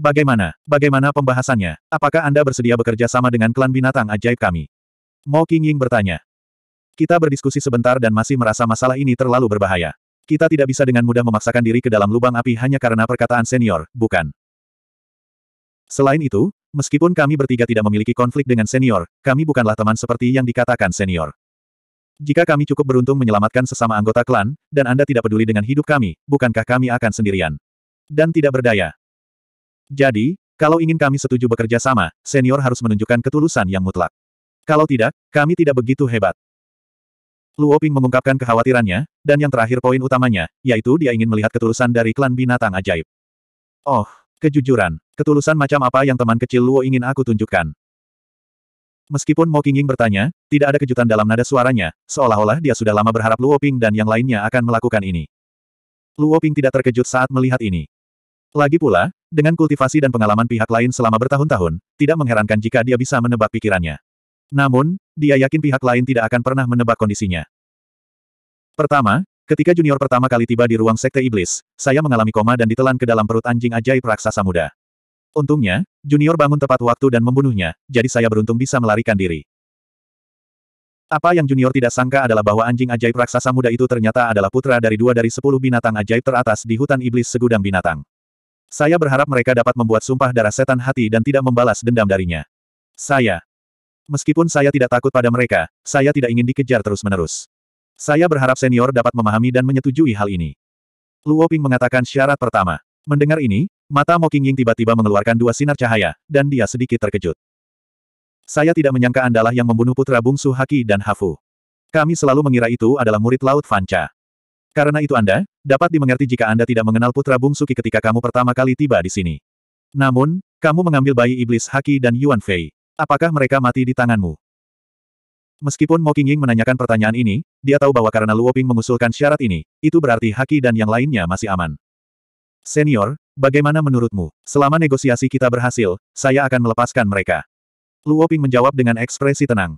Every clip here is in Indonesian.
Bagaimana? Bagaimana pembahasannya? Apakah Anda bersedia bekerja sama dengan klan binatang ajaib kami? Mo Ying bertanya. Kita berdiskusi sebentar dan masih merasa masalah ini terlalu berbahaya. Kita tidak bisa dengan mudah memaksakan diri ke dalam lubang api hanya karena perkataan senior, bukan? Selain itu, meskipun kami bertiga tidak memiliki konflik dengan senior, kami bukanlah teman seperti yang dikatakan senior. Jika kami cukup beruntung menyelamatkan sesama anggota klan, dan Anda tidak peduli dengan hidup kami, bukankah kami akan sendirian? Dan tidak berdaya. Jadi, kalau ingin kami setuju bekerja sama, senior harus menunjukkan ketulusan yang mutlak. Kalau tidak, kami tidak begitu hebat. Luo Ping mengungkapkan kekhawatirannya, dan yang terakhir poin utamanya, yaitu dia ingin melihat ketulusan dari klan binatang ajaib. Oh, kejujuran, ketulusan macam apa yang teman kecil Luo ingin aku tunjukkan? Meskipun Mo Qingying bertanya, tidak ada kejutan dalam nada suaranya, seolah-olah dia sudah lama berharap Luo Ping dan yang lainnya akan melakukan ini. Luo Ping tidak terkejut saat melihat ini. Lagi pula, dengan kultivasi dan pengalaman pihak lain selama bertahun-tahun, tidak mengherankan jika dia bisa menebak pikirannya. Namun, dia yakin pihak lain tidak akan pernah menebak kondisinya. Pertama, ketika junior pertama kali tiba di ruang sekte iblis, saya mengalami koma dan ditelan ke dalam perut anjing ajaib raksasa muda. Untungnya, junior bangun tepat waktu dan membunuhnya, jadi saya beruntung bisa melarikan diri. Apa yang junior tidak sangka adalah bahwa anjing ajaib raksasa muda itu ternyata adalah putra dari dua dari sepuluh binatang ajaib teratas di hutan iblis segudang binatang. Saya berharap mereka dapat membuat sumpah darah setan hati dan tidak membalas dendam darinya. Saya. Meskipun saya tidak takut pada mereka, saya tidak ingin dikejar terus-menerus. Saya berharap senior dapat memahami dan menyetujui hal ini. Luo Ping mengatakan syarat pertama. Mendengar ini, mata Mo Qingying tiba-tiba mengeluarkan dua sinar cahaya, dan dia sedikit terkejut. Saya tidak menyangka andalah yang membunuh putra bungsu Haki dan Hafu. Kami selalu mengira itu adalah murid Laut Fancha. Karena itu Anda, dapat dimengerti jika Anda tidak mengenal putra Suki ketika kamu pertama kali tiba di sini. Namun, kamu mengambil bayi iblis Haki dan Yuan Fei. Apakah mereka mati di tanganmu? Meskipun Mo Qingying menanyakan pertanyaan ini, dia tahu bahwa karena Luo Ping mengusulkan syarat ini, itu berarti Haki dan yang lainnya masih aman. Senior, bagaimana menurutmu? Selama negosiasi kita berhasil, saya akan melepaskan mereka. Luo Ping menjawab dengan ekspresi tenang.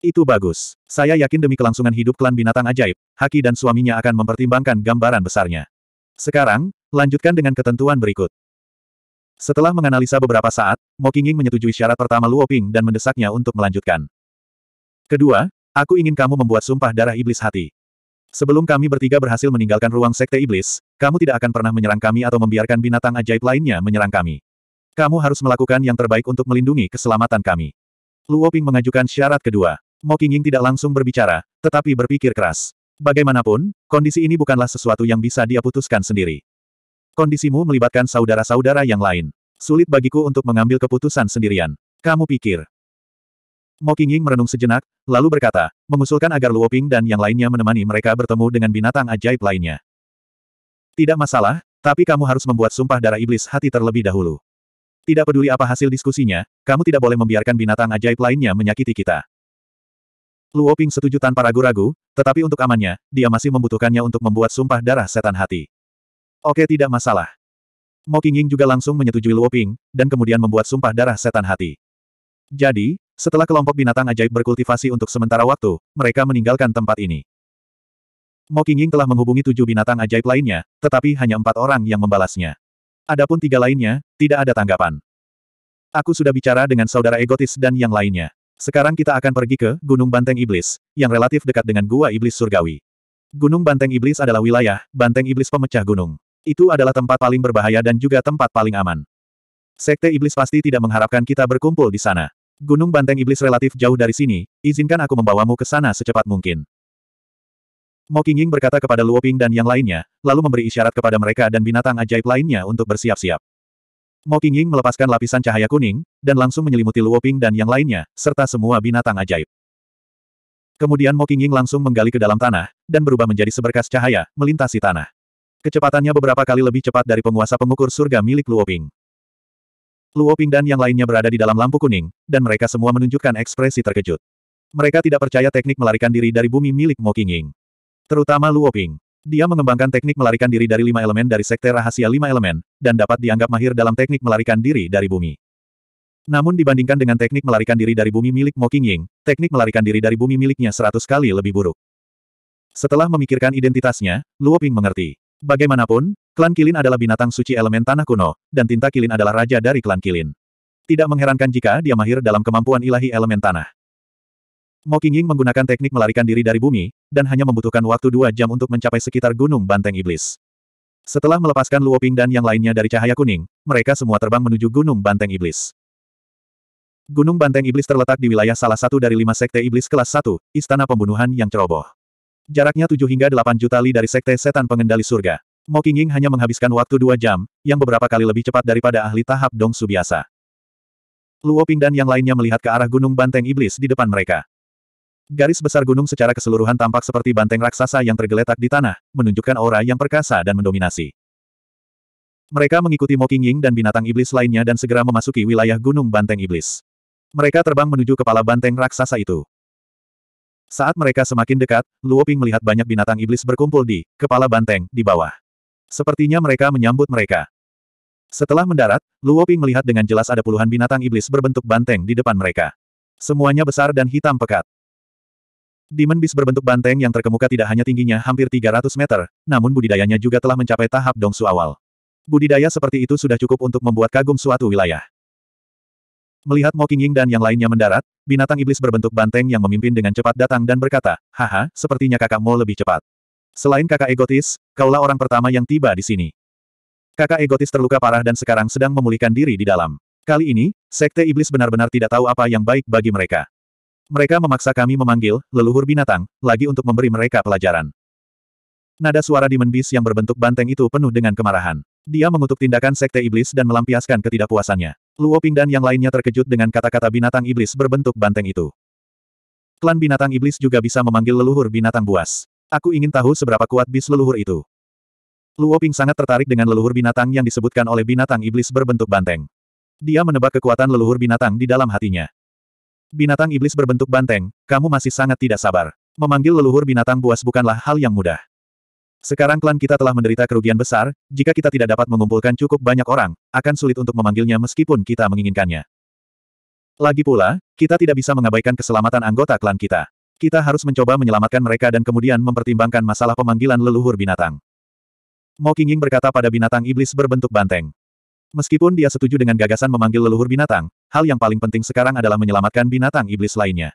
Itu bagus. Saya yakin demi kelangsungan hidup klan binatang ajaib, Haki dan suaminya akan mempertimbangkan gambaran besarnya. Sekarang, lanjutkan dengan ketentuan berikut. Setelah menganalisa beberapa saat, Mo menyetujui syarat pertama Luo Ping dan mendesaknya untuk melanjutkan. Kedua, aku ingin kamu membuat sumpah darah iblis hati. Sebelum kami bertiga berhasil meninggalkan ruang sekte iblis, kamu tidak akan pernah menyerang kami atau membiarkan binatang ajaib lainnya menyerang kami. Kamu harus melakukan yang terbaik untuk melindungi keselamatan kami. Luo Ping mengajukan syarat kedua. Mo Qingying tidak langsung berbicara, tetapi berpikir keras. Bagaimanapun, kondisi ini bukanlah sesuatu yang bisa dia putuskan sendiri. Kondisimu melibatkan saudara-saudara yang lain. Sulit bagiku untuk mengambil keputusan sendirian. Kamu pikir. Mo Qingying merenung sejenak, lalu berkata, mengusulkan agar Luoping dan yang lainnya menemani mereka bertemu dengan binatang ajaib lainnya. Tidak masalah, tapi kamu harus membuat sumpah darah iblis hati terlebih dahulu. Tidak peduli apa hasil diskusinya, kamu tidak boleh membiarkan binatang ajaib lainnya menyakiti kita. Luo Ping setuju tanpa ragu-ragu, tetapi untuk amannya, dia masih membutuhkannya untuk membuat sumpah darah setan hati. Oke tidak masalah. Mo Qingying juga langsung menyetujui Luo Ping, dan kemudian membuat sumpah darah setan hati. Jadi, setelah kelompok binatang ajaib berkultivasi untuk sementara waktu, mereka meninggalkan tempat ini. Mo Qingying telah menghubungi tujuh binatang ajaib lainnya, tetapi hanya empat orang yang membalasnya. Adapun tiga lainnya, tidak ada tanggapan. Aku sudah bicara dengan saudara egotis dan yang lainnya. Sekarang kita akan pergi ke Gunung Banteng Iblis, yang relatif dekat dengan Gua Iblis Surgawi. Gunung Banteng Iblis adalah wilayah Banteng Iblis Pemecah Gunung. Itu adalah tempat paling berbahaya dan juga tempat paling aman. Sekte Iblis pasti tidak mengharapkan kita berkumpul di sana. Gunung Banteng Iblis relatif jauh dari sini, izinkan aku membawamu ke sana secepat mungkin. Mo Qingying berkata kepada Luo Ping dan yang lainnya, lalu memberi isyarat kepada mereka dan binatang ajaib lainnya untuk bersiap-siap. Mo Qingying melepaskan lapisan cahaya kuning, dan langsung menyelimuti Luo Ping dan yang lainnya, serta semua binatang ajaib. Kemudian Mo Qingying langsung menggali ke dalam tanah, dan berubah menjadi seberkas cahaya, melintasi tanah. Kecepatannya beberapa kali lebih cepat dari penguasa pengukur surga milik Luo Ping. Luo Ping dan yang lainnya berada di dalam lampu kuning, dan mereka semua menunjukkan ekspresi terkejut. Mereka tidak percaya teknik melarikan diri dari bumi milik Mo Qingying, Terutama Luo Ping. Dia mengembangkan teknik melarikan diri dari lima elemen dari sekte rahasia lima elemen, dan dapat dianggap mahir dalam teknik melarikan diri dari bumi. Namun dibandingkan dengan teknik melarikan diri dari bumi milik Mo Qingying, teknik melarikan diri dari bumi miliknya seratus kali lebih buruk. Setelah memikirkan identitasnya, Luo Ping mengerti. Bagaimanapun, klan Kilin adalah binatang suci elemen tanah kuno, dan tinta Kilin adalah raja dari klan Kilin. Tidak mengherankan jika dia mahir dalam kemampuan ilahi elemen tanah. Mo Qingying menggunakan teknik melarikan diri dari bumi, dan hanya membutuhkan waktu dua jam untuk mencapai sekitar Gunung Banteng Iblis. Setelah melepaskan Luo Ping dan yang lainnya dari cahaya kuning, mereka semua terbang menuju Gunung Banteng Iblis. Gunung Banteng Iblis terletak di wilayah salah satu dari lima sekte iblis kelas Satu, Istana Pembunuhan yang ceroboh. Jaraknya tujuh hingga delapan juta li dari sekte setan pengendali surga. Mo Qingying hanya menghabiskan waktu dua jam, yang beberapa kali lebih cepat daripada ahli tahap Dong Su biasa. Ping dan yang lainnya melihat ke arah Gunung Banteng Iblis di depan mereka. Garis besar gunung secara keseluruhan tampak seperti banteng raksasa yang tergeletak di tanah, menunjukkan aura yang perkasa dan mendominasi. Mereka mengikuti Mo Ying dan binatang iblis lainnya dan segera memasuki wilayah gunung banteng iblis. Mereka terbang menuju kepala banteng raksasa itu. Saat mereka semakin dekat, Luo Ping melihat banyak binatang iblis berkumpul di kepala banteng di bawah. Sepertinya mereka menyambut mereka. Setelah mendarat, Luo Ping melihat dengan jelas ada puluhan binatang iblis berbentuk banteng di depan mereka. Semuanya besar dan hitam pekat. Demon Beast berbentuk banteng yang terkemuka tidak hanya tingginya hampir 300 meter, namun budidayanya juga telah mencapai tahap dongsu awal. Budidaya seperti itu sudah cukup untuk membuat kagum suatu wilayah. Melihat Mokinging dan yang lainnya mendarat, binatang iblis berbentuk banteng yang memimpin dengan cepat datang dan berkata, Haha, sepertinya kakak mau lebih cepat. Selain kakak egotis, kaulah orang pertama yang tiba di sini. Kakak egotis terluka parah dan sekarang sedang memulihkan diri di dalam. Kali ini, Sekte Iblis benar-benar tidak tahu apa yang baik bagi mereka. Mereka memaksa kami memanggil, leluhur binatang, lagi untuk memberi mereka pelajaran. Nada suara di menbis yang berbentuk banteng itu penuh dengan kemarahan. Dia mengutuk tindakan sekte iblis dan melampiaskan ketidakpuasannya. Luo Ping dan yang lainnya terkejut dengan kata-kata binatang iblis berbentuk banteng itu. Klan binatang iblis juga bisa memanggil leluhur binatang buas. Aku ingin tahu seberapa kuat bis leluhur itu. Luo Ping sangat tertarik dengan leluhur binatang yang disebutkan oleh binatang iblis berbentuk banteng. Dia menebak kekuatan leluhur binatang di dalam hatinya. Binatang iblis berbentuk banteng, kamu masih sangat tidak sabar. Memanggil leluhur binatang buas bukanlah hal yang mudah. Sekarang klan kita telah menderita kerugian besar, jika kita tidak dapat mengumpulkan cukup banyak orang, akan sulit untuk memanggilnya meskipun kita menginginkannya. Lagi pula, kita tidak bisa mengabaikan keselamatan anggota klan kita. Kita harus mencoba menyelamatkan mereka dan kemudian mempertimbangkan masalah pemanggilan leluhur binatang. Mo Qingying berkata pada binatang iblis berbentuk banteng. Meskipun dia setuju dengan gagasan memanggil leluhur binatang, hal yang paling penting sekarang adalah menyelamatkan binatang iblis lainnya.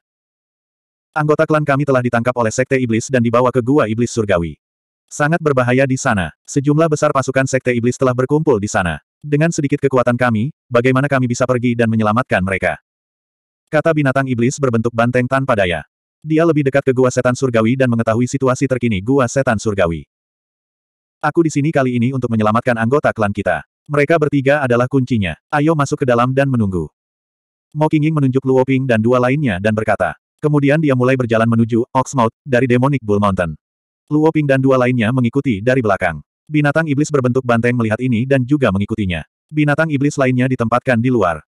Anggota klan kami telah ditangkap oleh sekte iblis dan dibawa ke gua iblis surgawi. Sangat berbahaya di sana. Sejumlah besar pasukan sekte iblis telah berkumpul di sana. Dengan sedikit kekuatan kami, bagaimana kami bisa pergi dan menyelamatkan mereka? Kata binatang iblis berbentuk banteng tanpa daya. Dia lebih dekat ke gua setan surgawi dan mengetahui situasi terkini gua setan surgawi. Aku di sini kali ini untuk menyelamatkan anggota klan kita. Mereka bertiga adalah kuncinya. Ayo masuk ke dalam dan menunggu. Mo Qingying menunjuk Luo Ping dan dua lainnya dan berkata. Kemudian dia mulai berjalan menuju Oxmouth dari Demonic Bull Mountain. Luo Ping dan dua lainnya mengikuti dari belakang. Binatang iblis berbentuk banteng melihat ini dan juga mengikutinya. Binatang iblis lainnya ditempatkan di luar.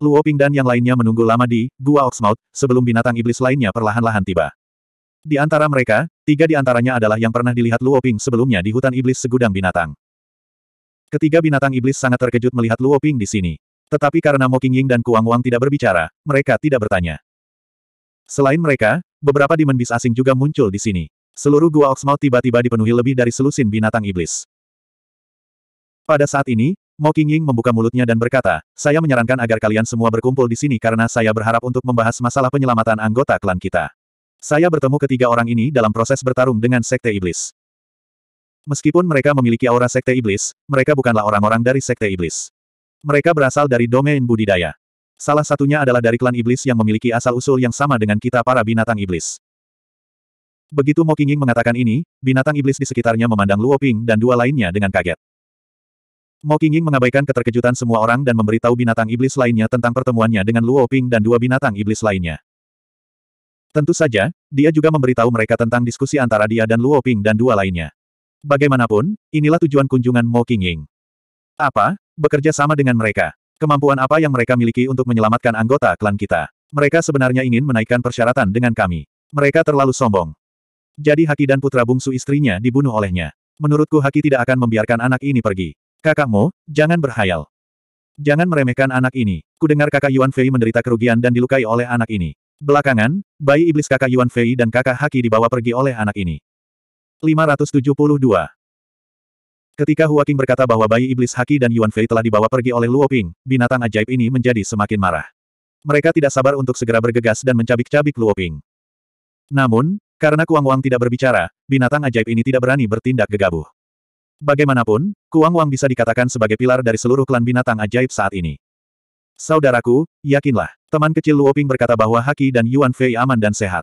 Luo Ping dan yang lainnya menunggu lama di Gua Oxmouth sebelum binatang iblis lainnya perlahan-lahan tiba. Di antara mereka, tiga di antaranya adalah yang pernah dilihat Luo Ping sebelumnya di hutan iblis segudang binatang. Ketiga binatang iblis sangat terkejut melihat Luo Ping di sini. Tetapi karena Mo Qingying dan Kuang Wang tidak berbicara, mereka tidak bertanya. Selain mereka, beberapa demon bis asing juga muncul di sini. Seluruh gua Oxmouth tiba-tiba dipenuhi lebih dari selusin binatang iblis. Pada saat ini, Mo Qingying membuka mulutnya dan berkata, saya menyarankan agar kalian semua berkumpul di sini karena saya berharap untuk membahas masalah penyelamatan anggota klan kita. Saya bertemu ketiga orang ini dalam proses bertarung dengan Sekte Iblis. Meskipun mereka memiliki aura sekte iblis, mereka bukanlah orang-orang dari sekte iblis. Mereka berasal dari domain budidaya. Salah satunya adalah dari klan iblis yang memiliki asal-usul yang sama dengan kita para binatang iblis. Begitu Mo Qingying mengatakan ini, binatang iblis di sekitarnya memandang Luo Ping dan dua lainnya dengan kaget. Mo Qingying mengabaikan keterkejutan semua orang dan memberitahu binatang iblis lainnya tentang pertemuannya dengan Luo Ping dan dua binatang iblis lainnya. Tentu saja, dia juga memberitahu mereka tentang diskusi antara dia dan Luo Ping dan dua lainnya. Bagaimanapun, inilah tujuan kunjungan Mo Qingying. Apa? Bekerja sama dengan mereka. Kemampuan apa yang mereka miliki untuk menyelamatkan anggota klan kita? Mereka sebenarnya ingin menaikkan persyaratan dengan kami. Mereka terlalu sombong. Jadi Haki dan putra bungsu istrinya dibunuh olehnya. Menurutku Haki tidak akan membiarkan anak ini pergi. Kakakmu, jangan berhayal. Jangan meremehkan anak ini. Kudengar kakak Yuan Fei menderita kerugian dan dilukai oleh anak ini. Belakangan, bayi iblis kakak Yuan Fei dan kakak Haki dibawa pergi oleh anak ini. 572. Ketika Huaking berkata bahwa bayi iblis Haki dan Yuan Fei telah dibawa pergi oleh Luo Ping, binatang ajaib ini menjadi semakin marah. Mereka tidak sabar untuk segera bergegas dan mencabik-cabik Luo Ping. Namun, karena Kuang Wang tidak berbicara, binatang ajaib ini tidak berani bertindak gegabah. Bagaimanapun, Kuang Wang bisa dikatakan sebagai pilar dari seluruh klan binatang ajaib saat ini. Saudaraku, yakinlah, teman kecil Luo Ping berkata bahwa Haki dan Yuan Fei aman dan sehat.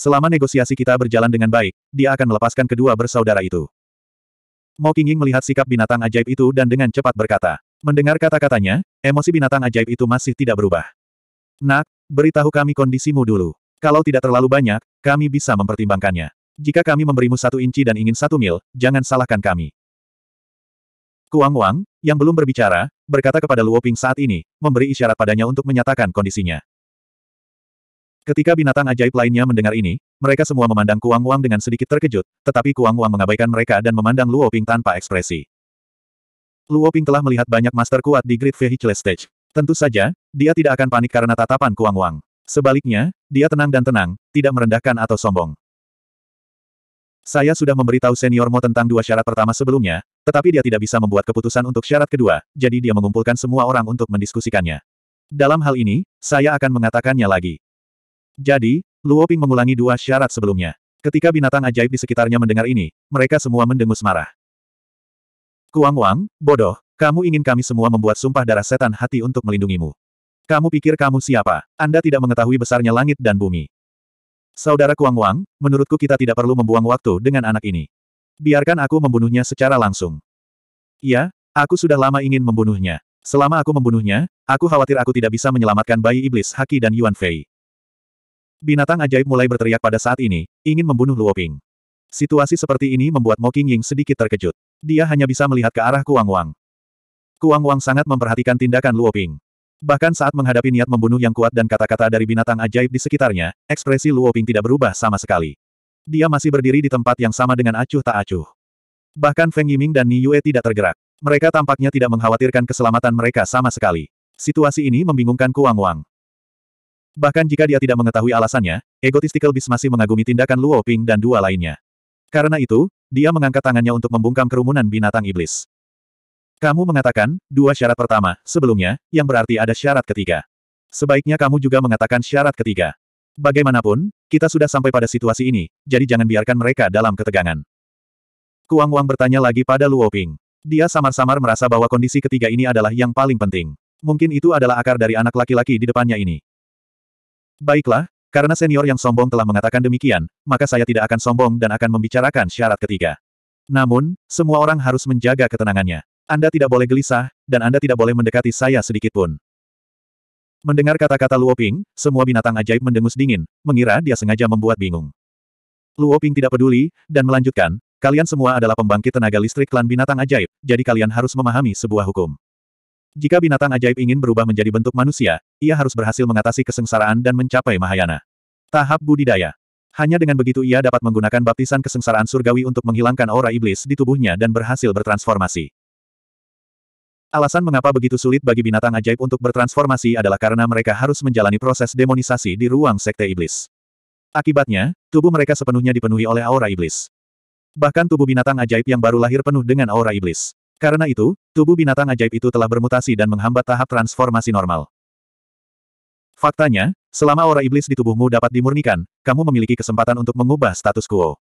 Selama negosiasi kita berjalan dengan baik, dia akan melepaskan kedua bersaudara itu. Mo Qingying melihat sikap binatang ajaib itu dan dengan cepat berkata. Mendengar kata-katanya, emosi binatang ajaib itu masih tidak berubah. Nak, beritahu kami kondisimu dulu. Kalau tidak terlalu banyak, kami bisa mempertimbangkannya. Jika kami memberimu satu inci dan ingin satu mil, jangan salahkan kami. Kuang Wang, yang belum berbicara, berkata kepada Luo Ping saat ini, memberi isyarat padanya untuk menyatakan kondisinya. Ketika binatang ajaib lainnya mendengar ini, mereka semua memandang Kuang Wang dengan sedikit terkejut, tetapi Kuang Wang mengabaikan mereka dan memandang Luo Ping tanpa ekspresi. Luo Ping telah melihat banyak master kuat di Great Vehicle Stage. Tentu saja, dia tidak akan panik karena tatapan Kuang Wang. Sebaliknya, dia tenang dan tenang, tidak merendahkan atau sombong. Saya sudah memberitahu seniormu tentang dua syarat pertama sebelumnya, tetapi dia tidak bisa membuat keputusan untuk syarat kedua, jadi dia mengumpulkan semua orang untuk mendiskusikannya. Dalam hal ini, saya akan mengatakannya lagi. Jadi, Luo Ping mengulangi dua syarat sebelumnya. Ketika binatang ajaib di sekitarnya mendengar ini, mereka semua mendengus marah. Kuang Wang, bodoh, kamu ingin kami semua membuat sumpah darah setan hati untuk melindungimu. Kamu pikir kamu siapa? Anda tidak mengetahui besarnya langit dan bumi. Saudara Kuang Wang, menurutku kita tidak perlu membuang waktu dengan anak ini. Biarkan aku membunuhnya secara langsung. Ya, aku sudah lama ingin membunuhnya. Selama aku membunuhnya, aku khawatir aku tidak bisa menyelamatkan bayi iblis Haki dan Yuan Fei. Binatang ajaib mulai berteriak pada saat ini, ingin membunuh Luo Ping. Situasi seperti ini membuat Mo Qingying sedikit terkejut. Dia hanya bisa melihat ke arah Kuang Wang. Kuang Wang sangat memperhatikan tindakan Luo Ping. Bahkan saat menghadapi niat membunuh yang kuat dan kata-kata dari binatang ajaib di sekitarnya, ekspresi Luo Ping tidak berubah sama sekali. Dia masih berdiri di tempat yang sama dengan acuh tak acuh. Bahkan Feng Yiming dan Ni Yue tidak tergerak. Mereka tampaknya tidak mengkhawatirkan keselamatan mereka sama sekali. Situasi ini membingungkan Kuang Wang. Bahkan jika dia tidak mengetahui alasannya, egotistical bis masih mengagumi tindakan Luo Ping dan dua lainnya. Karena itu, dia mengangkat tangannya untuk membungkam kerumunan binatang iblis. Kamu mengatakan, dua syarat pertama, sebelumnya, yang berarti ada syarat ketiga. Sebaiknya kamu juga mengatakan syarat ketiga. Bagaimanapun, kita sudah sampai pada situasi ini, jadi jangan biarkan mereka dalam ketegangan. Kuang Wang bertanya lagi pada Luo Ping. Dia samar-samar merasa bahwa kondisi ketiga ini adalah yang paling penting. Mungkin itu adalah akar dari anak laki-laki di depannya ini. Baiklah, karena senior yang sombong telah mengatakan demikian, maka saya tidak akan sombong dan akan membicarakan syarat ketiga. Namun, semua orang harus menjaga ketenangannya. Anda tidak boleh gelisah, dan Anda tidak boleh mendekati saya sedikitpun. Mendengar kata-kata Luoping, semua binatang ajaib mendengus dingin, mengira dia sengaja membuat bingung. Luoping tidak peduli, dan melanjutkan, kalian semua adalah pembangkit tenaga listrik klan binatang ajaib, jadi kalian harus memahami sebuah hukum. Jika binatang ajaib ingin berubah menjadi bentuk manusia, ia harus berhasil mengatasi kesengsaraan dan mencapai Mahayana. Tahap budidaya. Hanya dengan begitu ia dapat menggunakan baptisan kesengsaraan surgawi untuk menghilangkan aura iblis di tubuhnya dan berhasil bertransformasi. Alasan mengapa begitu sulit bagi binatang ajaib untuk bertransformasi adalah karena mereka harus menjalani proses demonisasi di ruang sekte iblis. Akibatnya, tubuh mereka sepenuhnya dipenuhi oleh aura iblis. Bahkan tubuh binatang ajaib yang baru lahir penuh dengan aura iblis. Karena itu, tubuh binatang ajaib itu telah bermutasi dan menghambat tahap transformasi normal. Faktanya, selama aura iblis di tubuhmu dapat dimurnikan, kamu memiliki kesempatan untuk mengubah status quo.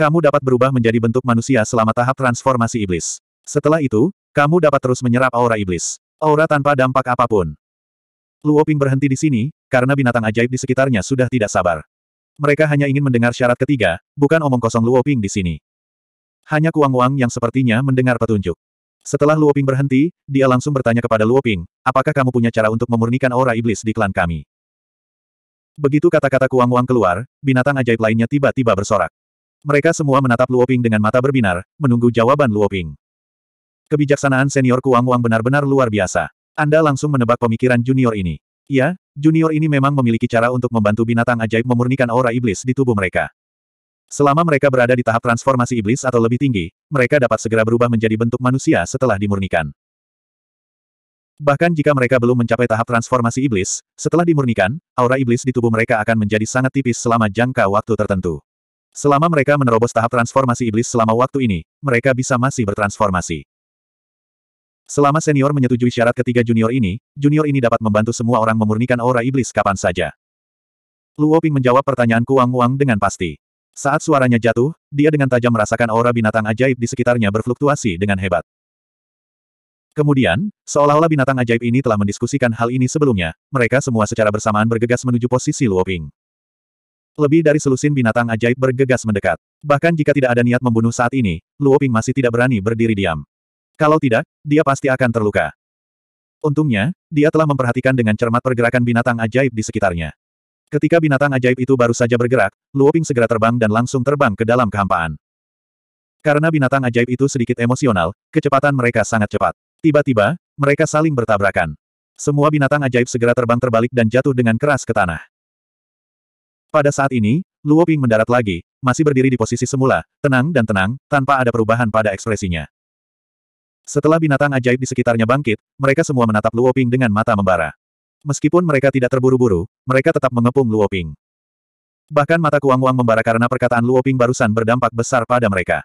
Kamu dapat berubah menjadi bentuk manusia selama tahap transformasi iblis. Setelah itu, kamu dapat terus menyerap aura iblis. Aura tanpa dampak apapun. Luoping berhenti di sini, karena binatang ajaib di sekitarnya sudah tidak sabar. Mereka hanya ingin mendengar syarat ketiga, bukan omong kosong Luoping di sini. Hanya kuang-kuang yang sepertinya mendengar petunjuk. Setelah Luoping berhenti, dia langsung bertanya kepada Luoping, apakah kamu punya cara untuk memurnikan aura iblis di klan kami? Begitu kata-kata Kuang Wang keluar, binatang ajaib lainnya tiba-tiba bersorak. Mereka semua menatap Luoping dengan mata berbinar, menunggu jawaban Luoping. Kebijaksanaan senior Kuang Wang benar-benar luar biasa. Anda langsung menebak pemikiran junior ini. Ya, junior ini memang memiliki cara untuk membantu binatang ajaib memurnikan aura iblis di tubuh mereka. Selama mereka berada di tahap transformasi iblis atau lebih tinggi, mereka dapat segera berubah menjadi bentuk manusia setelah dimurnikan. Bahkan jika mereka belum mencapai tahap transformasi iblis, setelah dimurnikan, aura iblis di tubuh mereka akan menjadi sangat tipis selama jangka waktu tertentu. Selama mereka menerobos tahap transformasi iblis selama waktu ini, mereka bisa masih bertransformasi. Selama senior menyetujui syarat ketiga junior ini, junior ini dapat membantu semua orang memurnikan aura iblis kapan saja. Luo Ping menjawab pertanyaan Kuang Wang dengan pasti. Saat suaranya jatuh, dia dengan tajam merasakan aura binatang ajaib di sekitarnya berfluktuasi dengan hebat. Kemudian, seolah-olah binatang ajaib ini telah mendiskusikan hal ini sebelumnya, mereka semua secara bersamaan bergegas menuju posisi Luoping. Lebih dari selusin binatang ajaib bergegas mendekat. Bahkan jika tidak ada niat membunuh saat ini, Luoping masih tidak berani berdiri diam. Kalau tidak, dia pasti akan terluka. Untungnya, dia telah memperhatikan dengan cermat pergerakan binatang ajaib di sekitarnya. Ketika binatang ajaib itu baru saja bergerak, Luoping segera terbang dan langsung terbang ke dalam kehampaan. Karena binatang ajaib itu sedikit emosional, kecepatan mereka sangat cepat. Tiba-tiba, mereka saling bertabrakan. Semua binatang ajaib segera terbang terbalik dan jatuh dengan keras ke tanah. Pada saat ini, Luoping mendarat lagi, masih berdiri di posisi semula, tenang dan tenang, tanpa ada perubahan pada ekspresinya. Setelah binatang ajaib di sekitarnya bangkit, mereka semua menatap Luoping dengan mata membara. Meskipun mereka tidak terburu-buru, mereka tetap mengepung Luoping. Bahkan mata kuang Wang membara karena perkataan Luoping barusan berdampak besar pada mereka.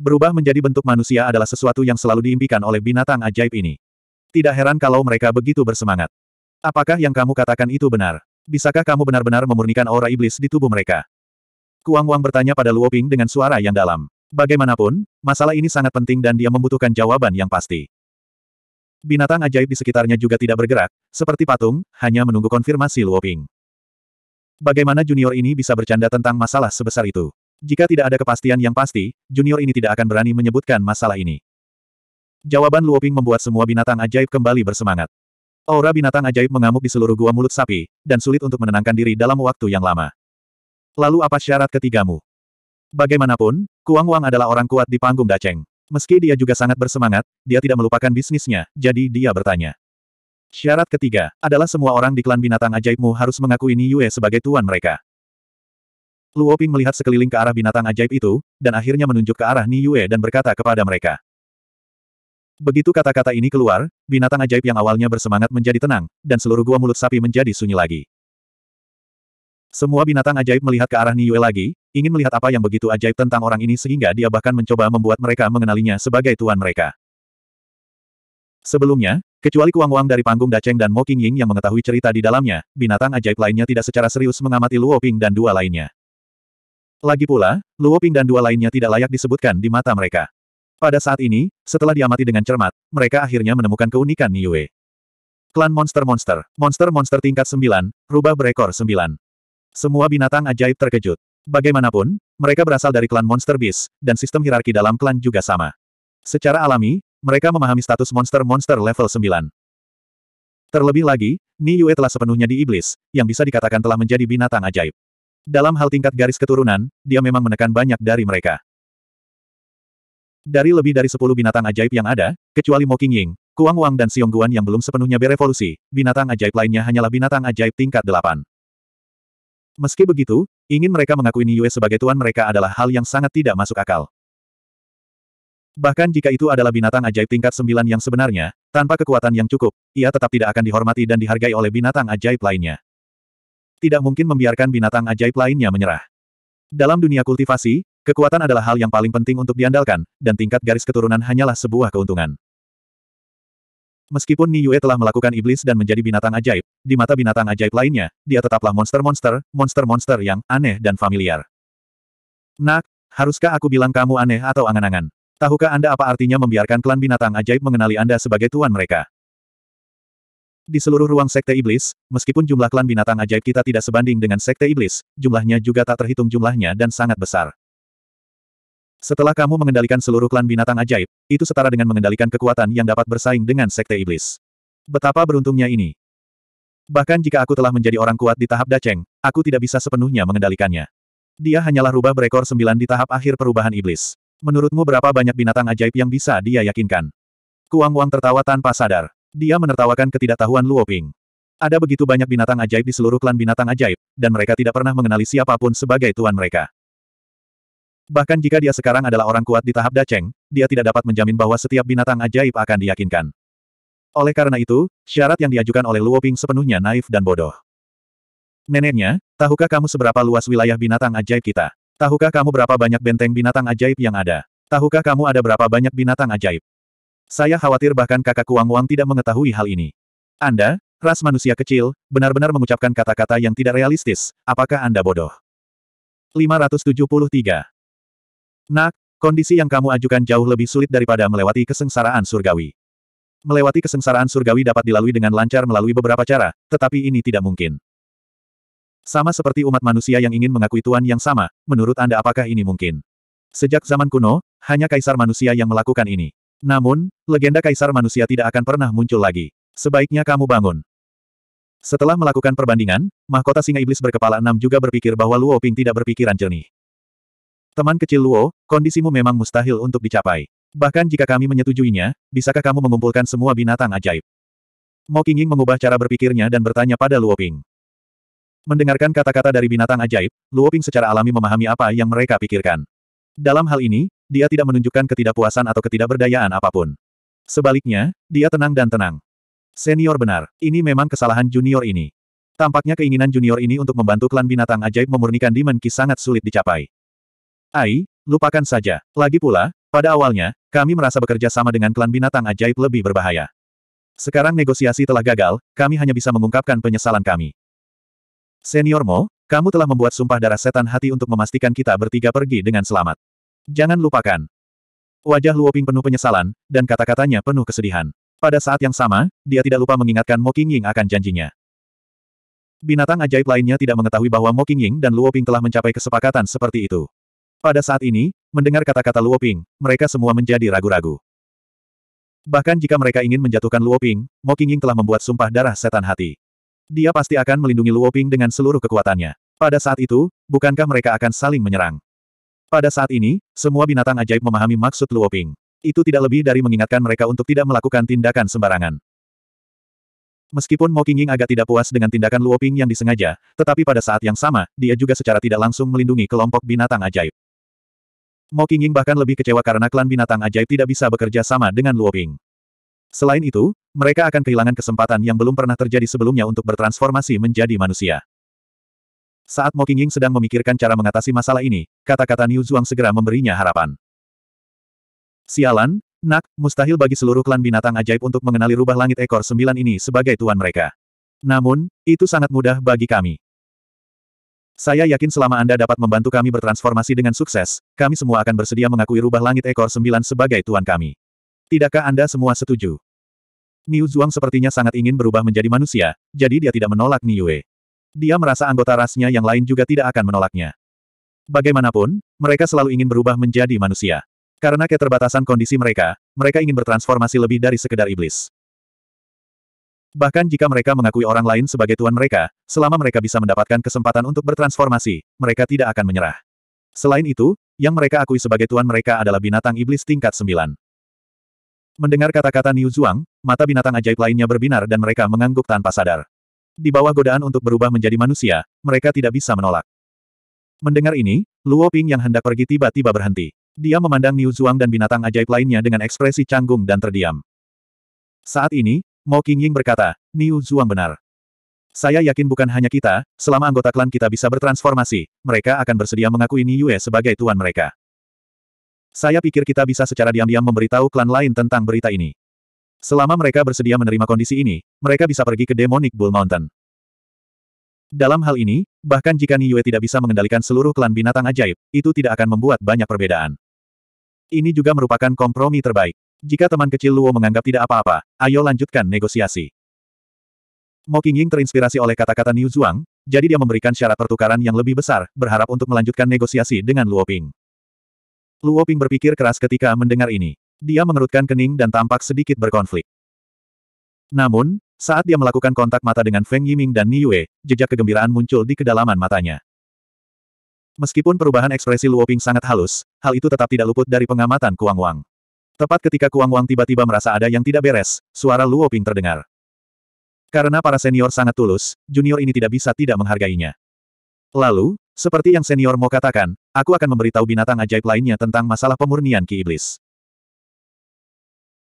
Berubah menjadi bentuk manusia adalah sesuatu yang selalu diimpikan oleh binatang ajaib ini. Tidak heran kalau mereka begitu bersemangat. Apakah yang kamu katakan itu benar? Bisakah kamu benar-benar memurnikan aura iblis di tubuh mereka? Kuang Wang bertanya pada Luoping dengan suara yang dalam. Bagaimanapun, masalah ini sangat penting dan dia membutuhkan jawaban yang pasti. Binatang ajaib di sekitarnya juga tidak bergerak, seperti patung, hanya menunggu konfirmasi Luoping. Bagaimana junior ini bisa bercanda tentang masalah sebesar itu? Jika tidak ada kepastian yang pasti, junior ini tidak akan berani menyebutkan masalah ini. Jawaban Luoping membuat semua binatang ajaib kembali bersemangat. Aura binatang ajaib mengamuk di seluruh gua mulut sapi, dan sulit untuk menenangkan diri dalam waktu yang lama. Lalu apa syarat ketigamu? Bagaimanapun, Kuang Wang adalah orang kuat di panggung Daceng. Meski dia juga sangat bersemangat, dia tidak melupakan bisnisnya, jadi dia bertanya. Syarat ketiga, adalah semua orang di klan binatang ajaibmu harus mengakui Yue sebagai tuan mereka. Luo Ping melihat sekeliling ke arah binatang ajaib itu, dan akhirnya menunjuk ke arah Ni Yue dan berkata kepada mereka. Begitu kata-kata ini keluar, binatang ajaib yang awalnya bersemangat menjadi tenang, dan seluruh gua mulut sapi menjadi sunyi lagi. Semua binatang ajaib melihat ke arah Yue lagi, ingin melihat apa yang begitu ajaib tentang orang ini sehingga dia bahkan mencoba membuat mereka mengenalinya sebagai tuan mereka. Sebelumnya, kecuali Kuang Wang dari panggung Daceng dan Mo Ying yang mengetahui cerita di dalamnya, binatang ajaib lainnya tidak secara serius mengamati Luo Ping dan dua lainnya. Lagi pula, Luo Ping dan dua lainnya tidak layak disebutkan di mata mereka. Pada saat ini, setelah diamati dengan cermat, mereka akhirnya menemukan keunikan Niue. Klan Monster Monster, Monster Monster tingkat 9, rubah berekor 9. Semua binatang ajaib terkejut. Bagaimanapun, mereka berasal dari klan Monster Beast, dan sistem hierarki dalam klan juga sama. Secara alami, mereka memahami status monster-monster level 9. Terlebih lagi, Ni Yue telah sepenuhnya di iblis, yang bisa dikatakan telah menjadi binatang ajaib. Dalam hal tingkat garis keturunan, dia memang menekan banyak dari mereka. Dari lebih dari 10 binatang ajaib yang ada, kecuali Mo Ying, Kuang Wang dan Guan yang belum sepenuhnya berevolusi, binatang ajaib lainnya hanyalah binatang ajaib tingkat 8. Meski begitu, ingin mereka mengakui Niue sebagai tuan mereka adalah hal yang sangat tidak masuk akal. Bahkan jika itu adalah binatang ajaib tingkat sembilan yang sebenarnya, tanpa kekuatan yang cukup, ia tetap tidak akan dihormati dan dihargai oleh binatang ajaib lainnya. Tidak mungkin membiarkan binatang ajaib lainnya menyerah. Dalam dunia kultivasi, kekuatan adalah hal yang paling penting untuk diandalkan, dan tingkat garis keturunan hanyalah sebuah keuntungan. Meskipun Ni Yue telah melakukan iblis dan menjadi binatang ajaib, di mata binatang ajaib lainnya, dia tetaplah monster-monster, monster-monster yang aneh dan familiar. Nak, haruskah aku bilang kamu aneh atau angan-angan? Tahukah Anda apa artinya membiarkan klan binatang ajaib mengenali Anda sebagai tuan mereka? Di seluruh ruang sekte iblis, meskipun jumlah klan binatang ajaib kita tidak sebanding dengan sekte iblis, jumlahnya juga tak terhitung jumlahnya dan sangat besar. Setelah kamu mengendalikan seluruh klan binatang ajaib, itu setara dengan mengendalikan kekuatan yang dapat bersaing dengan sekte iblis. Betapa beruntungnya ini. Bahkan jika aku telah menjadi orang kuat di tahap Daceng, aku tidak bisa sepenuhnya mengendalikannya. Dia hanyalah rubah berekor sembilan di tahap akhir perubahan iblis. Menurutmu berapa banyak binatang ajaib yang bisa dia yakinkan? Kuang Wang tertawa tanpa sadar. Dia menertawakan ketidaktahuan Luo Ping. Ada begitu banyak binatang ajaib di seluruh klan binatang ajaib, dan mereka tidak pernah mengenali siapapun sebagai tuan mereka. Bahkan jika dia sekarang adalah orang kuat di tahap Daceng, dia tidak dapat menjamin bahwa setiap binatang ajaib akan diyakinkan. Oleh karena itu, syarat yang diajukan oleh Luoping sepenuhnya naif dan bodoh. Neneknya, tahukah kamu seberapa luas wilayah binatang ajaib kita? Tahukah kamu berapa banyak benteng binatang ajaib yang ada? Tahukah kamu ada berapa banyak binatang ajaib? Saya khawatir bahkan kakak Kuang Wang tidak mengetahui hal ini. Anda, ras manusia kecil, benar-benar mengucapkan kata-kata yang tidak realistis, apakah Anda bodoh? 573 Nak, kondisi yang kamu ajukan jauh lebih sulit daripada melewati kesengsaraan surgawi. Melewati kesengsaraan surgawi dapat dilalui dengan lancar melalui beberapa cara, tetapi ini tidak mungkin. Sama seperti umat manusia yang ingin mengakui Tuhan yang sama, menurut Anda apakah ini mungkin? Sejak zaman kuno, hanya kaisar manusia yang melakukan ini. Namun, legenda kaisar manusia tidak akan pernah muncul lagi. Sebaiknya kamu bangun. Setelah melakukan perbandingan, mahkota singa iblis berkepala enam juga berpikir bahwa Luo Ping tidak berpikiran jernih. Teman kecil Luo, kondisimu memang mustahil untuk dicapai. Bahkan jika kami menyetujuinya, bisakah kamu mengumpulkan semua binatang ajaib? Mo Qingying mengubah cara berpikirnya dan bertanya pada Luo Ping. Mendengarkan kata-kata dari binatang ajaib, Luo Ping secara alami memahami apa yang mereka pikirkan. Dalam hal ini, dia tidak menunjukkan ketidakpuasan atau ketidakberdayaan apapun. Sebaliknya, dia tenang dan tenang. Senior benar, ini memang kesalahan junior ini. Tampaknya keinginan junior ini untuk membantu klan binatang ajaib memurnikan Demon Ki sangat sulit dicapai. Ai, lupakan saja. Lagi pula, pada awalnya, kami merasa bekerja sama dengan klan binatang ajaib lebih berbahaya. Sekarang negosiasi telah gagal, kami hanya bisa mengungkapkan penyesalan kami. Senior Mo, kamu telah membuat sumpah darah setan hati untuk memastikan kita bertiga pergi dengan selamat. Jangan lupakan. Wajah Luoping penuh penyesalan, dan kata-katanya penuh kesedihan. Pada saat yang sama, dia tidak lupa mengingatkan Mo Qingying akan janjinya. Binatang ajaib lainnya tidak mengetahui bahwa Mo Qingying dan Luoping telah mencapai kesepakatan seperti itu. Pada saat ini, mendengar kata-kata Luoping, mereka semua menjadi ragu-ragu. Bahkan jika mereka ingin menjatuhkan Luoping, Mo Qingying telah membuat sumpah darah setan hati. Dia pasti akan melindungi Luoping dengan seluruh kekuatannya. Pada saat itu, bukankah mereka akan saling menyerang? Pada saat ini, semua binatang ajaib memahami maksud Luoping. Itu tidak lebih dari mengingatkan mereka untuk tidak melakukan tindakan sembarangan. Meskipun Mo Qingying agak tidak puas dengan tindakan Luoping yang disengaja, tetapi pada saat yang sama, dia juga secara tidak langsung melindungi kelompok binatang ajaib. Mo Qingying bahkan lebih kecewa karena klan binatang ajaib tidak bisa bekerja sama dengan Luoping. Selain itu, mereka akan kehilangan kesempatan yang belum pernah terjadi sebelumnya untuk bertransformasi menjadi manusia. Saat Mo Qingying sedang memikirkan cara mengatasi masalah ini, kata-kata Niu Zhuang segera memberinya harapan. Sialan, nak, mustahil bagi seluruh klan binatang ajaib untuk mengenali rubah langit ekor sembilan ini sebagai tuan mereka. Namun, itu sangat mudah bagi kami. Saya yakin selama Anda dapat membantu kami bertransformasi dengan sukses, kami semua akan bersedia mengakui rubah langit ekor sembilan sebagai tuan kami. Tidakkah Anda semua setuju? Niu Zhuang sepertinya sangat ingin berubah menjadi manusia, jadi dia tidak menolak Niue. Dia merasa anggota rasnya yang lain juga tidak akan menolaknya. Bagaimanapun, mereka selalu ingin berubah menjadi manusia. Karena keterbatasan kondisi mereka, mereka ingin bertransformasi lebih dari sekedar iblis. Bahkan jika mereka mengakui orang lain sebagai tuan mereka, selama mereka bisa mendapatkan kesempatan untuk bertransformasi, mereka tidak akan menyerah. Selain itu, yang mereka akui sebagai tuan mereka adalah binatang iblis tingkat sembilan. Mendengar kata-kata Niu Zhuang, mata binatang ajaib lainnya berbinar dan mereka mengangguk tanpa sadar. Di bawah godaan untuk berubah menjadi manusia, mereka tidak bisa menolak. Mendengar ini, Luo Ping yang hendak pergi tiba-tiba berhenti. Dia memandang Niu Zhuang dan binatang ajaib lainnya dengan ekspresi canggung dan terdiam. Saat ini, Mo Qingying berkata, Niu Zhuang benar. Saya yakin bukan hanya kita, selama anggota klan kita bisa bertransformasi, mereka akan bersedia mengakui Niu Yue sebagai tuan mereka. Saya pikir kita bisa secara diam-diam memberitahu klan lain tentang berita ini. Selama mereka bersedia menerima kondisi ini, mereka bisa pergi ke Demonic Bull Mountain. Dalam hal ini, bahkan jika Niu Niue tidak bisa mengendalikan seluruh klan binatang ajaib, itu tidak akan membuat banyak perbedaan. Ini juga merupakan kompromi terbaik. Jika teman kecil Luo menganggap tidak apa-apa, ayo lanjutkan negosiasi. Mo Qingying terinspirasi oleh kata-kata Niu Zhuang, jadi dia memberikan syarat pertukaran yang lebih besar, berharap untuk melanjutkan negosiasi dengan Luo Ping. Luo Ping berpikir keras ketika mendengar ini. Dia mengerutkan kening dan tampak sedikit berkonflik. Namun, saat dia melakukan kontak mata dengan Feng Yiming dan Niue, jejak kegembiraan muncul di kedalaman matanya. Meskipun perubahan ekspresi Luo Ping sangat halus, hal itu tetap tidak luput dari pengamatan Kuang Wang. Tepat ketika Kuang Wang tiba-tiba merasa ada yang tidak beres, suara Luo Ping terdengar. Karena para senior sangat tulus, junior ini tidak bisa tidak menghargainya. Lalu, seperti yang senior mau katakan, aku akan memberitahu binatang ajaib lainnya tentang masalah pemurnian ki iblis.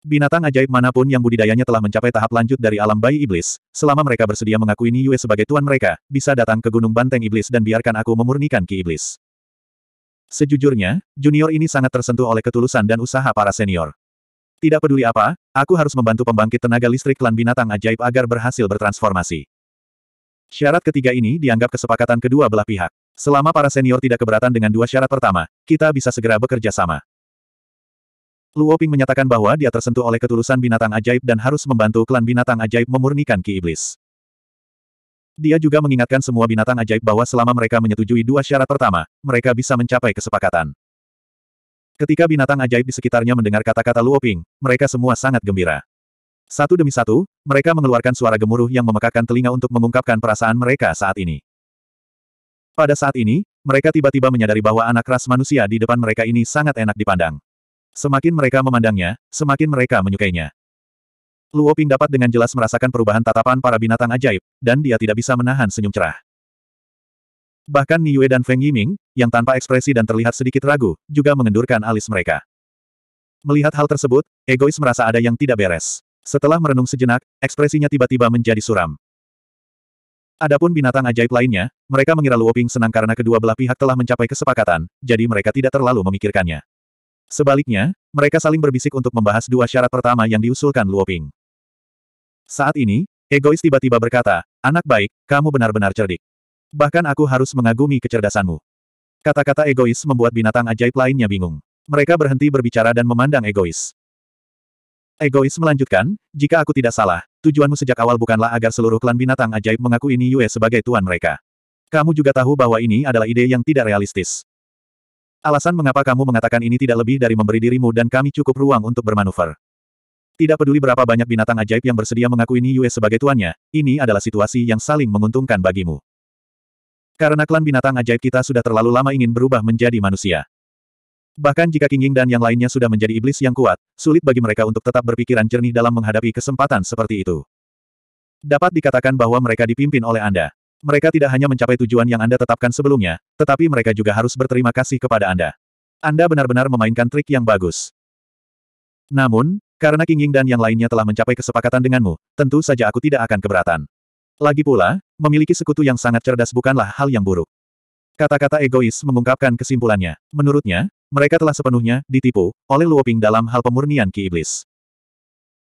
Binatang ajaib manapun yang budidayanya telah mencapai tahap lanjut dari alam bayi iblis, selama mereka bersedia mengakui Niue sebagai tuan mereka, bisa datang ke Gunung Banteng Iblis dan biarkan aku memurnikan ki iblis. Sejujurnya, junior ini sangat tersentuh oleh ketulusan dan usaha para senior. Tidak peduli apa, aku harus membantu pembangkit tenaga listrik klan binatang ajaib agar berhasil bertransformasi. Syarat ketiga ini dianggap kesepakatan kedua belah pihak. Selama para senior tidak keberatan dengan dua syarat pertama, kita bisa segera bekerja sama. Luo Ping menyatakan bahwa dia tersentuh oleh ketulusan binatang ajaib dan harus membantu klan binatang ajaib memurnikan ki iblis. Dia juga mengingatkan semua binatang ajaib bahwa selama mereka menyetujui dua syarat pertama, mereka bisa mencapai kesepakatan. Ketika binatang ajaib di sekitarnya mendengar kata-kata Luoping, mereka semua sangat gembira. Satu demi satu, mereka mengeluarkan suara gemuruh yang memekakkan telinga untuk mengungkapkan perasaan mereka saat ini. Pada saat ini, mereka tiba-tiba menyadari bahwa anak ras manusia di depan mereka ini sangat enak dipandang. Semakin mereka memandangnya, semakin mereka menyukainya. Luo Ping dapat dengan jelas merasakan perubahan tatapan para binatang ajaib, dan dia tidak bisa menahan senyum cerah. Bahkan Ni Yue dan Feng Yiming, yang tanpa ekspresi dan terlihat sedikit ragu, juga mengendurkan alis mereka. Melihat hal tersebut, egois merasa ada yang tidak beres. Setelah merenung sejenak, ekspresinya tiba-tiba menjadi suram. Adapun binatang ajaib lainnya, mereka mengira Luo Ping senang karena kedua belah pihak telah mencapai kesepakatan, jadi mereka tidak terlalu memikirkannya. Sebaliknya, mereka saling berbisik untuk membahas dua syarat pertama yang diusulkan Luo Ping. Saat ini, egois tiba-tiba berkata, anak baik, kamu benar-benar cerdik. Bahkan aku harus mengagumi kecerdasanmu. Kata-kata egois membuat binatang ajaib lainnya bingung. Mereka berhenti berbicara dan memandang egois. Egois melanjutkan, jika aku tidak salah, tujuanmu sejak awal bukanlah agar seluruh klan binatang ajaib mengaku ini Yue sebagai tuan mereka. Kamu juga tahu bahwa ini adalah ide yang tidak realistis. Alasan mengapa kamu mengatakan ini tidak lebih dari memberi dirimu dan kami cukup ruang untuk bermanuver. Tidak peduli berapa banyak binatang ajaib yang bersedia mengakui Yue sebagai tuannya, ini adalah situasi yang saling menguntungkan bagimu. Karena klan binatang ajaib kita sudah terlalu lama ingin berubah menjadi manusia. Bahkan jika King Ying dan yang lainnya sudah menjadi iblis yang kuat, sulit bagi mereka untuk tetap berpikiran jernih dalam menghadapi kesempatan seperti itu. Dapat dikatakan bahwa mereka dipimpin oleh Anda. Mereka tidak hanya mencapai tujuan yang Anda tetapkan sebelumnya, tetapi mereka juga harus berterima kasih kepada Anda. Anda benar-benar memainkan trik yang bagus. Namun, karena King Ying dan yang lainnya telah mencapai kesepakatan denganmu, tentu saja aku tidak akan keberatan. Lagi pula, memiliki sekutu yang sangat cerdas bukanlah hal yang buruk. Kata-kata egois mengungkapkan kesimpulannya. Menurutnya, mereka telah sepenuhnya ditipu oleh Luoping dalam hal pemurnian Ki Iblis.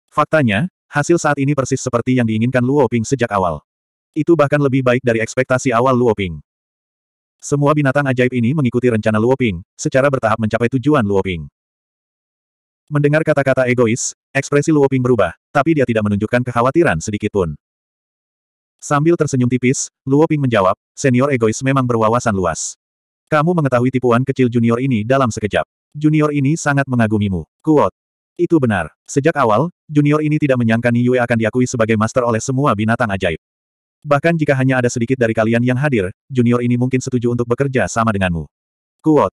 Faktanya, hasil saat ini persis seperti yang diinginkan Luoping sejak awal. Itu bahkan lebih baik dari ekspektasi awal Luoping. Semua binatang ajaib ini mengikuti rencana Luoping, secara bertahap mencapai tujuan Luoping. Mendengar kata-kata egois, ekspresi Luoping berubah, tapi dia tidak menunjukkan kekhawatiran sedikit pun. Sambil tersenyum tipis, Luoping menjawab, senior egois memang berwawasan luas. Kamu mengetahui tipuan kecil junior ini dalam sekejap. Junior ini sangat mengagumimu. Kuot. Itu benar. Sejak awal, junior ini tidak menyangka Niyue akan diakui sebagai master oleh semua binatang ajaib. Bahkan jika hanya ada sedikit dari kalian yang hadir, junior ini mungkin setuju untuk bekerja sama denganmu. Kuot.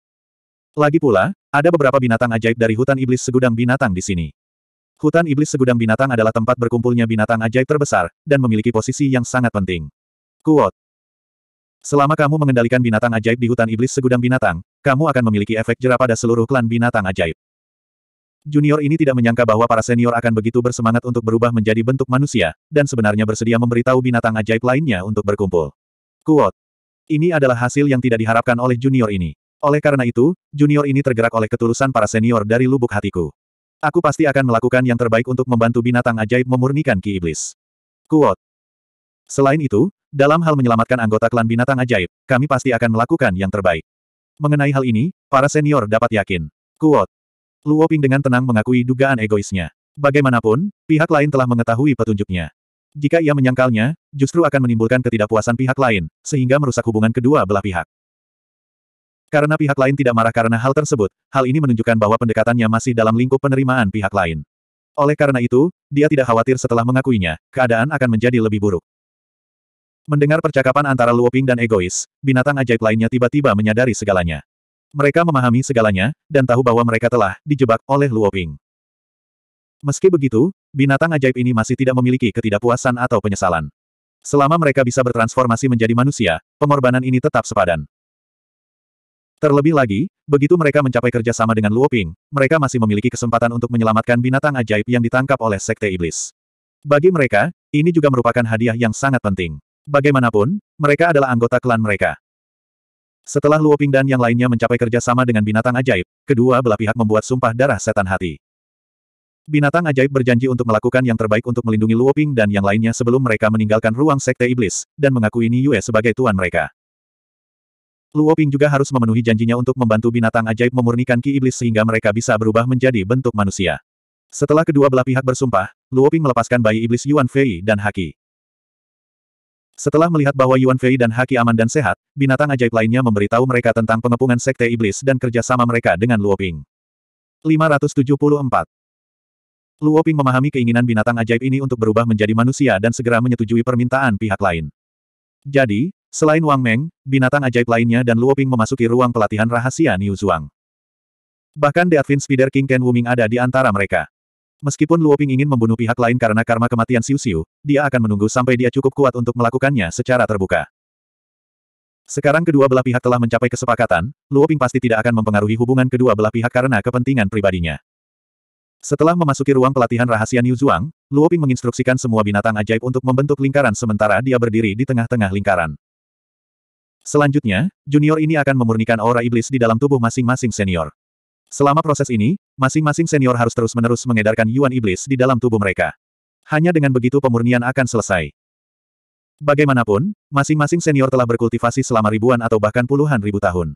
Lagi pula, ada beberapa binatang ajaib dari hutan iblis segudang binatang di sini. Hutan iblis segudang binatang adalah tempat berkumpulnya binatang ajaib terbesar, dan memiliki posisi yang sangat penting. Kuot. Selama kamu mengendalikan binatang ajaib di hutan iblis segudang binatang, kamu akan memiliki efek jerah pada seluruh klan binatang ajaib. Junior ini tidak menyangka bahwa para senior akan begitu bersemangat untuk berubah menjadi bentuk manusia, dan sebenarnya bersedia memberitahu binatang ajaib lainnya untuk berkumpul. Kuot. Ini adalah hasil yang tidak diharapkan oleh junior ini. Oleh karena itu, junior ini tergerak oleh ketulusan para senior dari lubuk hatiku. Aku pasti akan melakukan yang terbaik untuk membantu binatang ajaib memurnikan ki iblis. Kuot. Selain itu, dalam hal menyelamatkan anggota klan binatang ajaib, kami pasti akan melakukan yang terbaik. Mengenai hal ini, para senior dapat yakin. Kuot. Luo Ping dengan tenang mengakui dugaan egoisnya. Bagaimanapun, pihak lain telah mengetahui petunjuknya. Jika ia menyangkalnya, justru akan menimbulkan ketidakpuasan pihak lain, sehingga merusak hubungan kedua belah pihak. Karena pihak lain tidak marah karena hal tersebut, hal ini menunjukkan bahwa pendekatannya masih dalam lingkup penerimaan pihak lain. Oleh karena itu, dia tidak khawatir setelah mengakuinya, keadaan akan menjadi lebih buruk. Mendengar percakapan antara Luoping dan egois, binatang ajaib lainnya tiba-tiba menyadari segalanya. Mereka memahami segalanya, dan tahu bahwa mereka telah dijebak oleh Luoping. Meski begitu, binatang ajaib ini masih tidak memiliki ketidakpuasan atau penyesalan. Selama mereka bisa bertransformasi menjadi manusia, pengorbanan ini tetap sepadan. Terlebih lagi, begitu mereka mencapai kerjasama dengan Luoping, mereka masih memiliki kesempatan untuk menyelamatkan binatang ajaib yang ditangkap oleh Sekte Iblis. Bagi mereka, ini juga merupakan hadiah yang sangat penting. Bagaimanapun, mereka adalah anggota klan mereka. Setelah Luoping dan yang lainnya mencapai kerjasama dengan binatang ajaib, kedua belah pihak membuat sumpah darah setan hati. Binatang ajaib berjanji untuk melakukan yang terbaik untuk melindungi Luoping dan yang lainnya sebelum mereka meninggalkan ruang sekte iblis, dan mengakui Niue sebagai tuan mereka. Luo Ping juga harus memenuhi janjinya untuk membantu binatang ajaib memurnikan ki iblis sehingga mereka bisa berubah menjadi bentuk manusia. Setelah kedua belah pihak bersumpah, Luo Ping melepaskan bayi iblis Yuan Fei dan Haki. Setelah melihat bahwa Yuan Fei dan Haki aman dan sehat, binatang ajaib lainnya memberitahu mereka tentang pengepungan sekte iblis dan kerjasama mereka dengan Luo Ping. 574. Luo Ping memahami keinginan binatang ajaib ini untuk berubah menjadi manusia dan segera menyetujui permintaan pihak lain. Jadi, Selain Wang Meng, binatang ajaib lainnya dan Luoping memasuki ruang pelatihan rahasia Niu Zhuang. Bahkan The Advent Spider King Ken Wuming ada di antara mereka. Meskipun Luoping ingin membunuh pihak lain karena karma kematian Xiu Xiu, dia akan menunggu sampai dia cukup kuat untuk melakukannya secara terbuka. Sekarang kedua belah pihak telah mencapai kesepakatan, Luoping pasti tidak akan mempengaruhi hubungan kedua belah pihak karena kepentingan pribadinya. Setelah memasuki ruang pelatihan rahasia Niu Zhuang, Luoping menginstruksikan semua binatang ajaib untuk membentuk lingkaran sementara dia berdiri di tengah-tengah lingkaran. Selanjutnya, junior ini akan memurnikan aura iblis di dalam tubuh masing-masing senior. Selama proses ini, masing-masing senior harus terus-menerus mengedarkan yuan iblis di dalam tubuh mereka. Hanya dengan begitu pemurnian akan selesai. Bagaimanapun, masing-masing senior telah berkultivasi selama ribuan atau bahkan puluhan ribu tahun.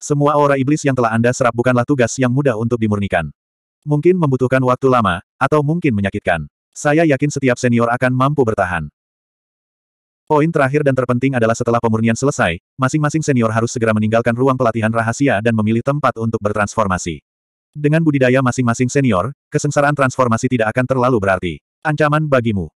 Semua aura iblis yang telah Anda serap bukanlah tugas yang mudah untuk dimurnikan. Mungkin membutuhkan waktu lama, atau mungkin menyakitkan. Saya yakin setiap senior akan mampu bertahan. Poin terakhir dan terpenting adalah setelah pemurnian selesai, masing-masing senior harus segera meninggalkan ruang pelatihan rahasia dan memilih tempat untuk bertransformasi. Dengan budidaya masing-masing senior, kesengsaraan transformasi tidak akan terlalu berarti. Ancaman bagimu.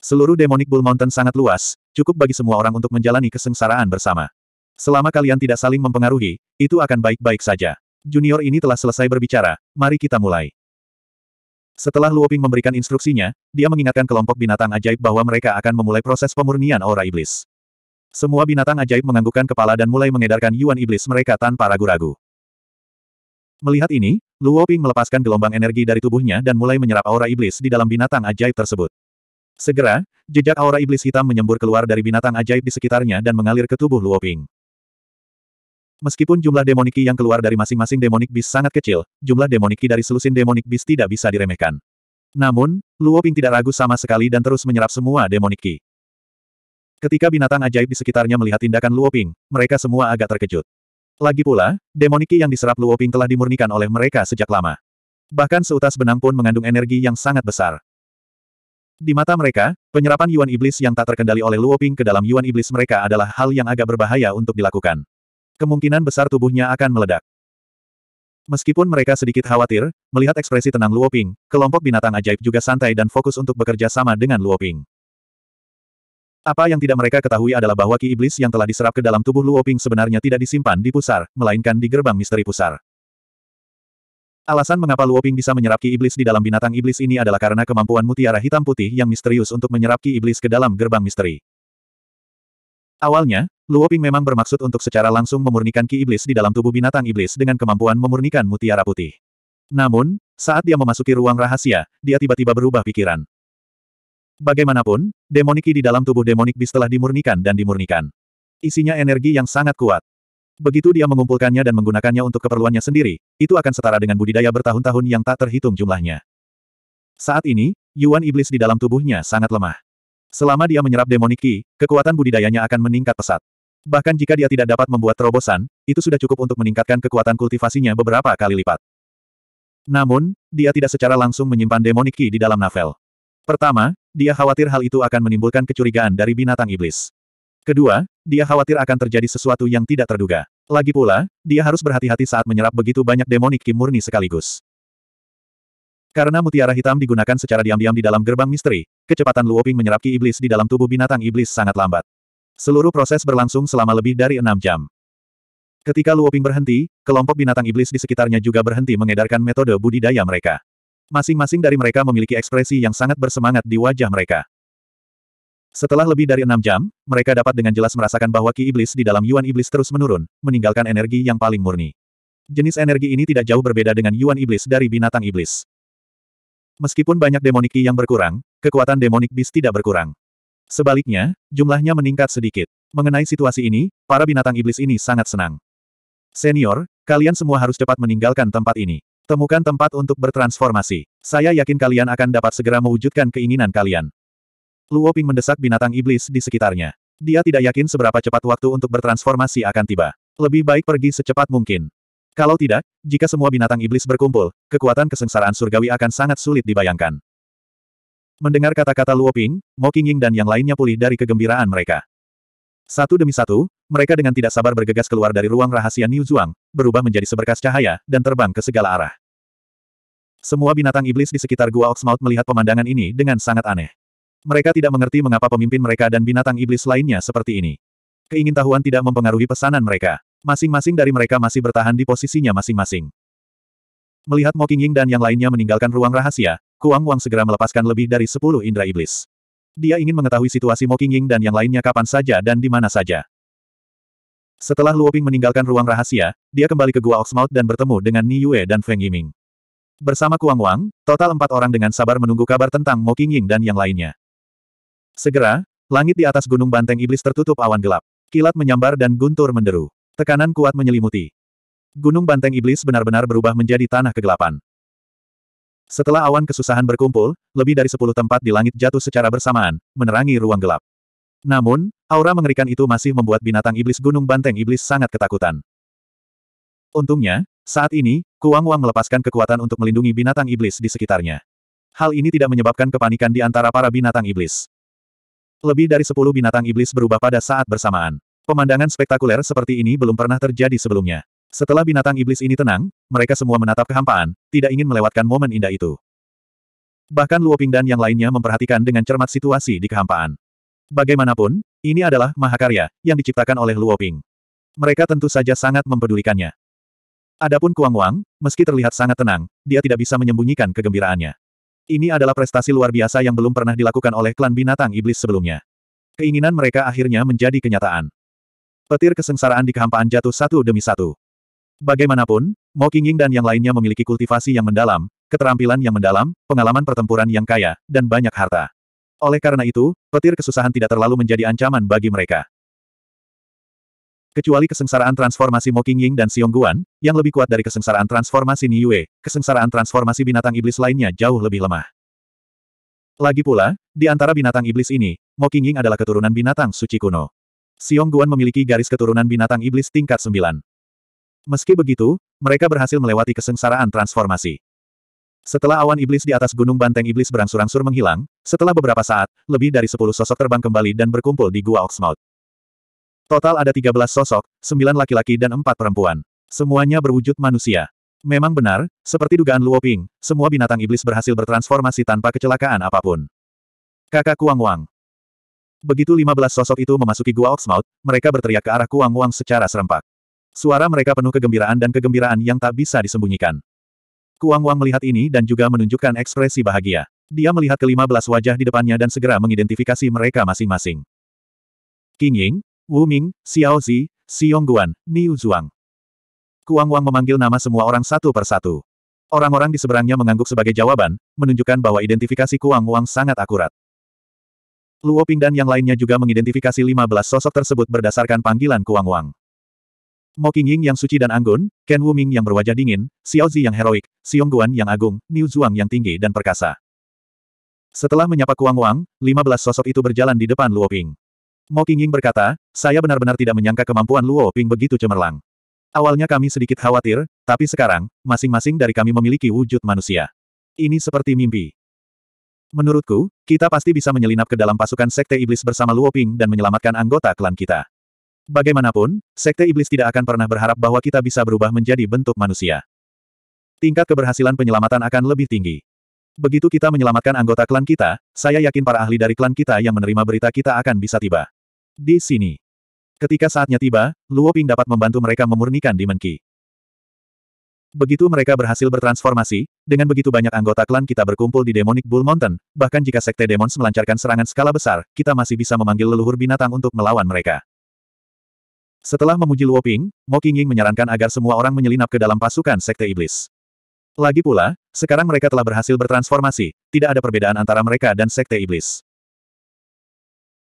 Seluruh Demonic Bull Mountain sangat luas, cukup bagi semua orang untuk menjalani kesengsaraan bersama. Selama kalian tidak saling mempengaruhi, itu akan baik-baik saja. Junior ini telah selesai berbicara, mari kita mulai. Setelah Luoping memberikan instruksinya, dia mengingatkan kelompok binatang ajaib bahwa mereka akan memulai proses pemurnian aura iblis. Semua binatang ajaib menganggukkan kepala dan mulai mengedarkan yuan iblis mereka tanpa ragu-ragu. Melihat ini, Luoping melepaskan gelombang energi dari tubuhnya dan mulai menyerap aura iblis di dalam binatang ajaib tersebut. Segera, jejak aura iblis hitam menyembur keluar dari binatang ajaib di sekitarnya dan mengalir ke tubuh Luoping. Meskipun jumlah demoniki yang keluar dari masing-masing demonik bis sangat kecil, jumlah demoniki dari selusin demonik bis tidak bisa diremehkan. Namun, Luo Ping tidak ragu sama sekali dan terus menyerap semua demoniki. Ketika binatang ajaib di sekitarnya melihat tindakan Luo Ping, mereka semua agak terkejut. Lagi pula, demoniki yang diserap Luo Ping telah dimurnikan oleh mereka sejak lama. Bahkan seutas benang pun mengandung energi yang sangat besar. Di mata mereka, penyerapan Yuan Iblis yang tak terkendali oleh Luo Ping ke dalam Yuan Iblis mereka adalah hal yang agak berbahaya untuk dilakukan kemungkinan besar tubuhnya akan meledak. Meskipun mereka sedikit khawatir, melihat ekspresi tenang Luoping, kelompok binatang ajaib juga santai dan fokus untuk bekerja sama dengan Luoping. Apa yang tidak mereka ketahui adalah bahwa ki iblis yang telah diserap ke dalam tubuh Luoping sebenarnya tidak disimpan di pusar, melainkan di gerbang misteri pusar. Alasan mengapa Luoping bisa menyerap ki iblis di dalam binatang iblis ini adalah karena kemampuan mutiara hitam putih yang misterius untuk menyerap ki iblis ke dalam gerbang misteri. Awalnya, Luo Ping memang bermaksud untuk secara langsung memurnikan ki iblis di dalam tubuh binatang iblis dengan kemampuan memurnikan mutiara putih. Namun, saat dia memasuki ruang rahasia, dia tiba-tiba berubah pikiran. Bagaimanapun, demoniki di dalam tubuh demonik bis telah dimurnikan dan dimurnikan. Isinya energi yang sangat kuat. Begitu dia mengumpulkannya dan menggunakannya untuk keperluannya sendiri, itu akan setara dengan budidaya bertahun-tahun yang tak terhitung jumlahnya. Saat ini, Yuan Iblis di dalam tubuhnya sangat lemah. Selama dia menyerap demoniki, kekuatan budidayanya akan meningkat pesat. Bahkan jika dia tidak dapat membuat terobosan, itu sudah cukup untuk meningkatkan kekuatan kultivasinya beberapa kali lipat. Namun, dia tidak secara langsung menyimpan demonic ki di dalam navel. Pertama, dia khawatir hal itu akan menimbulkan kecurigaan dari binatang iblis. Kedua, dia khawatir akan terjadi sesuatu yang tidak terduga. Lagi pula, dia harus berhati-hati saat menyerap begitu banyak demonic ki murni sekaligus. Karena mutiara hitam digunakan secara diam-diam di dalam gerbang misteri, kecepatan Luoping menyerap ki iblis di dalam tubuh binatang iblis sangat lambat. Seluruh proses berlangsung selama lebih dari enam jam. Ketika Luoping berhenti, kelompok binatang iblis di sekitarnya juga berhenti mengedarkan metode budidaya mereka. Masing-masing dari mereka memiliki ekspresi yang sangat bersemangat di wajah mereka. Setelah lebih dari enam jam, mereka dapat dengan jelas merasakan bahwa ki iblis di dalam Yuan Iblis terus menurun, meninggalkan energi yang paling murni. Jenis energi ini tidak jauh berbeda dengan Yuan Iblis dari binatang iblis. Meskipun banyak ki yang berkurang, kekuatan demonik bis tidak berkurang. Sebaliknya, jumlahnya meningkat sedikit. Mengenai situasi ini, para binatang iblis ini sangat senang. Senior, kalian semua harus cepat meninggalkan tempat ini. Temukan tempat untuk bertransformasi. Saya yakin kalian akan dapat segera mewujudkan keinginan kalian. Luo Ping mendesak binatang iblis di sekitarnya. Dia tidak yakin seberapa cepat waktu untuk bertransformasi akan tiba. Lebih baik pergi secepat mungkin. Kalau tidak, jika semua binatang iblis berkumpul, kekuatan kesengsaraan surgawi akan sangat sulit dibayangkan. Mendengar kata-kata Luo Ping, Mo Qingying dan yang lainnya pulih dari kegembiraan mereka. Satu demi satu, mereka dengan tidak sabar bergegas keluar dari ruang rahasia Niu Zhuang, berubah menjadi seberkas cahaya, dan terbang ke segala arah. Semua binatang iblis di sekitar Gua Oxmaut melihat pemandangan ini dengan sangat aneh. Mereka tidak mengerti mengapa pemimpin mereka dan binatang iblis lainnya seperti ini. Keingintahuan tidak mempengaruhi pesanan mereka. Masing-masing dari mereka masih bertahan di posisinya masing-masing. Melihat Mo Qingying dan yang lainnya meninggalkan ruang rahasia, Kuang Wang segera melepaskan lebih dari sepuluh indera iblis. Dia ingin mengetahui situasi Mo Qingying dan yang lainnya kapan saja dan di mana saja. Setelah Luoping meninggalkan ruang rahasia, dia kembali ke Gua Oxmouth dan bertemu dengan Ni Yue dan Feng Yiming. Bersama Kuang Wang, total empat orang dengan sabar menunggu kabar tentang Mo Qingying dan yang lainnya. Segera, langit di atas gunung banteng iblis tertutup awan gelap. Kilat menyambar dan guntur menderu. Tekanan kuat menyelimuti. Gunung banteng iblis benar-benar berubah menjadi tanah kegelapan. Setelah awan kesusahan berkumpul, lebih dari sepuluh tempat di langit jatuh secara bersamaan, menerangi ruang gelap. Namun, aura mengerikan itu masih membuat binatang iblis gunung banteng iblis sangat ketakutan. Untungnya, saat ini, Kuang Wang melepaskan kekuatan untuk melindungi binatang iblis di sekitarnya. Hal ini tidak menyebabkan kepanikan di antara para binatang iblis. Lebih dari sepuluh binatang iblis berubah pada saat bersamaan. Pemandangan spektakuler seperti ini belum pernah terjadi sebelumnya. Setelah binatang iblis ini tenang, mereka semua menatap kehampaan, tidak ingin melewatkan momen indah itu. Bahkan Luoping dan yang lainnya memperhatikan dengan cermat situasi di kehampaan. Bagaimanapun, ini adalah mahakarya yang diciptakan oleh Luoping. Mereka tentu saja sangat mempedulikannya. Adapun Kuang Wang, meski terlihat sangat tenang, dia tidak bisa menyembunyikan kegembiraannya. Ini adalah prestasi luar biasa yang belum pernah dilakukan oleh klan binatang iblis sebelumnya. Keinginan mereka akhirnya menjadi kenyataan. Petir kesengsaraan di kehampaan jatuh satu demi satu. Bagaimanapun, Mo Qingying dan yang lainnya memiliki kultivasi yang mendalam, keterampilan yang mendalam, pengalaman pertempuran yang kaya, dan banyak harta. Oleh karena itu, petir kesusahan tidak terlalu menjadi ancaman bagi mereka. Kecuali kesengsaraan transformasi Mo Qingying dan Xiong Guan, yang lebih kuat dari kesengsaraan transformasi Niue, kesengsaraan transformasi binatang iblis lainnya jauh lebih lemah. Lagi pula, di antara binatang iblis ini, Mo Qingying adalah keturunan binatang suci kuno. Xiong Guan memiliki garis keturunan binatang iblis tingkat 9. Meski begitu, mereka berhasil melewati kesengsaraan transformasi. Setelah awan iblis di atas gunung banteng iblis berangsur-angsur menghilang, setelah beberapa saat, lebih dari 10 sosok terbang kembali dan berkumpul di Gua Oxmouth. Total ada 13 sosok, 9 laki-laki dan 4 perempuan. Semuanya berwujud manusia. Memang benar, seperti dugaan Luo Ping, semua binatang iblis berhasil bertransformasi tanpa kecelakaan apapun. Kakak Kuang Wang. Begitu 15 sosok itu memasuki Gua Oxmouth, mereka berteriak ke arah Kuang Wang secara serempak. Suara mereka penuh kegembiraan dan kegembiraan yang tak bisa disembunyikan. Kuang Wang melihat ini dan juga menunjukkan ekspresi bahagia. Dia melihat kelima belas wajah di depannya dan segera mengidentifikasi mereka masing-masing. King Ying, Wu Ming, Xiao Zi, Xiong Xiongguan, Niu Zhuang. Kuang Wang memanggil nama semua orang satu per satu. Orang-orang di seberangnya mengangguk sebagai jawaban, menunjukkan bahwa identifikasi Kuang Wang sangat akurat. Luo Ping dan yang lainnya juga mengidentifikasi lima belas sosok tersebut berdasarkan panggilan Kuang Wang. Mo Qingying yang suci dan anggun, Ken Wuming yang berwajah dingin, Xiao Zi yang heroik, Xiong Guan yang agung, Niu Zhuang yang tinggi dan perkasa. Setelah menyapa Kuang Wang, 15 sosok itu berjalan di depan Luo Ping. Mo Qingying berkata, saya benar-benar tidak menyangka kemampuan Luo Ping begitu cemerlang. Awalnya kami sedikit khawatir, tapi sekarang, masing-masing dari kami memiliki wujud manusia. Ini seperti mimpi. Menurutku, kita pasti bisa menyelinap ke dalam pasukan Sekte Iblis bersama Luo Ping dan menyelamatkan anggota klan kita. Bagaimanapun, Sekte Iblis tidak akan pernah berharap bahwa kita bisa berubah menjadi bentuk manusia. Tingkat keberhasilan penyelamatan akan lebih tinggi. Begitu kita menyelamatkan anggota klan kita, saya yakin para ahli dari klan kita yang menerima berita kita akan bisa tiba. Di sini. Ketika saatnya tiba, Luo Ping dapat membantu mereka memurnikan Dimenki. Begitu mereka berhasil bertransformasi, dengan begitu banyak anggota klan kita berkumpul di Demonic Bull Mountain, bahkan jika Sekte Demons melancarkan serangan skala besar, kita masih bisa memanggil leluhur binatang untuk melawan mereka. Setelah memuji Luo Ping, Mo Qingying menyarankan agar semua orang menyelinap ke dalam pasukan Sekte Iblis. Lagi pula, sekarang mereka telah berhasil bertransformasi, tidak ada perbedaan antara mereka dan Sekte Iblis.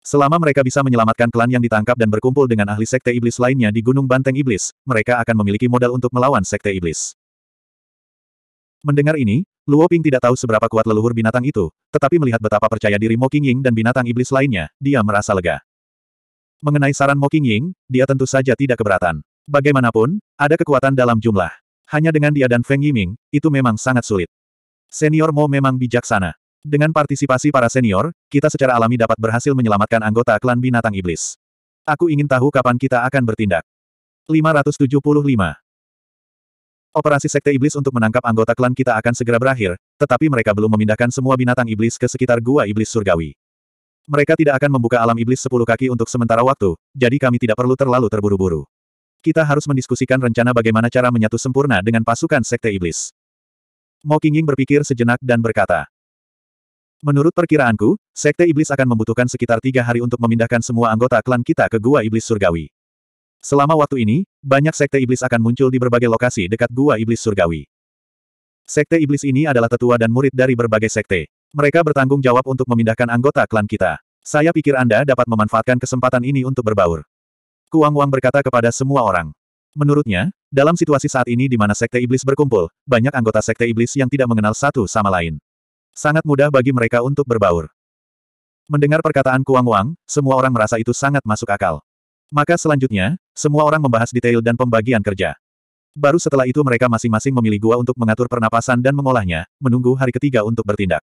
Selama mereka bisa menyelamatkan klan yang ditangkap dan berkumpul dengan ahli Sekte Iblis lainnya di Gunung Banteng Iblis, mereka akan memiliki modal untuk melawan Sekte Iblis. Mendengar ini, Luo Ping tidak tahu seberapa kuat leluhur binatang itu, tetapi melihat betapa percaya diri Mo Qingying dan binatang iblis lainnya, dia merasa lega. Mengenai saran Mo Ying, dia tentu saja tidak keberatan. Bagaimanapun, ada kekuatan dalam jumlah. Hanya dengan dia dan Feng Yiming, itu memang sangat sulit. Senior Mo memang bijaksana. Dengan partisipasi para senior, kita secara alami dapat berhasil menyelamatkan anggota klan binatang iblis. Aku ingin tahu kapan kita akan bertindak. 575. Operasi Sekte Iblis untuk menangkap anggota klan kita akan segera berakhir, tetapi mereka belum memindahkan semua binatang iblis ke sekitar Gua Iblis Surgawi. Mereka tidak akan membuka alam iblis sepuluh kaki untuk sementara waktu, jadi kami tidak perlu terlalu terburu-buru. Kita harus mendiskusikan rencana bagaimana cara menyatu sempurna dengan pasukan sekte iblis. Mo Qingying berpikir sejenak dan berkata, Menurut perkiraanku, sekte iblis akan membutuhkan sekitar tiga hari untuk memindahkan semua anggota klan kita ke Gua Iblis Surgawi. Selama waktu ini, banyak sekte iblis akan muncul di berbagai lokasi dekat Gua Iblis Surgawi. Sekte iblis ini adalah tetua dan murid dari berbagai sekte. Mereka bertanggung jawab untuk memindahkan anggota klan kita. Saya pikir Anda dapat memanfaatkan kesempatan ini untuk berbaur. Kuang Wang berkata kepada semua orang. Menurutnya, dalam situasi saat ini di mana sekte iblis berkumpul, banyak anggota sekte iblis yang tidak mengenal satu sama lain. Sangat mudah bagi mereka untuk berbaur. Mendengar perkataan Kuang Wang, semua orang merasa itu sangat masuk akal. Maka selanjutnya, semua orang membahas detail dan pembagian kerja. Baru setelah itu mereka masing-masing memilih gua untuk mengatur pernapasan dan mengolahnya, menunggu hari ketiga untuk bertindak.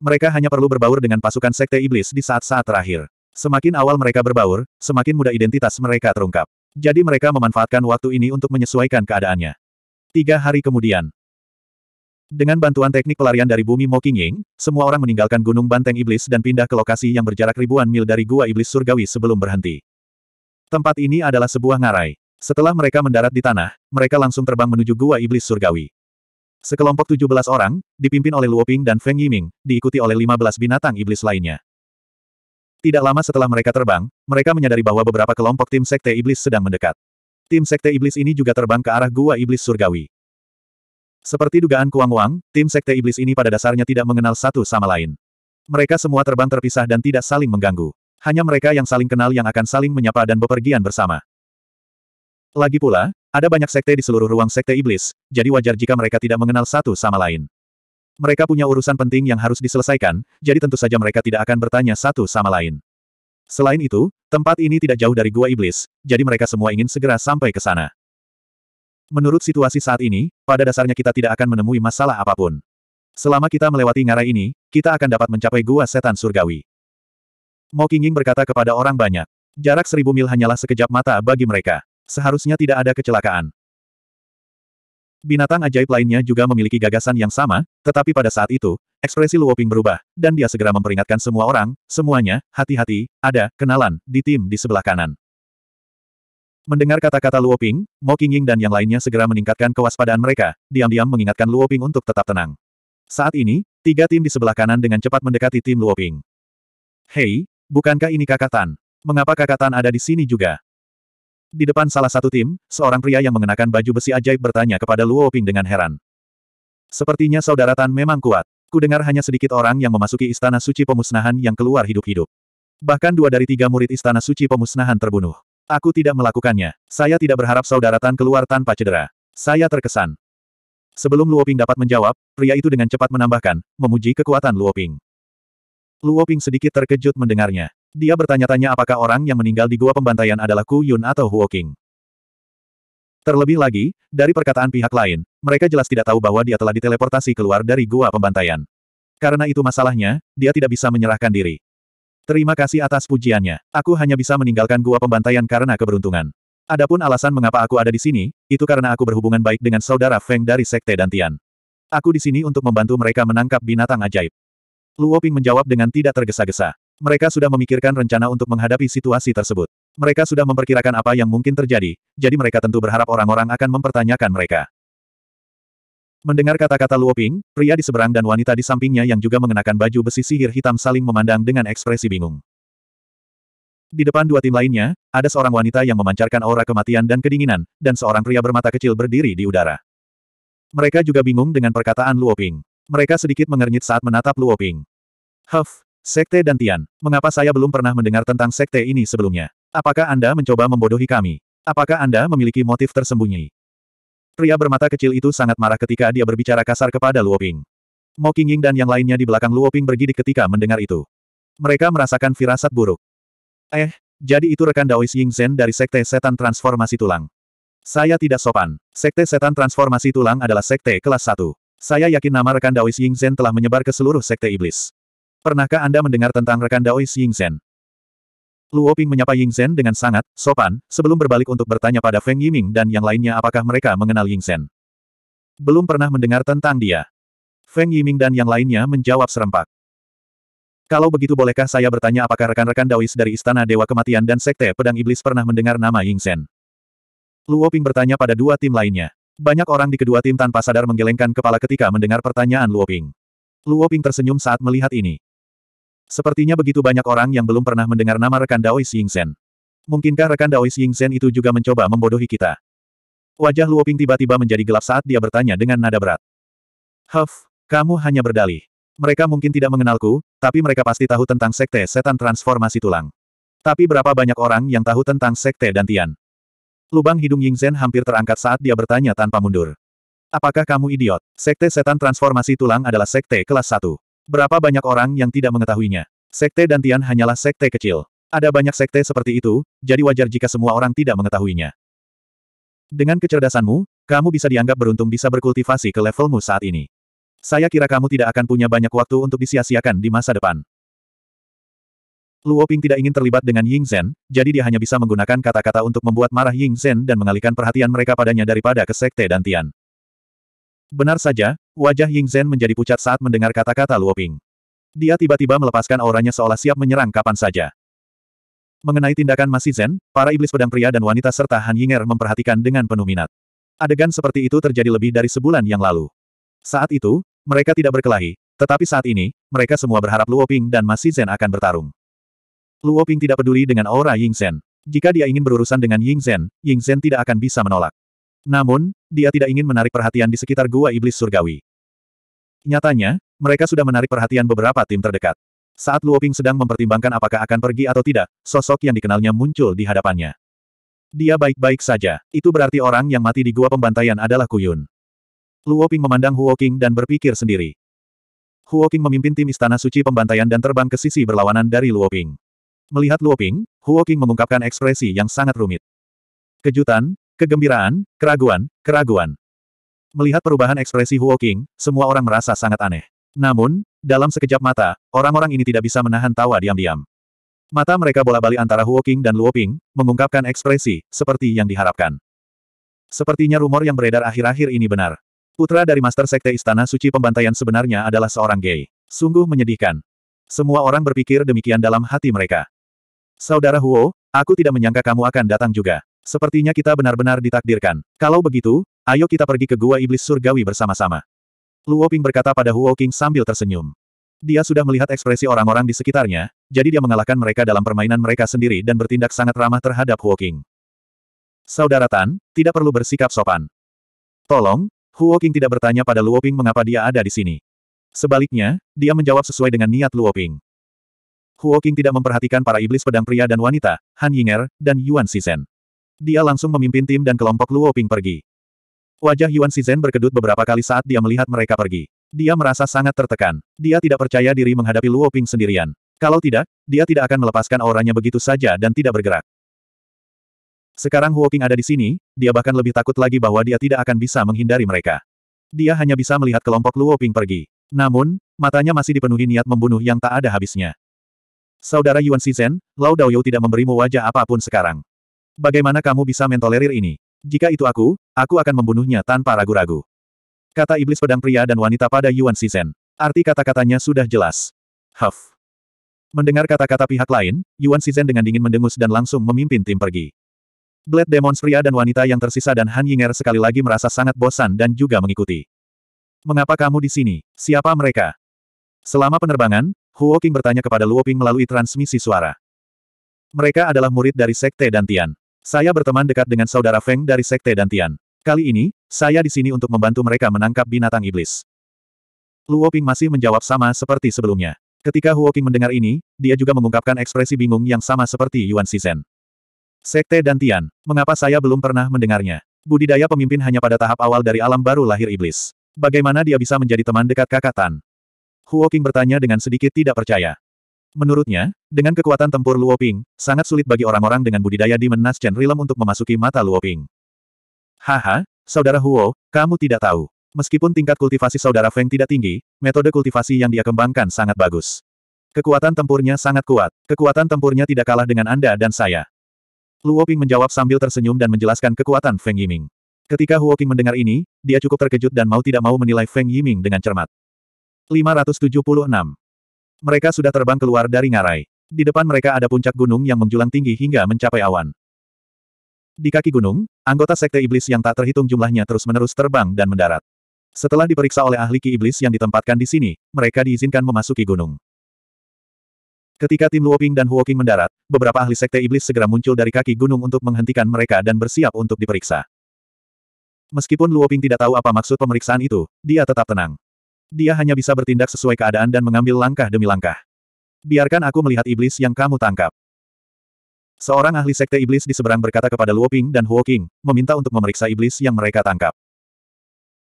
Mereka hanya perlu berbaur dengan pasukan sekte iblis di saat-saat terakhir. Semakin awal mereka berbaur, semakin mudah identitas mereka terungkap. Jadi mereka memanfaatkan waktu ini untuk menyesuaikan keadaannya. Tiga hari kemudian. Dengan bantuan teknik pelarian dari bumi Moking Ying, semua orang meninggalkan Gunung Banteng Iblis dan pindah ke lokasi yang berjarak ribuan mil dari Gua Iblis Surgawi sebelum berhenti. Tempat ini adalah sebuah ngarai. Setelah mereka mendarat di tanah, mereka langsung terbang menuju Gua Iblis Surgawi. Sekelompok 17 orang, dipimpin oleh Luoping dan Feng Yiming, diikuti oleh 15 binatang iblis lainnya. Tidak lama setelah mereka terbang, mereka menyadari bahwa beberapa kelompok tim Sekte Iblis sedang mendekat. Tim Sekte Iblis ini juga terbang ke arah Gua Iblis Surgawi. Seperti dugaan Kuang Wang, tim Sekte Iblis ini pada dasarnya tidak mengenal satu sama lain. Mereka semua terbang terpisah dan tidak saling mengganggu. Hanya mereka yang saling kenal yang akan saling menyapa dan bepergian bersama. Lagi pula, ada banyak sekte di seluruh ruang sekte iblis, jadi wajar jika mereka tidak mengenal satu sama lain. Mereka punya urusan penting yang harus diselesaikan, jadi tentu saja mereka tidak akan bertanya satu sama lain. Selain itu, tempat ini tidak jauh dari gua iblis, jadi mereka semua ingin segera sampai ke sana. Menurut situasi saat ini, pada dasarnya kita tidak akan menemui masalah apapun. Selama kita melewati ngarai ini, kita akan dapat mencapai gua setan surgawi. Mo Qingying berkata kepada orang banyak, jarak seribu mil hanyalah sekejap mata bagi mereka. Seharusnya tidak ada kecelakaan. Binatang ajaib lainnya juga memiliki gagasan yang sama, tetapi pada saat itu, ekspresi Luoping berubah, dan dia segera memperingatkan semua orang, semuanya, hati-hati, ada, kenalan, di tim di sebelah kanan. Mendengar kata-kata Luoping, Mo Qingying dan yang lainnya segera meningkatkan kewaspadaan mereka, diam-diam mengingatkan Luoping untuk tetap tenang. Saat ini, tiga tim di sebelah kanan dengan cepat mendekati tim Luoping. Hei, bukankah ini Kakatan? Mengapa Kakatan ada di sini juga? Di depan salah satu tim, seorang pria yang mengenakan baju besi ajaib bertanya kepada Luo Ping dengan heran. Sepertinya saudara Tan memang kuat. Kudengar hanya sedikit orang yang memasuki istana suci pemusnahan yang keluar hidup-hidup. Bahkan dua dari tiga murid istana suci pemusnahan terbunuh. Aku tidak melakukannya. Saya tidak berharap saudara Tan keluar tanpa cedera. Saya terkesan. Sebelum Luo Ping dapat menjawab, pria itu dengan cepat menambahkan, memuji kekuatan Luo Ping. Luo Ping sedikit terkejut mendengarnya. Dia bertanya-tanya apakah orang yang meninggal di gua pembantaian adalah Ku Yun atau Huo King. Terlebih lagi, dari perkataan pihak lain, mereka jelas tidak tahu bahwa dia telah diteleportasi keluar dari gua pembantaian. Karena itu masalahnya, dia tidak bisa menyerahkan diri. Terima kasih atas pujiannya. Aku hanya bisa meninggalkan gua pembantaian karena keberuntungan. Adapun alasan mengapa aku ada di sini, itu karena aku berhubungan baik dengan saudara Feng dari Sekte Dantian. Aku di sini untuk membantu mereka menangkap binatang ajaib. Luoping menjawab dengan tidak tergesa-gesa. Mereka sudah memikirkan rencana untuk menghadapi situasi tersebut. Mereka sudah memperkirakan apa yang mungkin terjadi, jadi mereka tentu berharap orang-orang akan mempertanyakan mereka. Mendengar kata-kata Luoping, pria di seberang dan wanita di sampingnya yang juga mengenakan baju besi sihir hitam saling memandang dengan ekspresi bingung. Di depan dua tim lainnya, ada seorang wanita yang memancarkan aura kematian dan kedinginan, dan seorang pria bermata kecil berdiri di udara. Mereka juga bingung dengan perkataan Luoping. Mereka sedikit mengernyit saat menatap Luoping. Huff, Sekte Dantian, mengapa saya belum pernah mendengar tentang sekte ini sebelumnya? Apakah Anda mencoba membodohi kami? Apakah Anda memiliki motif tersembunyi? Pria bermata kecil itu sangat marah ketika dia berbicara kasar kepada Luoping. Mo Qingying dan yang lainnya di belakang Luoping bergidik ketika mendengar itu. Mereka merasakan firasat buruk. Eh, jadi itu rekan Daois Yingzhen dari Sekte Setan Transformasi Tulang. Saya tidak sopan. Sekte Setan Transformasi Tulang adalah sekte kelas 1. Saya yakin nama rekan Daois Yingzhen telah menyebar ke seluruh sekte iblis. Pernahkah Anda mendengar tentang rekan Daois Zhen? Luo Ping menyapa Ying Zhen dengan sangat sopan, sebelum berbalik untuk bertanya pada Feng Yiming dan yang lainnya apakah mereka mengenal Ying Zhen. Belum pernah mendengar tentang dia. Feng Yiming dan yang lainnya menjawab serempak. Kalau begitu bolehkah saya bertanya apakah rekan-rekan Daois dari Istana Dewa Kematian dan Sekte Pedang Iblis pernah mendengar nama Zhen? Luo Ping bertanya pada dua tim lainnya. Banyak orang di kedua tim tanpa sadar menggelengkan kepala ketika mendengar pertanyaan Luo Ping. Luo Ping tersenyum saat melihat ini. Sepertinya begitu banyak orang yang belum pernah mendengar nama rekan Dao Yingzhen. Mungkinkah rekan Dao Yingzhen itu juga mencoba membodohi kita? Wajah Luoping tiba-tiba menjadi gelap saat dia bertanya dengan nada berat. Huff, kamu hanya berdalih. Mereka mungkin tidak mengenalku, tapi mereka pasti tahu tentang sekte setan transformasi tulang. Tapi berapa banyak orang yang tahu tentang sekte Dantian? Lubang hidung Yingzhen hampir terangkat saat dia bertanya tanpa mundur. Apakah kamu idiot? Sekte setan transformasi tulang adalah sekte kelas 1. Berapa banyak orang yang tidak mengetahuinya? Sekte Dantian hanyalah sekte kecil. Ada banyak sekte seperti itu, jadi wajar jika semua orang tidak mengetahuinya. Dengan kecerdasanmu, kamu bisa dianggap beruntung bisa berkultivasi ke levelmu saat ini. Saya kira kamu tidak akan punya banyak waktu untuk disia-siakan di masa depan. Luo Ping tidak ingin terlibat dengan Ying Zhen, jadi dia hanya bisa menggunakan kata-kata untuk membuat marah Ying Zhen dan mengalihkan perhatian mereka padanya daripada ke sekte Dantian. Benar saja, Wajah Ying Zhen menjadi pucat saat mendengar kata-kata Luo Ping. Dia tiba-tiba melepaskan auranya seolah siap menyerang kapan saja. Mengenai tindakan Masi Zhen, para iblis pedang pria dan wanita serta Han Yinger memperhatikan dengan penuh minat. Adegan seperti itu terjadi lebih dari sebulan yang lalu. Saat itu, mereka tidak berkelahi, tetapi saat ini, mereka semua berharap Luo Ping dan Masi Zhen akan bertarung. Luo Ping tidak peduli dengan aura Ying Zhen. Jika dia ingin berurusan dengan Ying Zhen, Ying Zhen tidak akan bisa menolak. Namun, dia tidak ingin menarik perhatian di sekitar gua iblis surgawi. Nyatanya, mereka sudah menarik perhatian beberapa tim terdekat. Saat Luoping sedang mempertimbangkan apakah akan pergi atau tidak, sosok yang dikenalnya muncul di hadapannya. Dia baik-baik saja. Itu berarti orang yang mati di gua pembantaian adalah Kuyun. Luoping memandang Huoking dan berpikir sendiri. Huoking memimpin tim Istana Suci Pembantaian dan terbang ke sisi berlawanan dari Luoping. Melihat Luoping, Huoking mengungkapkan ekspresi yang sangat rumit. Kejutan, Kegembiraan, keraguan, keraguan. Melihat perubahan ekspresi Huo King, semua orang merasa sangat aneh. Namun, dalam sekejap mata, orang-orang ini tidak bisa menahan tawa diam-diam. Mata mereka bola bali antara Huo King dan Luo Ping, mengungkapkan ekspresi, seperti yang diharapkan. Sepertinya rumor yang beredar akhir-akhir ini benar. Putra dari Master Sekte Istana Suci Pembantaian sebenarnya adalah seorang gay. Sungguh menyedihkan. Semua orang berpikir demikian dalam hati mereka. Saudara Huo, aku tidak menyangka kamu akan datang juga. Sepertinya kita benar-benar ditakdirkan. Kalau begitu, ayo kita pergi ke Gua Iblis Surgawi bersama-sama. Luo Ping berkata pada Huo Qing sambil tersenyum. Dia sudah melihat ekspresi orang-orang di sekitarnya, jadi dia mengalahkan mereka dalam permainan mereka sendiri dan bertindak sangat ramah terhadap Huo Qing. Saudara Tan, tidak perlu bersikap sopan. Tolong, Huo Qing tidak bertanya pada Luo Ping mengapa dia ada di sini. Sebaliknya, dia menjawab sesuai dengan niat Luo Ping. Huo Qing tidak memperhatikan para iblis pedang pria dan wanita, Han Yinger, dan Yuan Shizhen dia langsung memimpin tim dan kelompok Luo Ping pergi. Wajah Yuan Shizhen berkedut beberapa kali saat dia melihat mereka pergi. Dia merasa sangat tertekan. Dia tidak percaya diri menghadapi Luo Ping sendirian. Kalau tidak, dia tidak akan melepaskan auranya begitu saja dan tidak bergerak. Sekarang Huo Ping ada di sini, dia bahkan lebih takut lagi bahwa dia tidak akan bisa menghindari mereka. Dia hanya bisa melihat kelompok Luo Ping pergi. Namun, matanya masih dipenuhi niat membunuh yang tak ada habisnya. Saudara Yuan Shizhen, Lao Daoyou tidak memberimu wajah apapun sekarang. Bagaimana kamu bisa mentolerir ini? Jika itu aku, aku akan membunuhnya tanpa ragu-ragu. Kata iblis pedang pria dan wanita pada Yuan Shizhen. Arti kata-katanya sudah jelas. Huff. Mendengar kata-kata pihak lain, Yuan Shizhen dengan dingin mendengus dan langsung memimpin tim pergi. Blade Demons pria dan wanita yang tersisa dan Han Yinger sekali lagi merasa sangat bosan dan juga mengikuti. Mengapa kamu di sini? Siapa mereka? Selama penerbangan, Huo King bertanya kepada Luo Ping melalui transmisi suara. Mereka adalah murid dari Sekte Dantian. Saya berteman dekat dengan saudara Feng dari Sekte Dantian. Kali ini, saya di sini untuk membantu mereka menangkap binatang iblis. Luo Ping masih menjawab sama seperti sebelumnya. Ketika Huo mendengar ini, dia juga mengungkapkan ekspresi bingung yang sama seperti Yuan Shizhen. Sekte Dantian, mengapa saya belum pernah mendengarnya? Budidaya pemimpin hanya pada tahap awal dari alam baru lahir iblis. Bagaimana dia bisa menjadi teman dekat kakak Tan? Huo bertanya dengan sedikit tidak percaya. Menurutnya, dengan kekuatan tempur Luoping, sangat sulit bagi orang-orang dengan budidaya di Menas Chen Realm untuk memasuki mata Luoping. Haha, saudara Huo, kamu tidak tahu. Meskipun tingkat kultivasi saudara Feng tidak tinggi, metode kultivasi yang dia kembangkan sangat bagus. Kekuatan tempurnya sangat kuat. Kekuatan tempurnya tidak kalah dengan Anda dan saya. Luoping menjawab sambil tersenyum dan menjelaskan kekuatan Feng Yiming. Ketika Huoping mendengar ini, dia cukup terkejut dan mau tidak mau menilai Feng Yiming dengan cermat. 576 mereka sudah terbang keluar dari ngarai. Di depan mereka ada puncak gunung yang menjulang tinggi hingga mencapai awan. Di kaki gunung, anggota sekte iblis yang tak terhitung jumlahnya terus-menerus terbang dan mendarat. Setelah diperiksa oleh ahli ki iblis yang ditempatkan di sini, mereka diizinkan memasuki gunung. Ketika tim Luoping dan Huoking mendarat, beberapa ahli sekte iblis segera muncul dari kaki gunung untuk menghentikan mereka dan bersiap untuk diperiksa. Meskipun Luoping tidak tahu apa maksud pemeriksaan itu, dia tetap tenang. Dia hanya bisa bertindak sesuai keadaan dan mengambil langkah demi langkah. Biarkan aku melihat iblis yang kamu tangkap. Seorang ahli sekte iblis di seberang berkata kepada Luo Ping dan Huoqing, meminta untuk memeriksa iblis yang mereka tangkap.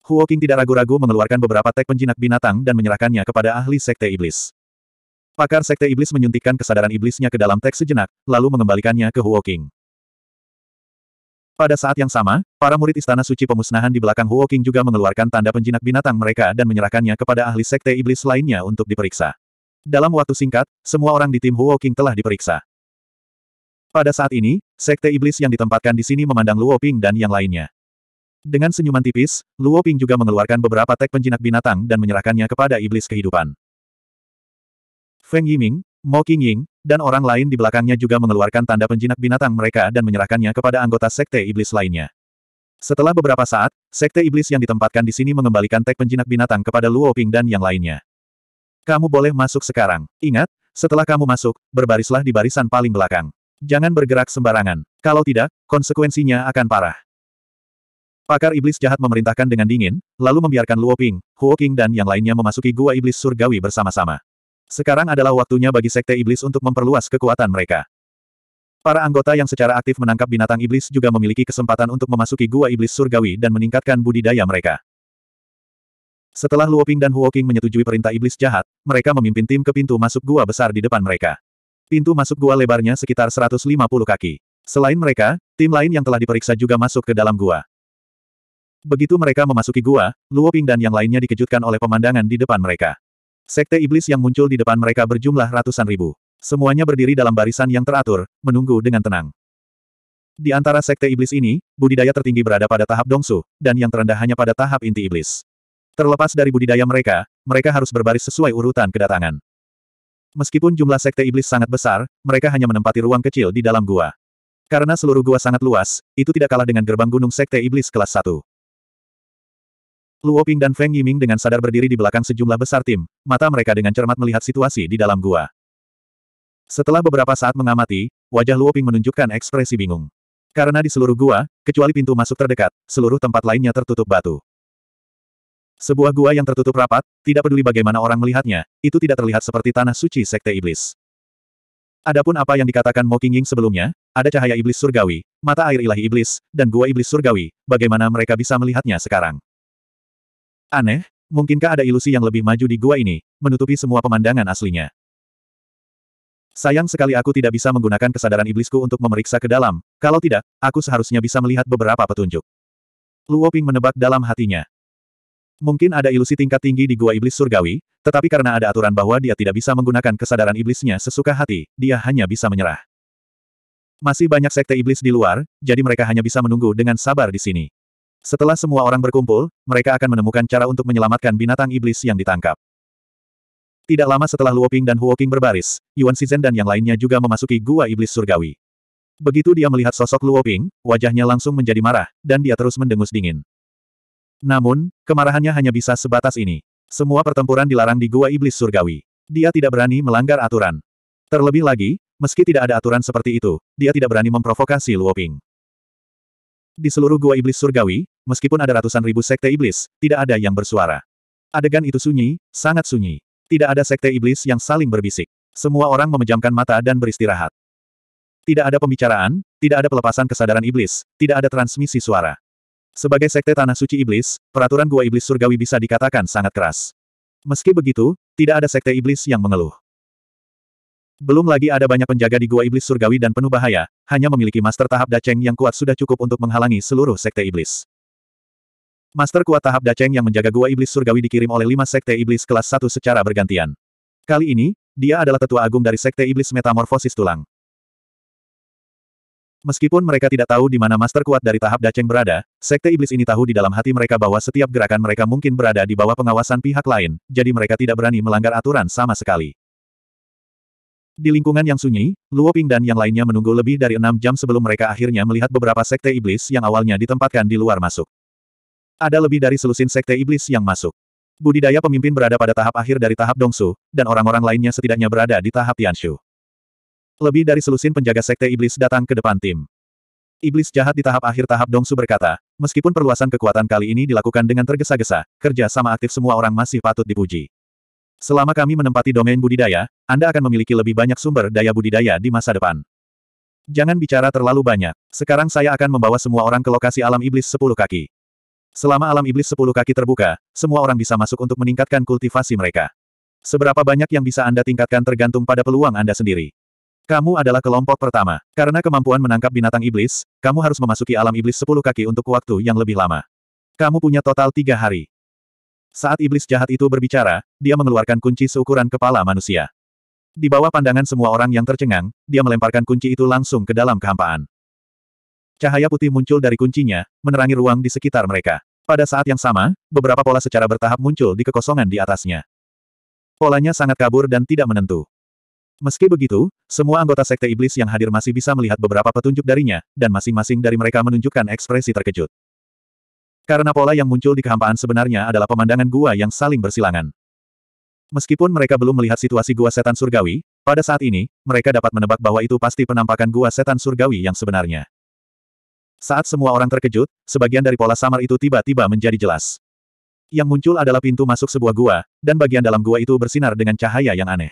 Huoqing tidak ragu-ragu mengeluarkan beberapa tek penjinak binatang dan menyerahkannya kepada ahli sekte iblis. Pakar sekte iblis menyuntikkan kesadaran iblisnya ke dalam tek sejenak, lalu mengembalikannya ke Huoqing. Pada saat yang sama, para murid Istana Suci Pemusnahan di belakang Huo King juga mengeluarkan tanda penjinak binatang mereka dan menyerahkannya kepada ahli sekte iblis lainnya untuk diperiksa. Dalam waktu singkat, semua orang di tim Huo King telah diperiksa. Pada saat ini, sekte iblis yang ditempatkan di sini memandang Luo Ping dan yang lainnya. Dengan senyuman tipis, Luo Ping juga mengeluarkan beberapa tek penjinak binatang dan menyerahkannya kepada iblis kehidupan. Feng Yiming, Mo Ying dan orang lain di belakangnya juga mengeluarkan tanda penjinak binatang mereka dan menyerahkannya kepada anggota Sekte Iblis lainnya. Setelah beberapa saat, Sekte Iblis yang ditempatkan di sini mengembalikan tag penjinak binatang kepada Luo Ping dan yang lainnya. Kamu boleh masuk sekarang. Ingat, setelah kamu masuk, berbarislah di barisan paling belakang. Jangan bergerak sembarangan. Kalau tidak, konsekuensinya akan parah. Pakar iblis jahat memerintahkan dengan dingin, lalu membiarkan Luo Ping, Huo Qing dan yang lainnya memasuki gua iblis surgawi bersama-sama. Sekarang adalah waktunya bagi Sekte Iblis untuk memperluas kekuatan mereka. Para anggota yang secara aktif menangkap binatang iblis juga memiliki kesempatan untuk memasuki gua iblis surgawi dan meningkatkan budidaya mereka. Setelah Luoping dan Huoking menyetujui perintah iblis jahat, mereka memimpin tim ke pintu masuk gua besar di depan mereka. Pintu masuk gua lebarnya sekitar 150 kaki. Selain mereka, tim lain yang telah diperiksa juga masuk ke dalam gua. Begitu mereka memasuki gua, Luoping dan yang lainnya dikejutkan oleh pemandangan di depan mereka. Sekte iblis yang muncul di depan mereka berjumlah ratusan ribu. Semuanya berdiri dalam barisan yang teratur, menunggu dengan tenang. Di antara sekte iblis ini, budidaya tertinggi berada pada tahap dongsu, dan yang terendah hanya pada tahap inti iblis. Terlepas dari budidaya mereka, mereka harus berbaris sesuai urutan kedatangan. Meskipun jumlah sekte iblis sangat besar, mereka hanya menempati ruang kecil di dalam gua. Karena seluruh gua sangat luas, itu tidak kalah dengan gerbang gunung sekte iblis kelas 1. Luo Ping dan Feng Yiming dengan sadar berdiri di belakang sejumlah besar tim, mata mereka dengan cermat melihat situasi di dalam gua. Setelah beberapa saat mengamati, wajah Luo Ping menunjukkan ekspresi bingung. Karena di seluruh gua, kecuali pintu masuk terdekat, seluruh tempat lainnya tertutup batu. Sebuah gua yang tertutup rapat, tidak peduli bagaimana orang melihatnya, itu tidak terlihat seperti tanah suci Sekte Iblis. Adapun apa yang dikatakan Mo Qingying sebelumnya, ada cahaya iblis surgawi, mata air ilahi iblis, dan gua iblis surgawi, bagaimana mereka bisa melihatnya sekarang? Aneh, mungkinkah ada ilusi yang lebih maju di gua ini, menutupi semua pemandangan aslinya. Sayang sekali aku tidak bisa menggunakan kesadaran iblisku untuk memeriksa ke dalam, kalau tidak, aku seharusnya bisa melihat beberapa petunjuk. Luo Ping menebak dalam hatinya. Mungkin ada ilusi tingkat tinggi di gua iblis surgawi, tetapi karena ada aturan bahwa dia tidak bisa menggunakan kesadaran iblisnya sesuka hati, dia hanya bisa menyerah. Masih banyak sekte iblis di luar, jadi mereka hanya bisa menunggu dengan sabar di sini. Setelah semua orang berkumpul, mereka akan menemukan cara untuk menyelamatkan binatang iblis yang ditangkap. Tidak lama setelah Luoping dan Huoqing berbaris, Yuan Shizhen dan yang lainnya juga memasuki gua iblis surgawi. Begitu dia melihat sosok Luoping, wajahnya langsung menjadi marah, dan dia terus mendengus dingin. Namun, kemarahannya hanya bisa sebatas ini. Semua pertempuran dilarang di gua iblis surgawi. Dia tidak berani melanggar aturan. Terlebih lagi, meski tidak ada aturan seperti itu, dia tidak berani memprovokasi Luoping. Di seluruh gua iblis surgawi, meskipun ada ratusan ribu sekte iblis, tidak ada yang bersuara. Adegan itu sunyi, sangat sunyi. Tidak ada sekte iblis yang saling berbisik. Semua orang memejamkan mata dan beristirahat. Tidak ada pembicaraan, tidak ada pelepasan kesadaran iblis, tidak ada transmisi suara. Sebagai sekte tanah suci iblis, peraturan gua iblis surgawi bisa dikatakan sangat keras. Meski begitu, tidak ada sekte iblis yang mengeluh. Belum lagi ada banyak penjaga di gua iblis surgawi dan penuh bahaya, hanya memiliki master tahap daceng yang kuat sudah cukup untuk menghalangi seluruh sekte iblis. Master kuat tahap Daceng yang menjaga gua iblis surgawi dikirim oleh lima sekte iblis kelas 1 secara bergantian. Kali ini, dia adalah tetua agung dari sekte iblis metamorfosis tulang. Meskipun mereka tidak tahu di mana master kuat dari tahap Daceng berada, sekte iblis ini tahu di dalam hati mereka bahwa setiap gerakan mereka mungkin berada di bawah pengawasan pihak lain, jadi mereka tidak berani melanggar aturan sama sekali. Di lingkungan yang sunyi, Luo Ping dan yang lainnya menunggu lebih dari enam jam sebelum mereka akhirnya melihat beberapa sekte iblis yang awalnya ditempatkan di luar masuk. Ada lebih dari selusin sekte iblis yang masuk. Budidaya pemimpin berada pada tahap akhir dari tahap Dongsu, dan orang-orang lainnya setidaknya berada di tahap Tianshu. Lebih dari selusin penjaga sekte iblis datang ke depan tim. Iblis jahat di tahap akhir tahap Dongsu berkata, meskipun perluasan kekuatan kali ini dilakukan dengan tergesa-gesa, kerja sama aktif semua orang masih patut dipuji. Selama kami menempati domain budidaya, Anda akan memiliki lebih banyak sumber daya budidaya di masa depan. Jangan bicara terlalu banyak. Sekarang saya akan membawa semua orang ke lokasi alam iblis sepuluh kaki. Selama alam iblis sepuluh kaki terbuka, semua orang bisa masuk untuk meningkatkan kultivasi mereka. Seberapa banyak yang bisa Anda tingkatkan tergantung pada peluang Anda sendiri. Kamu adalah kelompok pertama. Karena kemampuan menangkap binatang iblis, kamu harus memasuki alam iblis sepuluh kaki untuk waktu yang lebih lama. Kamu punya total tiga hari. Saat iblis jahat itu berbicara, dia mengeluarkan kunci seukuran kepala manusia. Di bawah pandangan semua orang yang tercengang, dia melemparkan kunci itu langsung ke dalam kehampaan. Cahaya putih muncul dari kuncinya, menerangi ruang di sekitar mereka. Pada saat yang sama, beberapa pola secara bertahap muncul di kekosongan di atasnya. Polanya sangat kabur dan tidak menentu. Meski begitu, semua anggota Sekte Iblis yang hadir masih bisa melihat beberapa petunjuk darinya, dan masing-masing dari mereka menunjukkan ekspresi terkejut. Karena pola yang muncul di kehampaan sebenarnya adalah pemandangan gua yang saling bersilangan. Meskipun mereka belum melihat situasi gua setan surgawi, pada saat ini, mereka dapat menebak bahwa itu pasti penampakan gua setan surgawi yang sebenarnya. Saat semua orang terkejut, sebagian dari pola samar itu tiba-tiba menjadi jelas. Yang muncul adalah pintu masuk sebuah gua, dan bagian dalam gua itu bersinar dengan cahaya yang aneh.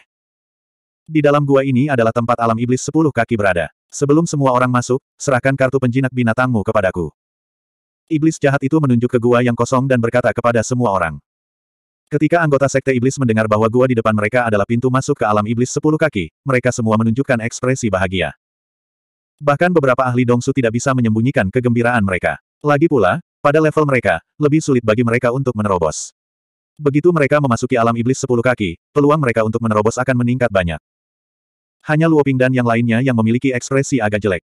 Di dalam gua ini adalah tempat alam iblis sepuluh kaki berada. Sebelum semua orang masuk, serahkan kartu penjinak binatangmu kepadaku. Iblis jahat itu menunjuk ke gua yang kosong dan berkata kepada semua orang. Ketika anggota sekte iblis mendengar bahwa gua di depan mereka adalah pintu masuk ke alam iblis sepuluh kaki, mereka semua menunjukkan ekspresi bahagia. Bahkan beberapa ahli Dongsu tidak bisa menyembunyikan kegembiraan mereka. Lagi pula, pada level mereka, lebih sulit bagi mereka untuk menerobos. Begitu mereka memasuki alam iblis sepuluh kaki, peluang mereka untuk menerobos akan meningkat banyak. Hanya Luoping dan yang lainnya yang memiliki ekspresi agak jelek.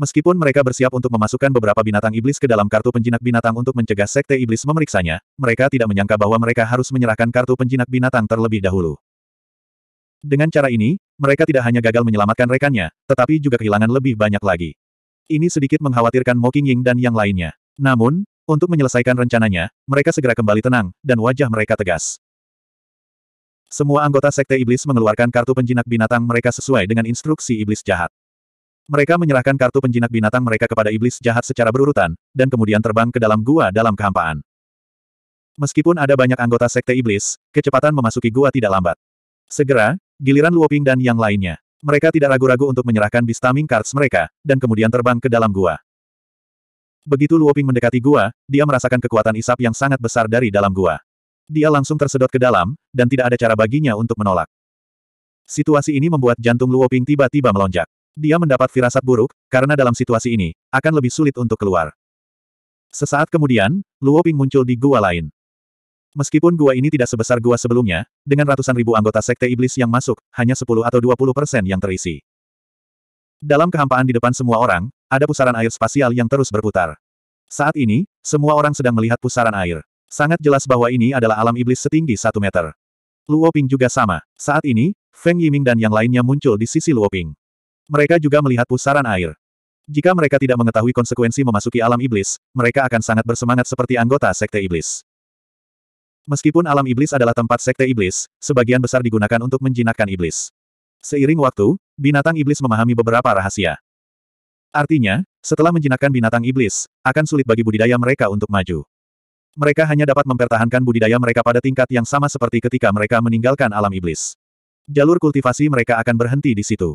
Meskipun mereka bersiap untuk memasukkan beberapa binatang iblis ke dalam kartu penjinak binatang untuk mencegah sekte iblis memeriksanya, mereka tidak menyangka bahwa mereka harus menyerahkan kartu penjinak binatang terlebih dahulu. Dengan cara ini, mereka tidak hanya gagal menyelamatkan rekannya, tetapi juga kehilangan lebih banyak lagi. Ini sedikit mengkhawatirkan Mo Qingying dan yang lainnya. Namun, untuk menyelesaikan rencananya, mereka segera kembali tenang, dan wajah mereka tegas. Semua anggota Sekte Iblis mengeluarkan kartu penjinak binatang mereka sesuai dengan instruksi Iblis jahat. Mereka menyerahkan kartu penjinak binatang mereka kepada Iblis jahat secara berurutan, dan kemudian terbang ke dalam gua dalam kehampaan. Meskipun ada banyak anggota Sekte Iblis, kecepatan memasuki gua tidak lambat. Segera, giliran Luoping dan yang lainnya. Mereka tidak ragu-ragu untuk menyerahkan Bistaming Cards mereka, dan kemudian terbang ke dalam gua. Begitu Luoping mendekati gua, dia merasakan kekuatan isap yang sangat besar dari dalam gua. Dia langsung tersedot ke dalam, dan tidak ada cara baginya untuk menolak. Situasi ini membuat jantung Luoping tiba-tiba melonjak. Dia mendapat firasat buruk, karena dalam situasi ini, akan lebih sulit untuk keluar. Sesaat kemudian, Luoping muncul di gua lain. Meskipun gua ini tidak sebesar gua sebelumnya, dengan ratusan ribu anggota sekte iblis yang masuk, hanya 10 atau 20 persen yang terisi. Dalam kehampaan di depan semua orang, ada pusaran air spasial yang terus berputar. Saat ini, semua orang sedang melihat pusaran air. Sangat jelas bahwa ini adalah alam iblis setinggi satu meter. Luoping juga sama. Saat ini, Feng Yiming dan yang lainnya muncul di sisi Luoping. Mereka juga melihat pusaran air. Jika mereka tidak mengetahui konsekuensi memasuki alam iblis, mereka akan sangat bersemangat seperti anggota sekte iblis. Meskipun alam iblis adalah tempat sekte iblis, sebagian besar digunakan untuk menjinakkan iblis. Seiring waktu, binatang iblis memahami beberapa rahasia. Artinya, setelah menjinakkan binatang iblis, akan sulit bagi budidaya mereka untuk maju. Mereka hanya dapat mempertahankan budidaya mereka pada tingkat yang sama seperti ketika mereka meninggalkan alam iblis. Jalur kultivasi mereka akan berhenti di situ.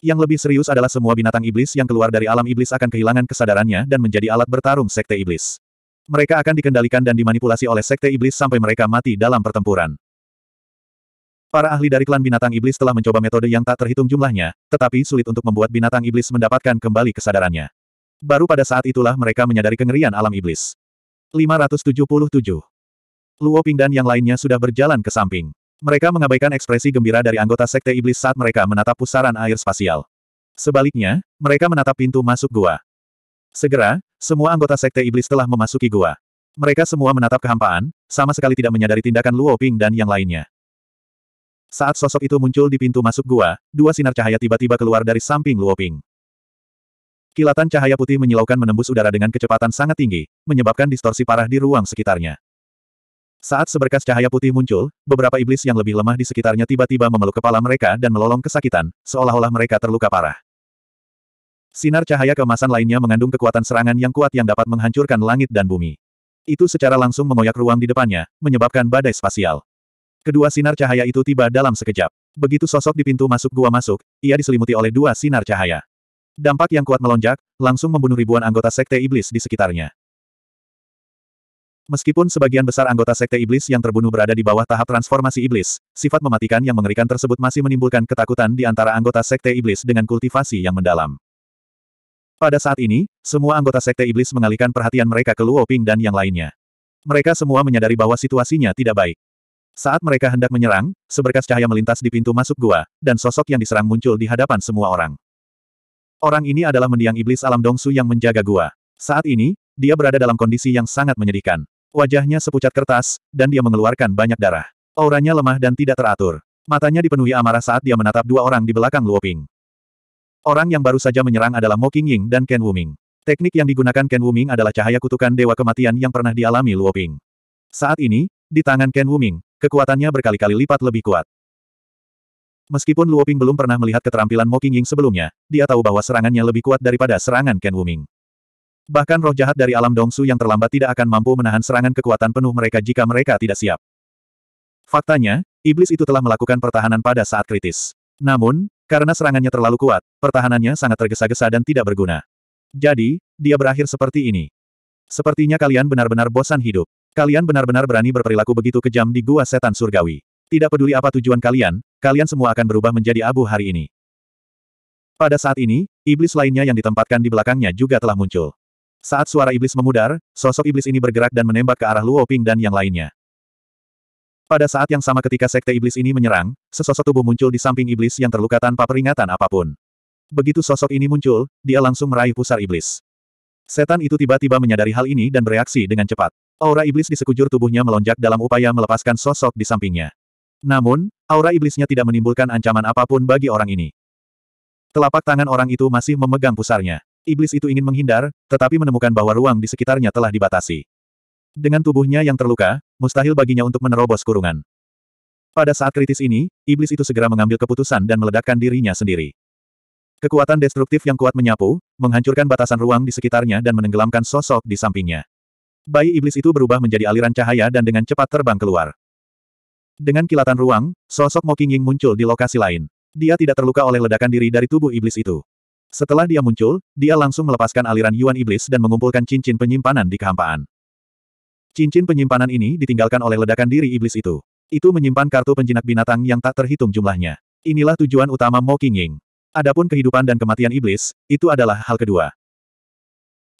Yang lebih serius adalah semua binatang iblis yang keluar dari alam iblis akan kehilangan kesadarannya dan menjadi alat bertarung sekte iblis. Mereka akan dikendalikan dan dimanipulasi oleh Sekte Iblis sampai mereka mati dalam pertempuran. Para ahli dari klan binatang iblis telah mencoba metode yang tak terhitung jumlahnya, tetapi sulit untuk membuat binatang iblis mendapatkan kembali kesadarannya. Baru pada saat itulah mereka menyadari kengerian alam iblis. 577. Luo Ping dan yang lainnya sudah berjalan ke samping. Mereka mengabaikan ekspresi gembira dari anggota sekte iblis saat mereka menatap pusaran air spasial. Sebaliknya, mereka menatap pintu masuk gua. Segera, semua anggota Sekte Iblis telah memasuki gua. Mereka semua menatap kehampaan, sama sekali tidak menyadari tindakan Luo Ping dan yang lainnya. Saat sosok itu muncul di pintu masuk gua, dua sinar cahaya tiba-tiba keluar dari samping Luo Ping. Kilatan cahaya putih menyilaukan menembus udara dengan kecepatan sangat tinggi, menyebabkan distorsi parah di ruang sekitarnya. Saat seberkas cahaya putih muncul, beberapa iblis yang lebih lemah di sekitarnya tiba-tiba memeluk kepala mereka dan melolong kesakitan, seolah-olah mereka terluka parah. Sinar cahaya keemasan lainnya mengandung kekuatan serangan yang kuat yang dapat menghancurkan langit dan bumi. Itu secara langsung mengoyak ruang di depannya, menyebabkan badai spasial. Kedua sinar cahaya itu tiba dalam sekejap. Begitu sosok di pintu masuk gua masuk, ia diselimuti oleh dua sinar cahaya. Dampak yang kuat melonjak, langsung membunuh ribuan anggota Sekte Iblis di sekitarnya. Meskipun sebagian besar anggota Sekte Iblis yang terbunuh berada di bawah tahap transformasi iblis, sifat mematikan yang mengerikan tersebut masih menimbulkan ketakutan di antara anggota Sekte Iblis dengan kultivasi yang mendalam. Pada saat ini, semua anggota Sekte Iblis mengalihkan perhatian mereka ke Luo Ping dan yang lainnya. Mereka semua menyadari bahwa situasinya tidak baik. Saat mereka hendak menyerang, seberkas cahaya melintas di pintu masuk gua, dan sosok yang diserang muncul di hadapan semua orang. Orang ini adalah mendiang iblis alam Dongsu yang menjaga gua. Saat ini, dia berada dalam kondisi yang sangat menyedihkan. Wajahnya sepucat kertas, dan dia mengeluarkan banyak darah. Auranya lemah dan tidak teratur. Matanya dipenuhi amarah saat dia menatap dua orang di belakang Luo Ping. Orang yang baru saja menyerang adalah Mo Ying dan Ken Wuming. Teknik yang digunakan Ken Wuming adalah cahaya kutukan Dewa Kematian yang pernah dialami Luo Ping. Saat ini, di tangan Ken Wuming, kekuatannya berkali-kali lipat lebih kuat. Meskipun Luo Ping belum pernah melihat keterampilan Mo Ying sebelumnya, dia tahu bahwa serangannya lebih kuat daripada serangan Ken Wuming. Bahkan roh jahat dari alam Dongsu yang terlambat tidak akan mampu menahan serangan kekuatan penuh mereka jika mereka tidak siap. Faktanya, iblis itu telah melakukan pertahanan pada saat kritis. Namun, karena serangannya terlalu kuat, pertahanannya sangat tergesa-gesa dan tidak berguna. Jadi, dia berakhir seperti ini. Sepertinya kalian benar-benar bosan hidup. Kalian benar-benar berani berperilaku begitu kejam di gua setan surgawi. Tidak peduli apa tujuan kalian, kalian semua akan berubah menjadi abu hari ini. Pada saat ini, iblis lainnya yang ditempatkan di belakangnya juga telah muncul. Saat suara iblis memudar, sosok iblis ini bergerak dan menembak ke arah Luo Ping dan yang lainnya. Pada saat yang sama ketika sekte iblis ini menyerang, sesosok tubuh muncul di samping iblis yang terluka tanpa peringatan apapun. Begitu sosok ini muncul, dia langsung meraih pusar iblis. Setan itu tiba-tiba menyadari hal ini dan bereaksi dengan cepat. Aura iblis di sekujur tubuhnya melonjak dalam upaya melepaskan sosok di sampingnya. Namun, aura iblisnya tidak menimbulkan ancaman apapun bagi orang ini. Telapak tangan orang itu masih memegang pusarnya. Iblis itu ingin menghindar, tetapi menemukan bahwa ruang di sekitarnya telah dibatasi. Dengan tubuhnya yang terluka, mustahil baginya untuk menerobos kurungan. Pada saat kritis ini, iblis itu segera mengambil keputusan dan meledakkan dirinya sendiri. Kekuatan destruktif yang kuat menyapu, menghancurkan batasan ruang di sekitarnya dan menenggelamkan sosok di sampingnya. Bayi iblis itu berubah menjadi aliran cahaya dan dengan cepat terbang keluar. Dengan kilatan ruang, sosok Mokinging muncul di lokasi lain. Dia tidak terluka oleh ledakan diri dari tubuh iblis itu. Setelah dia muncul, dia langsung melepaskan aliran Yuan Iblis dan mengumpulkan cincin penyimpanan di kehampaan. Cincin penyimpanan ini ditinggalkan oleh ledakan diri iblis itu. Itu menyimpan kartu penjinak binatang yang tak terhitung jumlahnya. Inilah tujuan utama Mo Qingying. Adapun kehidupan dan kematian iblis, itu adalah hal kedua.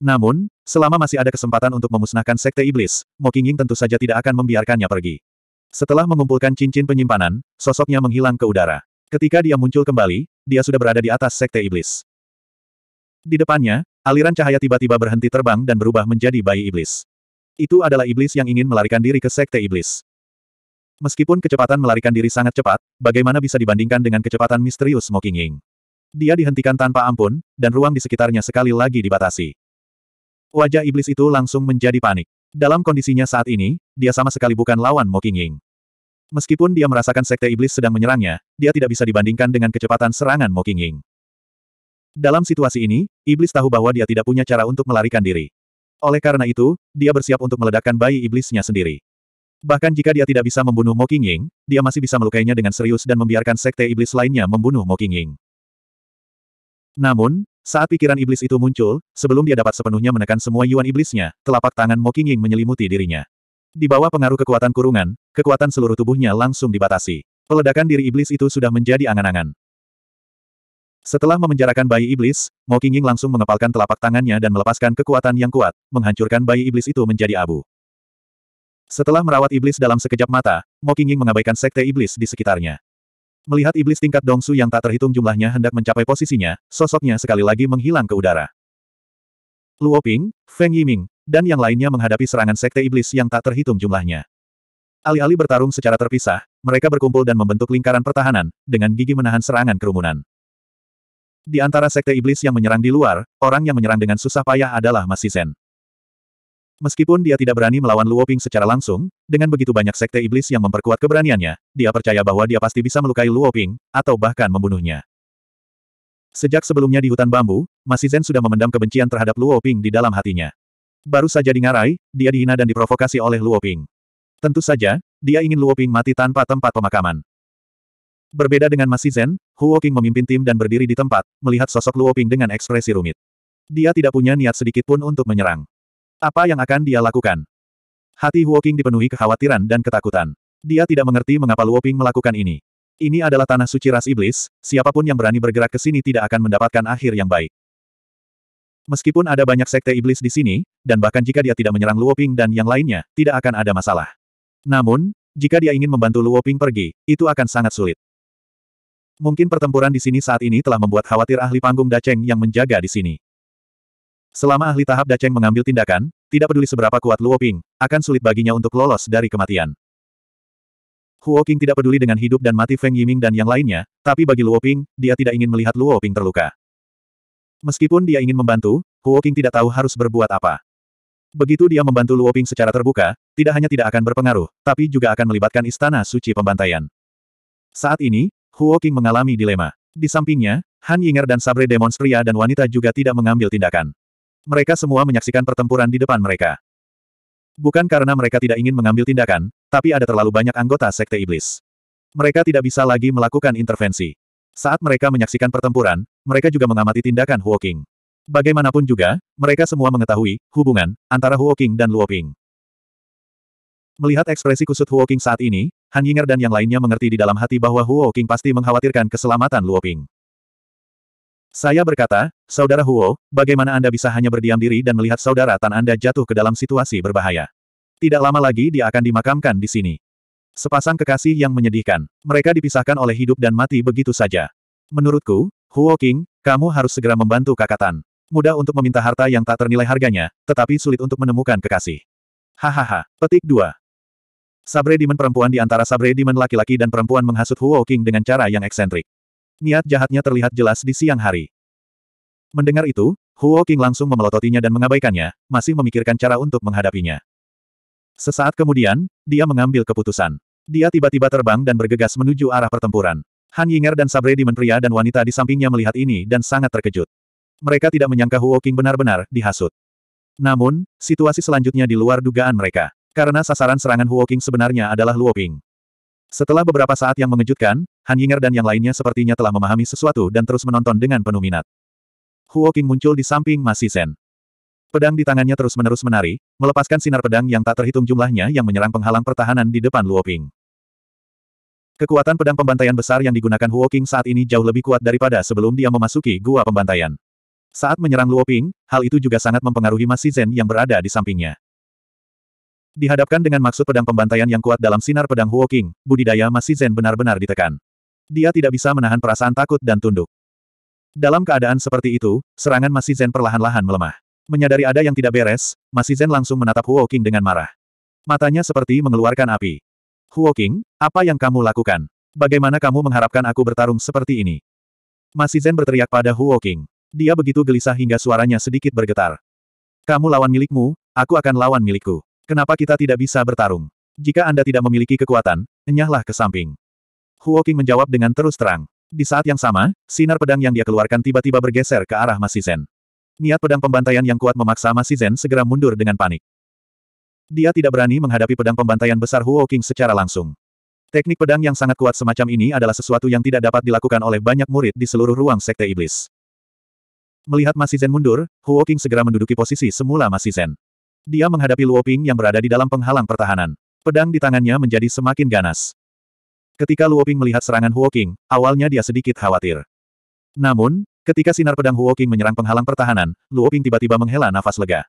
Namun, selama masih ada kesempatan untuk memusnahkan sekte iblis, Mo Qingying tentu saja tidak akan membiarkannya pergi. Setelah mengumpulkan cincin penyimpanan, sosoknya menghilang ke udara. Ketika dia muncul kembali, dia sudah berada di atas sekte iblis. Di depannya, aliran cahaya tiba-tiba berhenti terbang dan berubah menjadi bayi iblis. Itu adalah iblis yang ingin melarikan diri ke sekte iblis. Meskipun kecepatan melarikan diri sangat cepat, bagaimana bisa dibandingkan dengan kecepatan misterius Smoking Ying? Dia dihentikan tanpa ampun, dan ruang di sekitarnya sekali lagi dibatasi. Wajah iblis itu langsung menjadi panik. Dalam kondisinya saat ini, dia sama sekali bukan lawan Smoking Ying. Meskipun dia merasakan sekte iblis sedang menyerangnya, dia tidak bisa dibandingkan dengan kecepatan serangan Mo Ying. Dalam situasi ini, iblis tahu bahwa dia tidak punya cara untuk melarikan diri. Oleh karena itu, dia bersiap untuk meledakkan bayi iblisnya sendiri. Bahkan jika dia tidak bisa membunuh Mo Qingying, dia masih bisa melukainya dengan serius dan membiarkan sekte iblis lainnya membunuh Mo Qingying. Namun, saat pikiran iblis itu muncul, sebelum dia dapat sepenuhnya menekan semua yuan iblisnya, telapak tangan Mo Qingying menyelimuti dirinya. Di bawah pengaruh kekuatan kurungan, kekuatan seluruh tubuhnya langsung dibatasi. Peledakan diri iblis itu sudah menjadi angan-angan. Setelah memenjarakan bayi iblis, Mo Qingying langsung mengepalkan telapak tangannya dan melepaskan kekuatan yang kuat, menghancurkan bayi iblis itu menjadi abu. Setelah merawat iblis dalam sekejap mata, Mo Qingying mengabaikan sekte iblis di sekitarnya. Melihat iblis tingkat Dongsu yang tak terhitung jumlahnya hendak mencapai posisinya, sosoknya sekali lagi menghilang ke udara. Luo Ping, Feng Yiming, dan yang lainnya menghadapi serangan sekte iblis yang tak terhitung jumlahnya. Alih-alih bertarung secara terpisah, mereka berkumpul dan membentuk lingkaran pertahanan, dengan gigi menahan serangan kerumunan. Di antara sekte iblis yang menyerang di luar, orang yang menyerang dengan susah payah adalah Mas Sisen. Meskipun dia tidak berani melawan Luo Ping secara langsung, dengan begitu banyak sekte iblis yang memperkuat keberaniannya, dia percaya bahwa dia pasti bisa melukai Luo Ping, atau bahkan membunuhnya. Sejak sebelumnya di hutan bambu, Mas sudah memendam kebencian terhadap Luo Ping di dalam hatinya. Baru saja dingarai, dia dihina dan diprovokasi oleh Luo Ping. Tentu saja, dia ingin Luo Ping mati tanpa tempat pemakaman. Berbeda dengan Mas Zen, Huo Qing memimpin tim dan berdiri di tempat, melihat sosok Luo Ping dengan ekspresi rumit. Dia tidak punya niat sedikit pun untuk menyerang. Apa yang akan dia lakukan? Hati Huo Qing dipenuhi kekhawatiran dan ketakutan. Dia tidak mengerti mengapa Luo Ping melakukan ini. Ini adalah tanah suci ras iblis, siapapun yang berani bergerak ke sini tidak akan mendapatkan akhir yang baik. Meskipun ada banyak sekte iblis di sini, dan bahkan jika dia tidak menyerang Luoping dan yang lainnya, tidak akan ada masalah. Namun, jika dia ingin membantu Luoping pergi, itu akan sangat sulit. Mungkin pertempuran di sini saat ini telah membuat khawatir ahli panggung Daceng yang menjaga di sini. Selama ahli tahap Daceng mengambil tindakan, tidak peduli seberapa kuat Luo Ping, akan sulit baginya untuk lolos dari kematian. Huo Qing tidak peduli dengan hidup dan mati Feng Yiming dan yang lainnya, tapi bagi Luo Ping, dia tidak ingin melihat Luo Ping terluka. Meskipun dia ingin membantu, Huo Qing tidak tahu harus berbuat apa. Begitu dia membantu Luo Ping secara terbuka, tidak hanya tidak akan berpengaruh, tapi juga akan melibatkan istana suci pembantaian. Saat ini, Huo King mengalami dilema. Di sampingnya, Han Yinger dan Sabre Demons pria dan wanita juga tidak mengambil tindakan. Mereka semua menyaksikan pertempuran di depan mereka. Bukan karena mereka tidak ingin mengambil tindakan, tapi ada terlalu banyak anggota Sekte Iblis. Mereka tidak bisa lagi melakukan intervensi. Saat mereka menyaksikan pertempuran, mereka juga mengamati tindakan Huo Qing. Bagaimanapun juga, mereka semua mengetahui hubungan antara Huo Qing dan Luo Ping. Melihat ekspresi kusut Huo Qing saat ini, Han Yinger dan yang lainnya mengerti di dalam hati bahwa Huo Qing pasti mengkhawatirkan keselamatan Luo Ping. Saya berkata, Saudara Huo, bagaimana Anda bisa hanya berdiam diri dan melihat saudara Tan Anda jatuh ke dalam situasi berbahaya? Tidak lama lagi dia akan dimakamkan di sini. Sepasang kekasih yang menyedihkan. Mereka dipisahkan oleh hidup dan mati begitu saja. Menurutku, Huo Qing, kamu harus segera membantu kakak Tan. Mudah untuk meminta harta yang tak ternilai harganya, tetapi sulit untuk menemukan kekasih. Hahaha. Petik 2. Sabre Demon perempuan di antara Sabre Demon laki-laki dan perempuan menghasut Huo King dengan cara yang eksentrik. Niat jahatnya terlihat jelas di siang hari. Mendengar itu, Huo King langsung memelototinya dan mengabaikannya, masih memikirkan cara untuk menghadapinya. Sesaat kemudian, dia mengambil keputusan. Dia tiba-tiba terbang dan bergegas menuju arah pertempuran. Han Yinger dan Sabre Demon pria dan wanita di sampingnya melihat ini dan sangat terkejut. Mereka tidak menyangka Huo King benar-benar dihasut. Namun, situasi selanjutnya di luar dugaan mereka. Karena sasaran serangan Huoking sebenarnya adalah Luoping. Setelah beberapa saat yang mengejutkan, Han Yinger dan yang lainnya sepertinya telah memahami sesuatu dan terus menonton dengan penuh minat. Huoking muncul di samping Ma Sisen. Pedang di tangannya terus-menerus menari, melepaskan sinar pedang yang tak terhitung jumlahnya yang menyerang penghalang pertahanan di depan Luoping. Kekuatan pedang pembantaian besar yang digunakan Huoking saat ini jauh lebih kuat daripada sebelum dia memasuki gua pembantaian. Saat menyerang Luoping, hal itu juga sangat mempengaruhi Ma Sisen yang berada di sampingnya. Dihadapkan dengan maksud pedang pembantaian yang kuat dalam sinar pedang Huo King, budidaya Mas Zen benar-benar ditekan. Dia tidak bisa menahan perasaan takut dan tunduk. Dalam keadaan seperti itu, serangan Mas Zen perlahan-lahan melemah. Menyadari ada yang tidak beres, Mas Zen langsung menatap Huo King dengan marah. Matanya seperti mengeluarkan api. Huo King, apa yang kamu lakukan? Bagaimana kamu mengharapkan aku bertarung seperti ini? Mas Zen berteriak pada Huo King. Dia begitu gelisah hingga suaranya sedikit bergetar. Kamu lawan milikmu, aku akan lawan milikku. Kenapa kita tidak bisa bertarung? Jika Anda tidak memiliki kekuatan, enyahlah ke samping. Huoking menjawab dengan terus terang. Di saat yang sama, sinar pedang yang dia keluarkan tiba-tiba bergeser ke arah Masizen. Niat pedang pembantaian yang kuat memaksa Masizen segera mundur dengan panik. Dia tidak berani menghadapi pedang pembantaian besar Huoking secara langsung. Teknik pedang yang sangat kuat semacam ini adalah sesuatu yang tidak dapat dilakukan oleh banyak murid di seluruh ruang sekte iblis. Melihat Masizen mundur, Huoking segera menduduki posisi semula Masizen. Dia menghadapi Luo Ping yang berada di dalam penghalang pertahanan. Pedang di tangannya menjadi semakin ganas. Ketika Luo Ping melihat serangan Huoqing, awalnya dia sedikit khawatir. Namun, ketika sinar pedang Huoqing menyerang penghalang pertahanan, Luo Ping tiba-tiba menghela nafas lega.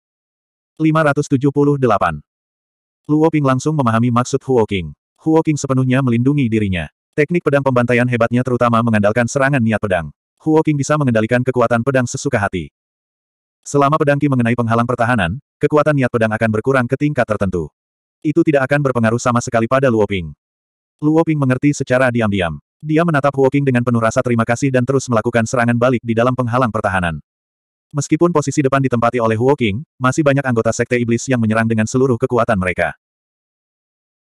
578. Ping langsung memahami maksud Huoqing. Huoqing sepenuhnya melindungi dirinya. Teknik pedang pembantaian hebatnya terutama mengandalkan serangan niat pedang. Huoqing bisa mengendalikan kekuatan pedang sesuka hati. Selama pedangki mengenai penghalang pertahanan, kekuatan niat pedang akan berkurang ke tingkat tertentu. Itu tidak akan berpengaruh sama sekali pada Luo Ping. Luo Ping mengerti secara diam-diam. Dia menatap Huo dengan penuh rasa terima kasih dan terus melakukan serangan balik di dalam penghalang pertahanan. Meskipun posisi depan ditempati oleh Huo masih banyak anggota Sekte Iblis yang menyerang dengan seluruh kekuatan mereka.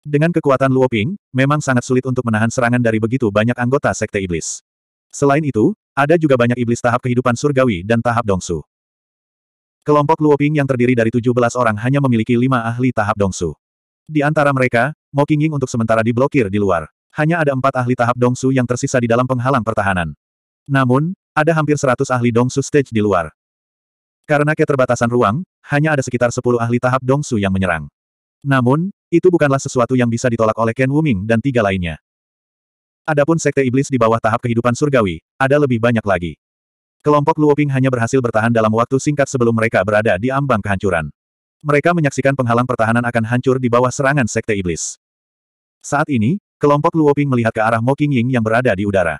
Dengan kekuatan Luo Ping, memang sangat sulit untuk menahan serangan dari begitu banyak anggota Sekte Iblis. Selain itu, ada juga banyak iblis tahap kehidupan surgawi dan tahap dongsu. Kelompok Luoping yang terdiri dari 17 orang hanya memiliki lima ahli tahap Dongsu. Di antara mereka, Mo Qingying untuk sementara diblokir di luar. Hanya ada empat ahli tahap Dongsu yang tersisa di dalam penghalang pertahanan. Namun, ada hampir 100 ahli Dongsu stage di luar. Karena keterbatasan ruang, hanya ada sekitar 10 ahli tahap Dongsu yang menyerang. Namun, itu bukanlah sesuatu yang bisa ditolak oleh Ken Wuming dan tiga lainnya. Adapun sekte iblis di bawah tahap kehidupan surgawi, ada lebih banyak lagi. Kelompok Luoping hanya berhasil bertahan dalam waktu singkat sebelum mereka berada di ambang kehancuran. Mereka menyaksikan penghalang pertahanan akan hancur di bawah serangan Sekte Iblis. Saat ini, kelompok Luoping melihat ke arah Mo Qingying yang berada di udara.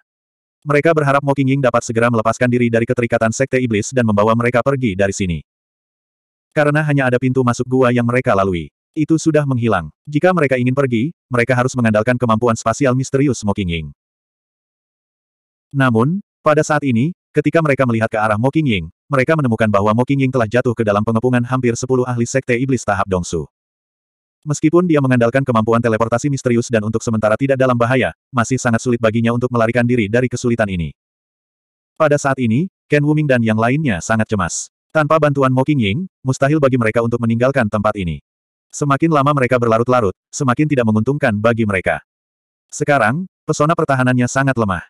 Mereka berharap Mo Qingying dapat segera melepaskan diri dari keterikatan Sekte Iblis dan membawa mereka pergi dari sini. Karena hanya ada pintu masuk gua yang mereka lalui. Itu sudah menghilang. Jika mereka ingin pergi, mereka harus mengandalkan kemampuan spasial misterius Mo Qingying. Namun, pada saat ini, Ketika mereka melihat ke arah Mo Qingying, mereka menemukan bahwa Mo Qingying telah jatuh ke dalam pengepungan hampir 10 ahli sekte iblis tahap Dongsu. Meskipun dia mengandalkan kemampuan teleportasi misterius dan untuk sementara tidak dalam bahaya, masih sangat sulit baginya untuk melarikan diri dari kesulitan ini. Pada saat ini, Ken Wuming dan yang lainnya sangat cemas. Tanpa bantuan Mo Qingying, mustahil bagi mereka untuk meninggalkan tempat ini. Semakin lama mereka berlarut-larut, semakin tidak menguntungkan bagi mereka. Sekarang, pesona pertahanannya sangat lemah.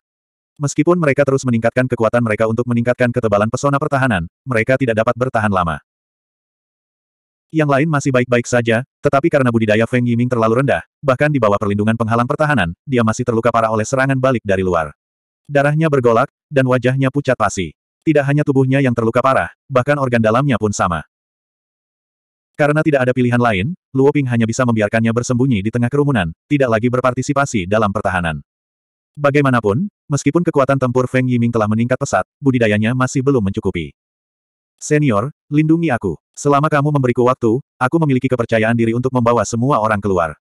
Meskipun mereka terus meningkatkan kekuatan mereka untuk meningkatkan ketebalan pesona pertahanan, mereka tidak dapat bertahan lama. Yang lain masih baik-baik saja, tetapi karena budidaya Feng Yiming terlalu rendah, bahkan di bawah perlindungan penghalang pertahanan, dia masih terluka parah oleh serangan balik dari luar. Darahnya bergolak, dan wajahnya pucat pasi. Tidak hanya tubuhnya yang terluka parah, bahkan organ dalamnya pun sama. Karena tidak ada pilihan lain, Luo Ping hanya bisa membiarkannya bersembunyi di tengah kerumunan, tidak lagi berpartisipasi dalam pertahanan. Bagaimanapun, meskipun kekuatan tempur Feng Yiming telah meningkat pesat, budidayanya masih belum mencukupi. Senior, lindungi aku. Selama kamu memberiku waktu, aku memiliki kepercayaan diri untuk membawa semua orang keluar.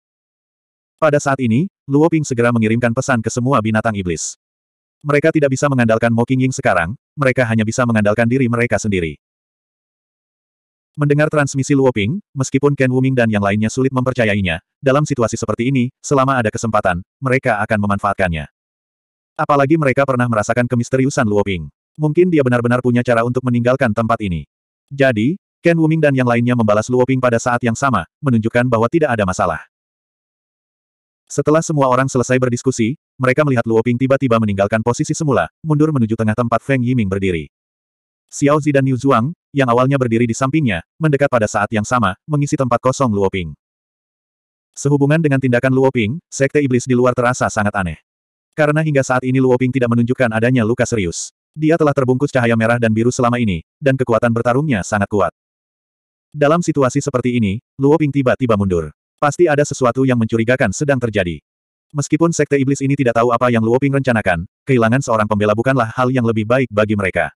Pada saat ini, Luo Ping segera mengirimkan pesan ke semua binatang iblis. Mereka tidak bisa mengandalkan Mo Ying sekarang, mereka hanya bisa mengandalkan diri mereka sendiri. Mendengar transmisi Luo Ping, meskipun Ken Wuming dan yang lainnya sulit mempercayainya, dalam situasi seperti ini, selama ada kesempatan, mereka akan memanfaatkannya. Apalagi mereka pernah merasakan kemisteriusan Luoping. Mungkin dia benar-benar punya cara untuk meninggalkan tempat ini. Jadi, Ken Wuming dan yang lainnya membalas Luoping pada saat yang sama, menunjukkan bahwa tidak ada masalah. Setelah semua orang selesai berdiskusi, mereka melihat Luoping tiba-tiba meninggalkan posisi semula, mundur menuju tengah tempat Feng Yiming berdiri. Xiao Zi dan Niu Zhuang, yang awalnya berdiri di sampingnya, mendekat pada saat yang sama, mengisi tempat kosong Luoping. Sehubungan dengan tindakan Luoping, sekte iblis di luar terasa sangat aneh. Karena hingga saat ini Luoping tidak menunjukkan adanya luka serius. Dia telah terbungkus cahaya merah dan biru selama ini, dan kekuatan bertarungnya sangat kuat. Dalam situasi seperti ini, Luoping tiba-tiba mundur. Pasti ada sesuatu yang mencurigakan sedang terjadi. Meskipun Sekte Iblis ini tidak tahu apa yang Luoping rencanakan, kehilangan seorang pembela bukanlah hal yang lebih baik bagi mereka.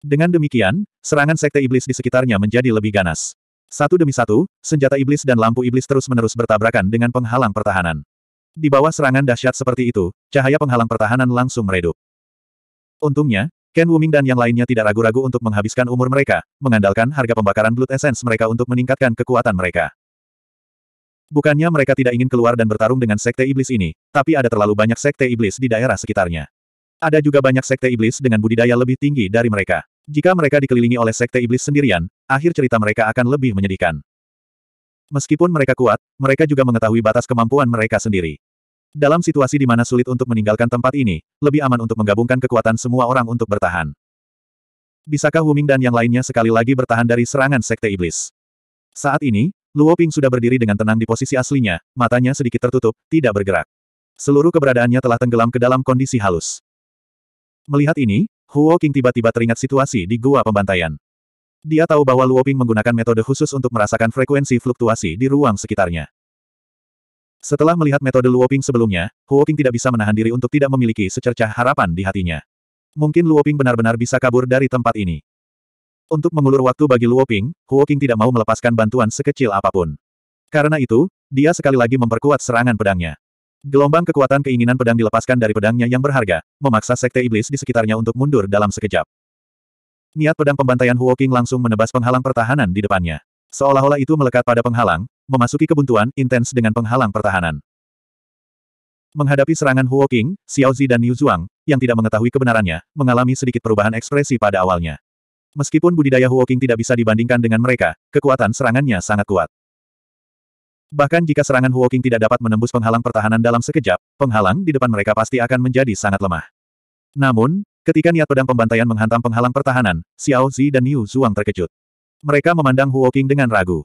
Dengan demikian, serangan Sekte Iblis di sekitarnya menjadi lebih ganas. Satu demi satu, senjata iblis dan lampu iblis terus-menerus bertabrakan dengan penghalang pertahanan. Di bawah serangan dahsyat seperti itu, cahaya penghalang pertahanan langsung meredup. Untungnya, Ken Wuming dan yang lainnya tidak ragu-ragu untuk menghabiskan umur mereka, mengandalkan harga pembakaran Blood Essence mereka untuk meningkatkan kekuatan mereka. Bukannya mereka tidak ingin keluar dan bertarung dengan sekte iblis ini, tapi ada terlalu banyak sekte iblis di daerah sekitarnya. Ada juga banyak sekte iblis dengan budidaya lebih tinggi dari mereka. Jika mereka dikelilingi oleh sekte iblis sendirian, akhir cerita mereka akan lebih menyedihkan. Meskipun mereka kuat, mereka juga mengetahui batas kemampuan mereka sendiri. Dalam situasi di mana sulit untuk meninggalkan tempat ini, lebih aman untuk menggabungkan kekuatan semua orang untuk bertahan. Bisakah Wuming dan yang lainnya sekali lagi bertahan dari serangan Sekte Iblis? Saat ini, Luo Ping sudah berdiri dengan tenang di posisi aslinya, matanya sedikit tertutup, tidak bergerak. Seluruh keberadaannya telah tenggelam ke dalam kondisi halus. Melihat ini, Huo Qing tiba-tiba teringat situasi di gua pembantaian. Dia tahu bahwa Luo Ping menggunakan metode khusus untuk merasakan frekuensi fluktuasi di ruang sekitarnya. Setelah melihat metode Luoping sebelumnya, Huoping tidak bisa menahan diri untuk tidak memiliki secercah harapan di hatinya. Mungkin Luoping benar-benar bisa kabur dari tempat ini. Untuk mengulur waktu bagi Luoping, Huoping tidak mau melepaskan bantuan sekecil apapun. Karena itu, dia sekali lagi memperkuat serangan pedangnya. Gelombang kekuatan keinginan pedang dilepaskan dari pedangnya yang berharga, memaksa sekte iblis di sekitarnya untuk mundur dalam sekejap. Niat pedang pembantaian Huoking langsung menebas penghalang pertahanan di depannya. Seolah-olah itu melekat pada penghalang, memasuki kebuntuan intens dengan penghalang pertahanan. Menghadapi serangan Huo Xiao Zi dan Yu Zhuang, yang tidak mengetahui kebenarannya, mengalami sedikit perubahan ekspresi pada awalnya. Meskipun budidaya Huo King tidak bisa dibandingkan dengan mereka, kekuatan serangannya sangat kuat. Bahkan jika serangan Huo King tidak dapat menembus penghalang pertahanan dalam sekejap, penghalang di depan mereka pasti akan menjadi sangat lemah. Namun, ketika niat pedang pembantaian menghantam penghalang pertahanan, Xiao Zi dan Yu Zhuang terkejut. Mereka memandang Huo King dengan ragu.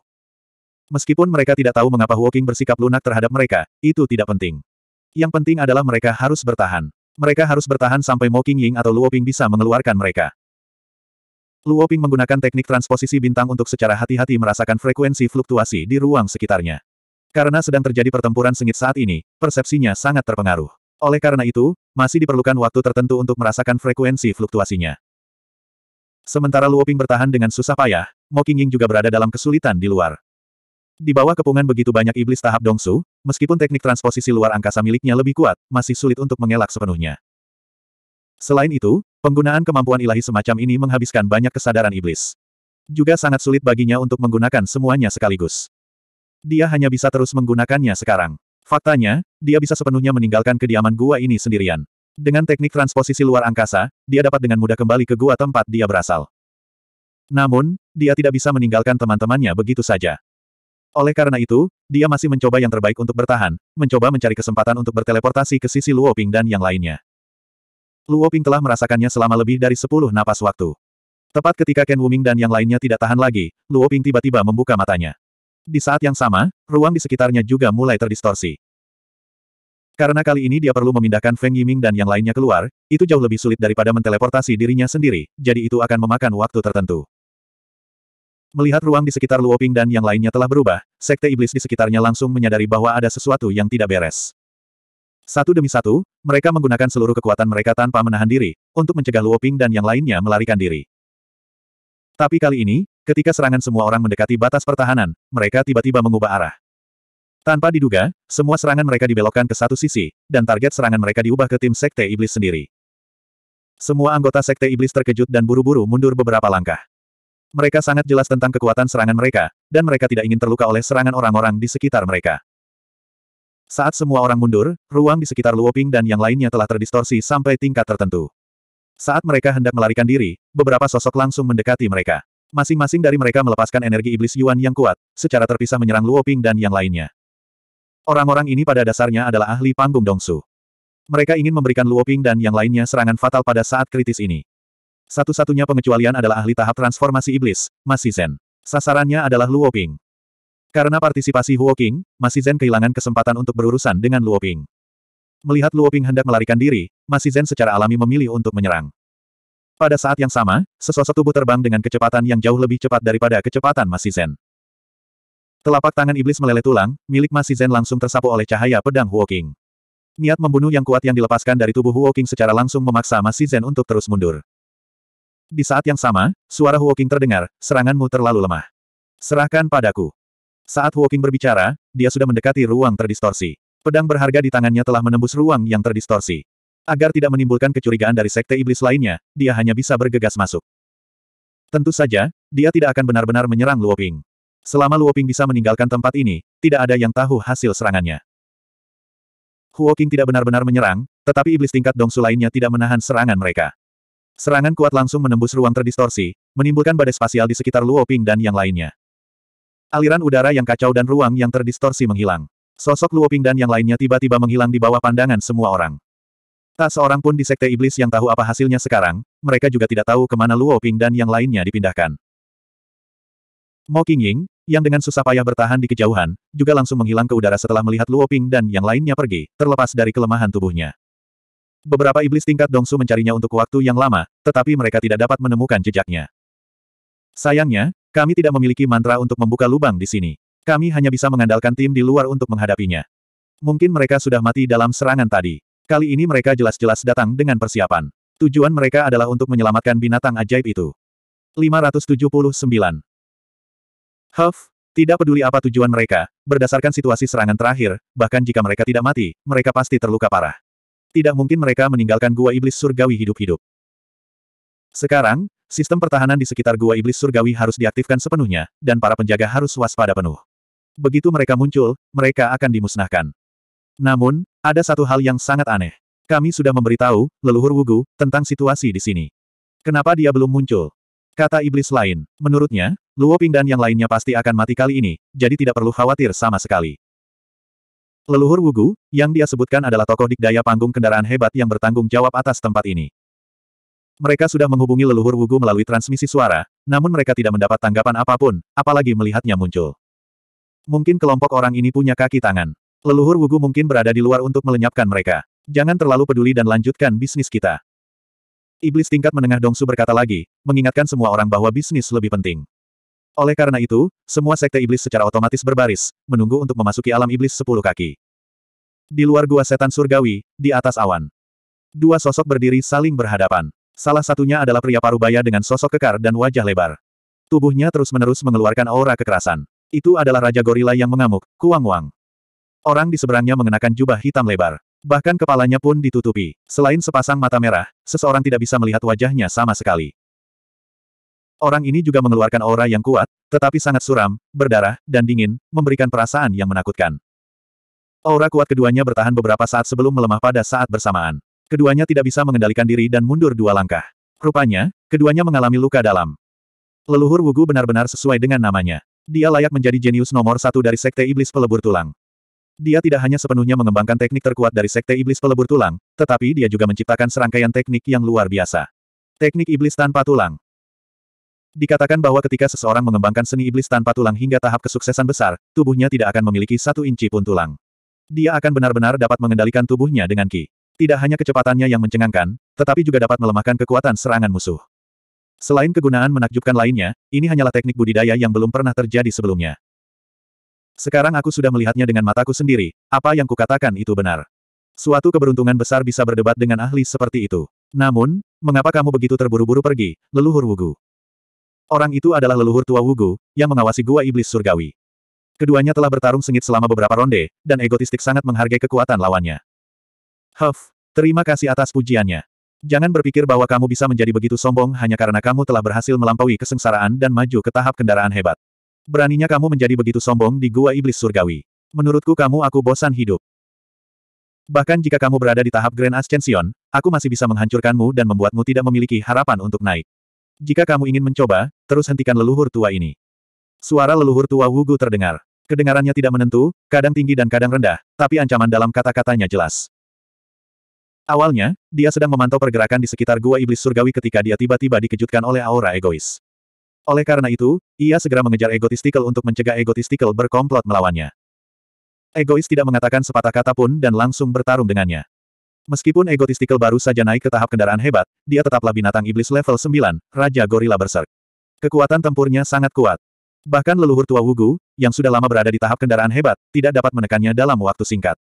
Meskipun mereka tidak tahu mengapa Woking bersikap lunak terhadap mereka, itu tidak penting. Yang penting adalah mereka harus bertahan. Mereka harus bertahan sampai Mo Ying atau Luoping bisa mengeluarkan mereka. Luoping menggunakan teknik transposisi bintang untuk secara hati-hati merasakan frekuensi fluktuasi di ruang sekitarnya. Karena sedang terjadi pertempuran sengit saat ini, persepsinya sangat terpengaruh. Oleh karena itu, masih diperlukan waktu tertentu untuk merasakan frekuensi fluktuasinya. Sementara Luoping bertahan dengan susah payah, Mo Ying juga berada dalam kesulitan di luar. Di bawah kepungan begitu banyak iblis tahap dongsu, meskipun teknik transposisi luar angkasa miliknya lebih kuat, masih sulit untuk mengelak sepenuhnya. Selain itu, penggunaan kemampuan ilahi semacam ini menghabiskan banyak kesadaran iblis. Juga sangat sulit baginya untuk menggunakan semuanya sekaligus. Dia hanya bisa terus menggunakannya sekarang. Faktanya, dia bisa sepenuhnya meninggalkan kediaman gua ini sendirian. Dengan teknik transposisi luar angkasa, dia dapat dengan mudah kembali ke gua tempat dia berasal. Namun, dia tidak bisa meninggalkan teman-temannya begitu saja. Oleh karena itu, dia masih mencoba yang terbaik untuk bertahan, mencoba mencari kesempatan untuk berteleportasi ke sisi Luoping dan yang lainnya. Luoping telah merasakannya selama lebih dari sepuluh napas waktu. Tepat ketika Ken Wuming dan yang lainnya tidak tahan lagi, Luoping tiba-tiba membuka matanya. Di saat yang sama, ruang di sekitarnya juga mulai terdistorsi. Karena kali ini dia perlu memindahkan Feng Yiming dan yang lainnya keluar, itu jauh lebih sulit daripada menteleportasi dirinya sendiri, jadi itu akan memakan waktu tertentu. Melihat ruang di sekitar Luoping dan yang lainnya telah berubah, sekte iblis di sekitarnya langsung menyadari bahwa ada sesuatu yang tidak beres. Satu demi satu, mereka menggunakan seluruh kekuatan mereka tanpa menahan diri, untuk mencegah Luoping dan yang lainnya melarikan diri. Tapi kali ini, ketika serangan semua orang mendekati batas pertahanan, mereka tiba-tiba mengubah arah. Tanpa diduga, semua serangan mereka dibelokkan ke satu sisi, dan target serangan mereka diubah ke tim sekte iblis sendiri. Semua anggota sekte iblis terkejut dan buru-buru mundur beberapa langkah. Mereka sangat jelas tentang kekuatan serangan mereka, dan mereka tidak ingin terluka oleh serangan orang-orang di sekitar mereka. Saat semua orang mundur, ruang di sekitar Luoping dan yang lainnya telah terdistorsi sampai tingkat tertentu. Saat mereka hendak melarikan diri, beberapa sosok langsung mendekati mereka. Masing-masing dari mereka melepaskan energi iblis Yuan yang kuat, secara terpisah menyerang Luoping dan yang lainnya. Orang-orang ini pada dasarnya adalah ahli panggung Dongsu. Mereka ingin memberikan Luoping dan yang lainnya serangan fatal pada saat kritis ini. Satu-satunya pengecualian adalah ahli tahap transformasi iblis, Masizen. Sasarannya adalah Luoping. Karena partisipasi Huo Masizen kehilangan kesempatan untuk berurusan dengan Luoping. Melihat Luoping hendak melarikan diri, Masizen secara alami memilih untuk menyerang. Pada saat yang sama, sesosok tubuh terbang dengan kecepatan yang jauh lebih cepat daripada kecepatan Masizen. Telapak tangan iblis meleleh tulang, milik Masizen langsung tersapu oleh cahaya pedang Huoking. Niat membunuh yang kuat yang dilepaskan dari tubuh Huoking secara langsung memaksa Masizen untuk terus mundur. Di saat yang sama, suara Huoking terdengar, seranganmu terlalu lemah. Serahkan padaku. Saat Huoking berbicara, dia sudah mendekati ruang terdistorsi. Pedang berharga di tangannya telah menembus ruang yang terdistorsi. Agar tidak menimbulkan kecurigaan dari sekte iblis lainnya, dia hanya bisa bergegas masuk. Tentu saja, dia tidak akan benar-benar menyerang Luoping. Selama Luoping bisa meninggalkan tempat ini, tidak ada yang tahu hasil serangannya. Huoking tidak benar-benar menyerang, tetapi iblis tingkat Dongsu lainnya tidak menahan serangan mereka. Serangan kuat langsung menembus ruang terdistorsi, menimbulkan badai spasial di sekitar Luo Ping dan yang lainnya. Aliran udara yang kacau dan ruang yang terdistorsi menghilang. Sosok Luo Ping dan yang lainnya tiba-tiba menghilang di bawah pandangan semua orang. Tak seorang pun di Sekte Iblis yang tahu apa hasilnya sekarang, mereka juga tidak tahu kemana Luo Ping dan yang lainnya dipindahkan. Mo Qingying, yang dengan susah payah bertahan di kejauhan, juga langsung menghilang ke udara setelah melihat Luo Ping dan yang lainnya pergi, terlepas dari kelemahan tubuhnya. Beberapa iblis tingkat Dongsu mencarinya untuk waktu yang lama, tetapi mereka tidak dapat menemukan jejaknya. Sayangnya, kami tidak memiliki mantra untuk membuka lubang di sini. Kami hanya bisa mengandalkan tim di luar untuk menghadapinya. Mungkin mereka sudah mati dalam serangan tadi. Kali ini mereka jelas-jelas datang dengan persiapan. Tujuan mereka adalah untuk menyelamatkan binatang ajaib itu. 579. Huff, tidak peduli apa tujuan mereka, berdasarkan situasi serangan terakhir, bahkan jika mereka tidak mati, mereka pasti terluka parah. Tidak mungkin mereka meninggalkan gua iblis surgawi hidup-hidup. Sekarang, sistem pertahanan di sekitar gua iblis surgawi harus diaktifkan sepenuhnya, dan para penjaga harus waspada penuh. Begitu mereka muncul, mereka akan dimusnahkan. Namun, ada satu hal yang sangat aneh. Kami sudah memberitahu, leluhur Wugu, tentang situasi di sini. Kenapa dia belum muncul? Kata iblis lain, menurutnya, Luo Ping dan yang lainnya pasti akan mati kali ini, jadi tidak perlu khawatir sama sekali. Leluhur Wugu, yang dia sebutkan adalah tokoh dikdaya panggung kendaraan hebat yang bertanggung jawab atas tempat ini. Mereka sudah menghubungi leluhur Wugu melalui transmisi suara, namun mereka tidak mendapat tanggapan apapun, apalagi melihatnya muncul. Mungkin kelompok orang ini punya kaki tangan. Leluhur Wugu mungkin berada di luar untuk melenyapkan mereka. Jangan terlalu peduli dan lanjutkan bisnis kita. Iblis tingkat menengah Dongsu berkata lagi, mengingatkan semua orang bahwa bisnis lebih penting. Oleh karena itu, semua sekte iblis secara otomatis berbaris, menunggu untuk memasuki alam iblis sepuluh kaki. Di luar gua setan surgawi, di atas awan. Dua sosok berdiri saling berhadapan. Salah satunya adalah pria parubaya dengan sosok kekar dan wajah lebar. Tubuhnya terus-menerus mengeluarkan aura kekerasan. Itu adalah Raja Gorila yang mengamuk, Kuang Wang. Orang di seberangnya mengenakan jubah hitam lebar. Bahkan kepalanya pun ditutupi. Selain sepasang mata merah, seseorang tidak bisa melihat wajahnya sama sekali. Orang ini juga mengeluarkan aura yang kuat, tetapi sangat suram, berdarah, dan dingin, memberikan perasaan yang menakutkan. Aura kuat keduanya bertahan beberapa saat sebelum melemah pada saat bersamaan. Keduanya tidak bisa mengendalikan diri dan mundur dua langkah. Rupanya, keduanya mengalami luka dalam. Leluhur Wugu benar-benar sesuai dengan namanya. Dia layak menjadi jenius nomor satu dari Sekte Iblis Pelebur Tulang. Dia tidak hanya sepenuhnya mengembangkan teknik terkuat dari Sekte Iblis Pelebur Tulang, tetapi dia juga menciptakan serangkaian teknik yang luar biasa. Teknik Iblis Tanpa Tulang Dikatakan bahwa ketika seseorang mengembangkan seni iblis tanpa tulang hingga tahap kesuksesan besar, tubuhnya tidak akan memiliki satu inci pun tulang. Dia akan benar-benar dapat mengendalikan tubuhnya dengan ki. Tidak hanya kecepatannya yang mencengangkan, tetapi juga dapat melemahkan kekuatan serangan musuh. Selain kegunaan menakjubkan lainnya, ini hanyalah teknik budidaya yang belum pernah terjadi sebelumnya. Sekarang aku sudah melihatnya dengan mataku sendiri, apa yang kukatakan itu benar. Suatu keberuntungan besar bisa berdebat dengan ahli seperti itu. Namun, mengapa kamu begitu terburu-buru pergi, leluhur Wugu? Orang itu adalah leluhur tua Wugu, yang mengawasi gua iblis surgawi. Keduanya telah bertarung sengit selama beberapa ronde, dan egotistik sangat menghargai kekuatan lawannya. Huff, terima kasih atas pujiannya. Jangan berpikir bahwa kamu bisa menjadi begitu sombong hanya karena kamu telah berhasil melampaui kesengsaraan dan maju ke tahap kendaraan hebat. Beraninya kamu menjadi begitu sombong di gua iblis surgawi. Menurutku kamu aku bosan hidup. Bahkan jika kamu berada di tahap Grand Ascension, aku masih bisa menghancurkanmu dan membuatmu tidak memiliki harapan untuk naik. Jika kamu ingin mencoba, terus hentikan leluhur tua ini. Suara leluhur tua Wugu terdengar. Kedengarannya tidak menentu, kadang tinggi dan kadang rendah, tapi ancaman dalam kata-katanya jelas. Awalnya, dia sedang memantau pergerakan di sekitar gua iblis surgawi ketika dia tiba-tiba dikejutkan oleh aura egois. Oleh karena itu, ia segera mengejar egotistical untuk mencegah egotistical berkomplot melawannya. Egois tidak mengatakan sepatah kata pun dan langsung bertarung dengannya. Meskipun egotistikal baru saja naik ke tahap kendaraan hebat, dia tetaplah binatang iblis level 9, Raja Gorila Berserk. Kekuatan tempurnya sangat kuat. Bahkan leluhur tua Wugu, yang sudah lama berada di tahap kendaraan hebat, tidak dapat menekannya dalam waktu singkat.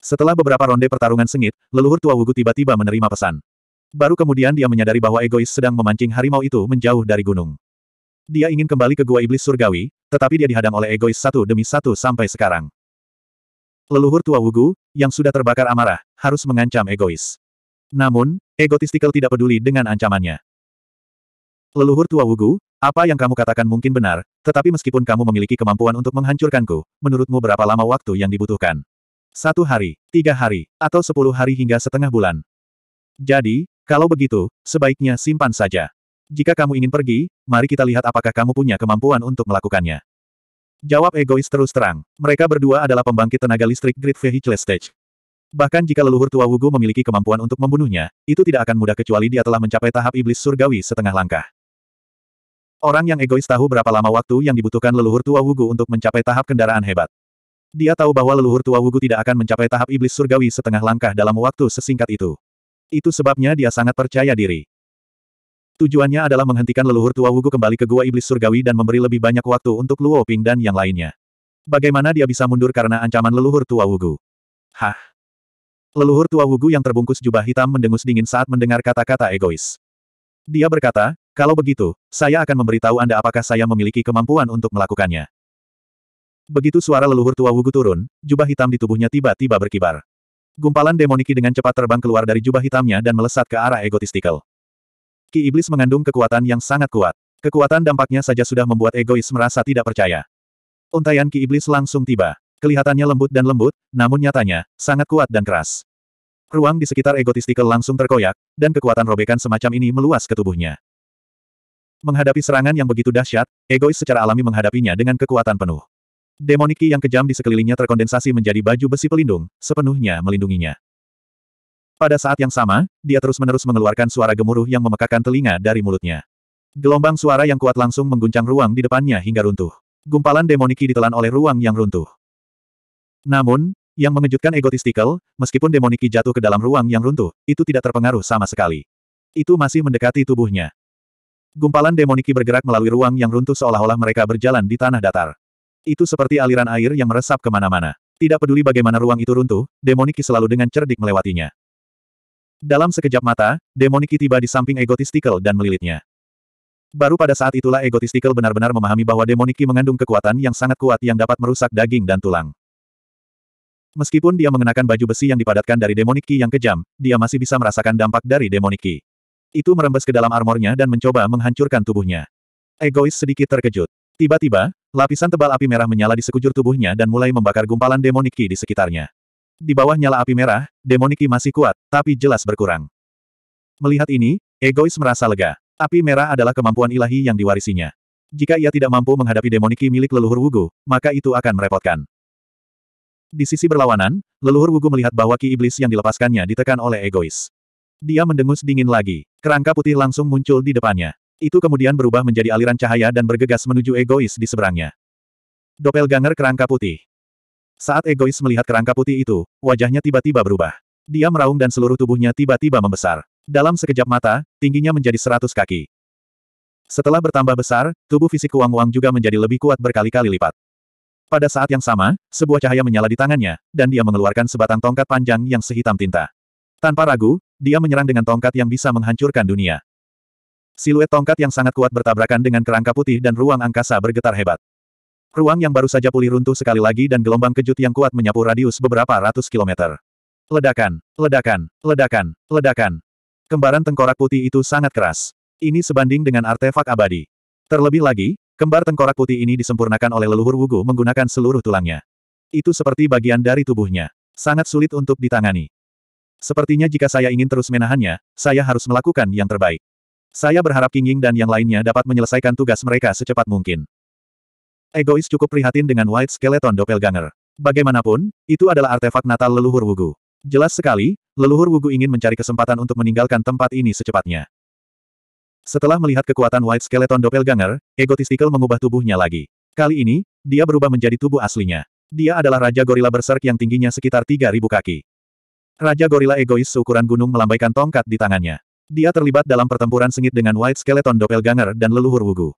Setelah beberapa ronde pertarungan sengit, leluhur tua Wugu tiba-tiba menerima pesan. Baru kemudian dia menyadari bahwa egois sedang memancing harimau itu menjauh dari gunung. Dia ingin kembali ke gua iblis surgawi, tetapi dia dihadang oleh egois satu demi satu sampai sekarang. Leluhur tua Wugu, yang sudah terbakar amarah, harus mengancam egois. Namun, egotistical tidak peduli dengan ancamannya. Leluhur tua Wugu, apa yang kamu katakan mungkin benar, tetapi meskipun kamu memiliki kemampuan untuk menghancurkanku, menurutmu berapa lama waktu yang dibutuhkan? Satu hari, tiga hari, atau sepuluh hari hingga setengah bulan. Jadi, kalau begitu, sebaiknya simpan saja. Jika kamu ingin pergi, mari kita lihat apakah kamu punya kemampuan untuk melakukannya. Jawab egois terus terang. Mereka berdua adalah pembangkit tenaga listrik Grid Vehicle Stage. Bahkan jika leluhur tua Wugu memiliki kemampuan untuk membunuhnya, itu tidak akan mudah kecuali dia telah mencapai tahap iblis surgawi setengah langkah. Orang yang egois tahu berapa lama waktu yang dibutuhkan leluhur tua Wugu untuk mencapai tahap kendaraan hebat. Dia tahu bahwa leluhur tua Wugu tidak akan mencapai tahap iblis surgawi setengah langkah dalam waktu sesingkat itu. Itu sebabnya dia sangat percaya diri. Tujuannya adalah menghentikan leluhur tua Wugu kembali ke gua iblis surgawi dan memberi lebih banyak waktu untuk Luo Ping dan yang lainnya. Bagaimana dia bisa mundur karena ancaman leluhur tua Wugu? Hah? Leluhur tua Wugu yang terbungkus jubah hitam mendengus dingin saat mendengar kata-kata egois. Dia berkata, kalau begitu, saya akan memberitahu Anda apakah saya memiliki kemampuan untuk melakukannya. Begitu suara leluhur tua Wugu turun, jubah hitam di tubuhnya tiba-tiba berkibar. Gumpalan demoniki dengan cepat terbang keluar dari jubah hitamnya dan melesat ke arah egotistikal. Ki Iblis mengandung kekuatan yang sangat kuat. Kekuatan dampaknya saja sudah membuat egois merasa tidak percaya. Untaian Ki Iblis langsung tiba. Kelihatannya lembut dan lembut, namun nyatanya, sangat kuat dan keras. Ruang di sekitar egotistikel langsung terkoyak, dan kekuatan robekan semacam ini meluas ke tubuhnya. Menghadapi serangan yang begitu dahsyat, egois secara alami menghadapinya dengan kekuatan penuh. Demoniki yang kejam di sekelilingnya terkondensasi menjadi baju besi pelindung, sepenuhnya melindunginya. Pada saat yang sama, dia terus-menerus mengeluarkan suara gemuruh yang memekakan telinga dari mulutnya. Gelombang suara yang kuat langsung mengguncang ruang di depannya hingga runtuh. Gumpalan demoniki ditelan oleh ruang yang runtuh. Namun, yang mengejutkan egotistikal, meskipun demoniki jatuh ke dalam ruang yang runtuh, itu tidak terpengaruh sama sekali. Itu masih mendekati tubuhnya. Gumpalan demoniki bergerak melalui ruang yang runtuh seolah-olah mereka berjalan di tanah datar. Itu seperti aliran air yang meresap kemana-mana. Tidak peduli bagaimana ruang itu runtuh, demoniki selalu dengan cerdik melewatinya. Dalam sekejap mata, demoniki tiba di samping egotistikal dan melilitnya. Baru pada saat itulah egotistikal benar-benar memahami bahwa demoniki mengandung kekuatan yang sangat kuat yang dapat merusak daging dan tulang. Meskipun dia mengenakan baju besi yang dipadatkan dari demoniki yang kejam, dia masih bisa merasakan dampak dari demoniki. Itu merembes ke dalam armornya dan mencoba menghancurkan tubuhnya. Egois sedikit terkejut. Tiba-tiba, lapisan tebal api merah menyala di sekujur tubuhnya dan mulai membakar gumpalan demoniki di sekitarnya. Di bawah nyala api merah, demoniki masih kuat, tapi jelas berkurang. Melihat ini, Egois merasa lega. Api merah adalah kemampuan ilahi yang diwarisinya. Jika ia tidak mampu menghadapi demoniki milik leluhur Wugu, maka itu akan merepotkan. Di sisi berlawanan, leluhur Wugu melihat bahwa ki iblis yang dilepaskannya ditekan oleh egois. Dia mendengus dingin lagi. Kerangka putih langsung muncul di depannya. Itu kemudian berubah menjadi aliran cahaya dan bergegas menuju egois di seberangnya. Doppelganger kerangka putih. Saat egois melihat kerangka putih itu, wajahnya tiba-tiba berubah. Dia meraung dan seluruh tubuhnya tiba-tiba membesar. Dalam sekejap mata, tingginya menjadi seratus kaki. Setelah bertambah besar, tubuh fisik Wang Wang juga menjadi lebih kuat berkali-kali lipat. Pada saat yang sama, sebuah cahaya menyala di tangannya, dan dia mengeluarkan sebatang tongkat panjang yang sehitam tinta. Tanpa ragu, dia menyerang dengan tongkat yang bisa menghancurkan dunia. Siluet tongkat yang sangat kuat bertabrakan dengan kerangka putih dan ruang angkasa bergetar hebat. Ruang yang baru saja pulih runtuh sekali lagi dan gelombang kejut yang kuat menyapu radius beberapa ratus kilometer. Ledakan, ledakan, ledakan, ledakan. Kembaran tengkorak putih itu sangat keras. Ini sebanding dengan artefak abadi. Terlebih lagi, Kembar tengkorak putih ini disempurnakan oleh leluhur Wugu menggunakan seluruh tulangnya. Itu seperti bagian dari tubuhnya. Sangat sulit untuk ditangani. Sepertinya jika saya ingin terus menahannya, saya harus melakukan yang terbaik. Saya berharap King Ying dan yang lainnya dapat menyelesaikan tugas mereka secepat mungkin. Egois cukup prihatin dengan White Skeleton Doppelganger. Bagaimanapun, itu adalah artefak natal leluhur Wugu. Jelas sekali, leluhur Wugu ingin mencari kesempatan untuk meninggalkan tempat ini secepatnya. Setelah melihat kekuatan White Skeleton Doppelganger, Egotistical mengubah tubuhnya lagi. Kali ini, dia berubah menjadi tubuh aslinya. Dia adalah Raja Gorila Berserk yang tingginya sekitar 3.000 kaki. Raja Gorila egois seukuran gunung melambaikan tongkat di tangannya. Dia terlibat dalam pertempuran sengit dengan White Skeleton Doppelganger dan leluhur Wugu.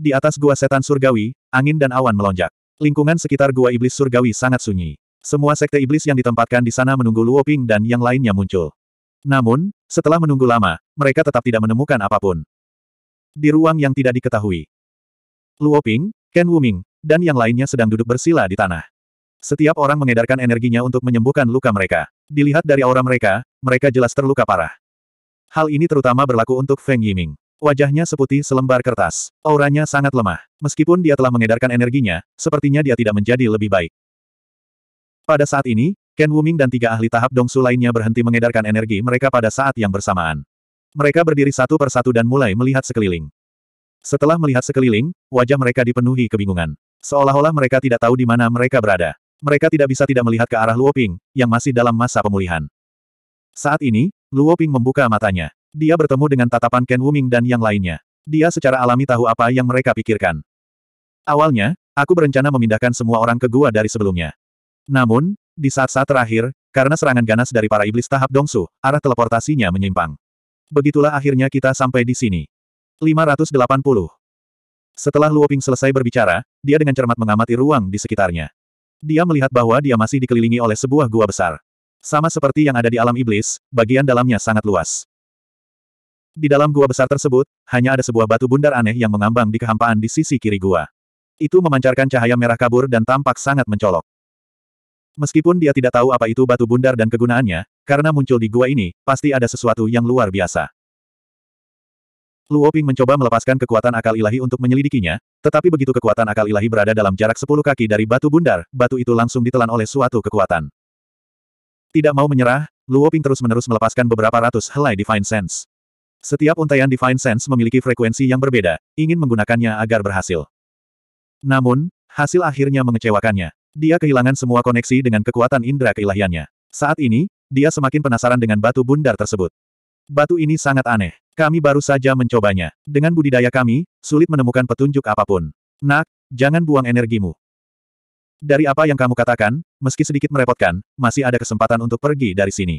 Di atas gua setan surgawi, angin dan awan melonjak. Lingkungan sekitar gua iblis surgawi sangat sunyi. Semua sekte iblis yang ditempatkan di sana menunggu Luoping dan yang lainnya muncul. Namun, setelah menunggu lama, mereka tetap tidak menemukan apapun. Di ruang yang tidak diketahui, Luo Ping, Ken Wuming, dan yang lainnya sedang duduk bersila di tanah. Setiap orang mengedarkan energinya untuk menyembuhkan luka mereka. Dilihat dari aura mereka, mereka jelas terluka parah. Hal ini terutama berlaku untuk Feng Yiming. Wajahnya seputih selembar kertas. Auranya sangat lemah. Meskipun dia telah mengedarkan energinya, sepertinya dia tidak menjadi lebih baik. Pada saat ini, Ken Wuming dan tiga ahli tahap Dongsu lainnya berhenti mengedarkan energi mereka pada saat yang bersamaan. Mereka berdiri satu persatu dan mulai melihat sekeliling. Setelah melihat sekeliling, wajah mereka dipenuhi kebingungan. Seolah-olah mereka tidak tahu di mana mereka berada. Mereka tidak bisa tidak melihat ke arah Luoping, yang masih dalam masa pemulihan. Saat ini, Luoping membuka matanya. Dia bertemu dengan tatapan Ken Wuming dan yang lainnya. Dia secara alami tahu apa yang mereka pikirkan. Awalnya, aku berencana memindahkan semua orang ke gua dari sebelumnya. Namun, di saat-saat terakhir, karena serangan ganas dari para iblis tahap Dongsu, arah teleportasinya menyimpang. Begitulah akhirnya kita sampai di sini. 580. Setelah Luoping selesai berbicara, dia dengan cermat mengamati ruang di sekitarnya. Dia melihat bahwa dia masih dikelilingi oleh sebuah gua besar. Sama seperti yang ada di alam iblis, bagian dalamnya sangat luas. Di dalam gua besar tersebut, hanya ada sebuah batu bundar aneh yang mengambang di kehampaan di sisi kiri gua. Itu memancarkan cahaya merah kabur dan tampak sangat mencolok. Meskipun dia tidak tahu apa itu batu bundar dan kegunaannya, karena muncul di gua ini, pasti ada sesuatu yang luar biasa. Luo Ping mencoba melepaskan kekuatan akal ilahi untuk menyelidikinya, tetapi begitu kekuatan akal ilahi berada dalam jarak 10 kaki dari batu bundar, batu itu langsung ditelan oleh suatu kekuatan. Tidak mau menyerah, Luo Ping terus-menerus melepaskan beberapa ratus helai Divine Sense. Setiap untaian Divine Sense memiliki frekuensi yang berbeda, ingin menggunakannya agar berhasil. Namun, hasil akhirnya mengecewakannya. Dia kehilangan semua koneksi dengan kekuatan indera keilahiannya. Saat ini, dia semakin penasaran dengan batu bundar tersebut. Batu ini sangat aneh. Kami baru saja mencobanya. Dengan budidaya kami, sulit menemukan petunjuk apapun. Nak, jangan buang energimu. Dari apa yang kamu katakan, meski sedikit merepotkan, masih ada kesempatan untuk pergi dari sini.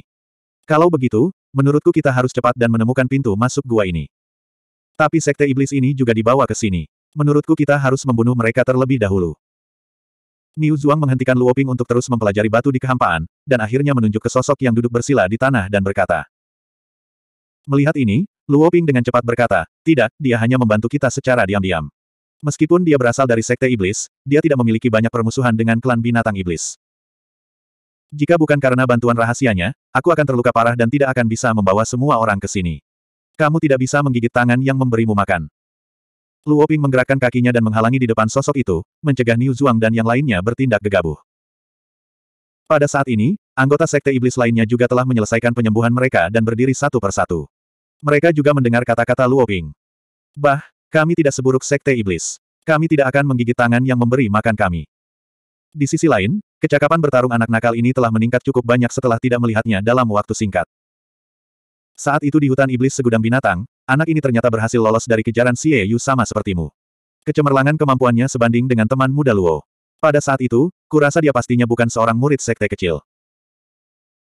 Kalau begitu, menurutku kita harus cepat dan menemukan pintu masuk gua ini. Tapi sekte iblis ini juga dibawa ke sini. Menurutku kita harus membunuh mereka terlebih dahulu. Niu Zhuang menghentikan Luoping untuk terus mempelajari batu di kehampaan, dan akhirnya menunjuk ke sosok yang duduk bersila di tanah dan berkata. Melihat ini, Luoping dengan cepat berkata, tidak, dia hanya membantu kita secara diam-diam. Meskipun dia berasal dari sekte iblis, dia tidak memiliki banyak permusuhan dengan klan binatang iblis. Jika bukan karena bantuan rahasianya, aku akan terluka parah dan tidak akan bisa membawa semua orang ke sini. Kamu tidak bisa menggigit tangan yang memberimu makan. Luo Ping menggerakkan kakinya dan menghalangi di depan sosok itu, mencegah Niu Zhuang dan yang lainnya bertindak gegabah. Pada saat ini, anggota Sekte Iblis lainnya juga telah menyelesaikan penyembuhan mereka dan berdiri satu persatu. Mereka juga mendengar kata-kata Luo Ping. Bah, kami tidak seburuk Sekte Iblis. Kami tidak akan menggigit tangan yang memberi makan kami. Di sisi lain, kecakapan bertarung anak nakal ini telah meningkat cukup banyak setelah tidak melihatnya dalam waktu singkat. Saat itu di hutan iblis segudang binatang, Anak ini ternyata berhasil lolos dari kejaran Xie Yu sama sepertimu. Kecemerlangan kemampuannya sebanding dengan teman muda Luo. Pada saat itu, kurasa dia pastinya bukan seorang murid sekte kecil.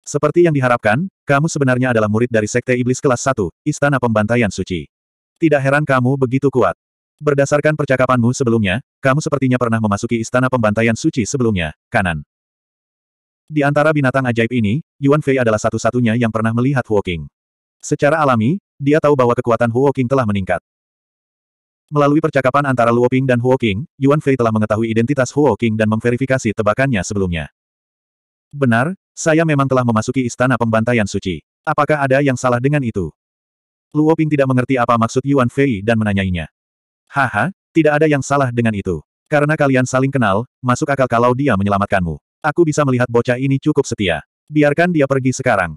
Seperti yang diharapkan, kamu sebenarnya adalah murid dari sekte iblis kelas 1, Istana Pembantaian Suci. Tidak heran kamu begitu kuat. Berdasarkan percakapanmu sebelumnya, kamu sepertinya pernah memasuki Istana Pembantaian Suci sebelumnya, kanan. Di antara binatang ajaib ini, Yuan Fei adalah satu-satunya yang pernah melihat Huo King. Secara alami, dia tahu bahwa kekuatan Huo King telah meningkat. Melalui percakapan antara Luo Ping dan Huo King, Yuan Fei telah mengetahui identitas Huo King dan memverifikasi tebakannya sebelumnya. Benar, saya memang telah memasuki istana pembantaian suci. Apakah ada yang salah dengan itu? Luo Ping tidak mengerti apa maksud Yuan Fei dan menanyainya. Haha, tidak ada yang salah dengan itu. Karena kalian saling kenal, masuk akal kalau dia menyelamatkanmu. Aku bisa melihat bocah ini cukup setia. Biarkan dia pergi sekarang.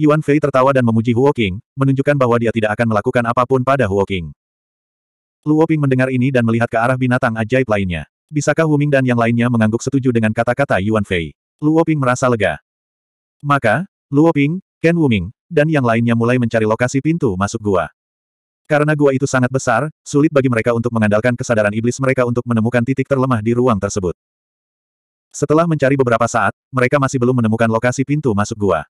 Yuan Fei tertawa dan memuji Huo Qing, menunjukkan bahwa dia tidak akan melakukan apapun pada Huo Qing. Luo Ping mendengar ini dan melihat ke arah binatang ajaib lainnya. Bisakah Ming dan yang lainnya mengangguk setuju dengan kata-kata Yuan Fei? Luo Ping merasa lega. Maka, Luo Ping, Ken Wuming, dan yang lainnya mulai mencari lokasi pintu masuk gua. Karena gua itu sangat besar, sulit bagi mereka untuk mengandalkan kesadaran iblis mereka untuk menemukan titik terlemah di ruang tersebut. Setelah mencari beberapa saat, mereka masih belum menemukan lokasi pintu masuk gua.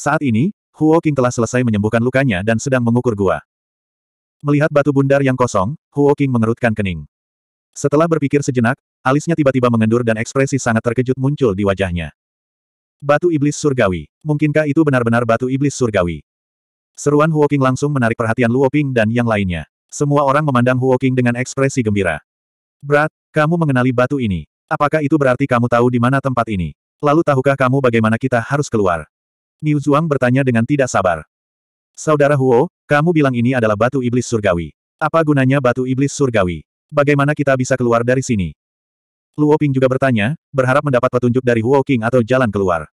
Saat ini, Huo King telah selesai menyembuhkan lukanya dan sedang mengukur gua. Melihat batu bundar yang kosong, Huo King mengerutkan kening. Setelah berpikir sejenak, alisnya tiba-tiba mengendur dan ekspresi sangat terkejut muncul di wajahnya. Batu Iblis Surgawi. Mungkinkah itu benar-benar batu Iblis Surgawi? Seruan Huo King langsung menarik perhatian Luo Ping dan yang lainnya. Semua orang memandang Huo King dengan ekspresi gembira. Berat, kamu mengenali batu ini. Apakah itu berarti kamu tahu di mana tempat ini? Lalu tahukah kamu bagaimana kita harus keluar? Niu Zhuang bertanya dengan tidak sabar. Saudara Huo, kamu bilang ini adalah batu iblis surgawi. Apa gunanya batu iblis surgawi? Bagaimana kita bisa keluar dari sini? Luo Ping juga bertanya, berharap mendapat petunjuk dari Huo King atau jalan keluar.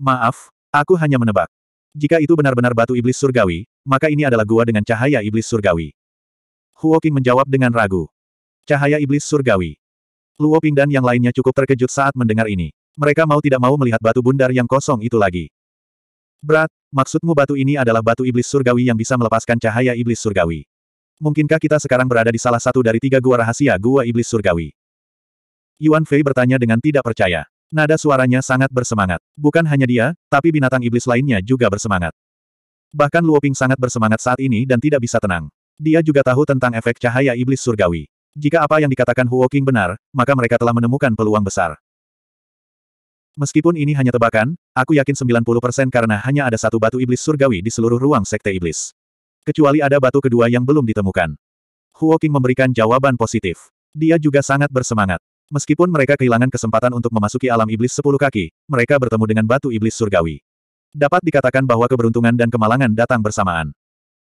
Maaf, aku hanya menebak. Jika itu benar-benar batu iblis surgawi, maka ini adalah gua dengan cahaya iblis surgawi. Huo King menjawab dengan ragu. Cahaya iblis surgawi. Luo Ping dan yang lainnya cukup terkejut saat mendengar ini. Mereka mau tidak mau melihat batu bundar yang kosong itu lagi. Berat, maksudmu batu ini adalah batu iblis surgawi yang bisa melepaskan cahaya iblis surgawi. Mungkinkah kita sekarang berada di salah satu dari tiga gua rahasia gua iblis surgawi? Yuan Fei bertanya dengan tidak percaya. Nada suaranya sangat bersemangat. Bukan hanya dia, tapi binatang iblis lainnya juga bersemangat. Bahkan Luoping sangat bersemangat saat ini dan tidak bisa tenang. Dia juga tahu tentang efek cahaya iblis surgawi. Jika apa yang dikatakan Huo Qing benar, maka mereka telah menemukan peluang besar. Meskipun ini hanya tebakan, aku yakin 90% karena hanya ada satu batu iblis surgawi di seluruh ruang sekte iblis. Kecuali ada batu kedua yang belum ditemukan. Huo Huoking memberikan jawaban positif. Dia juga sangat bersemangat. Meskipun mereka kehilangan kesempatan untuk memasuki alam iblis sepuluh kaki, mereka bertemu dengan batu iblis surgawi. Dapat dikatakan bahwa keberuntungan dan kemalangan datang bersamaan.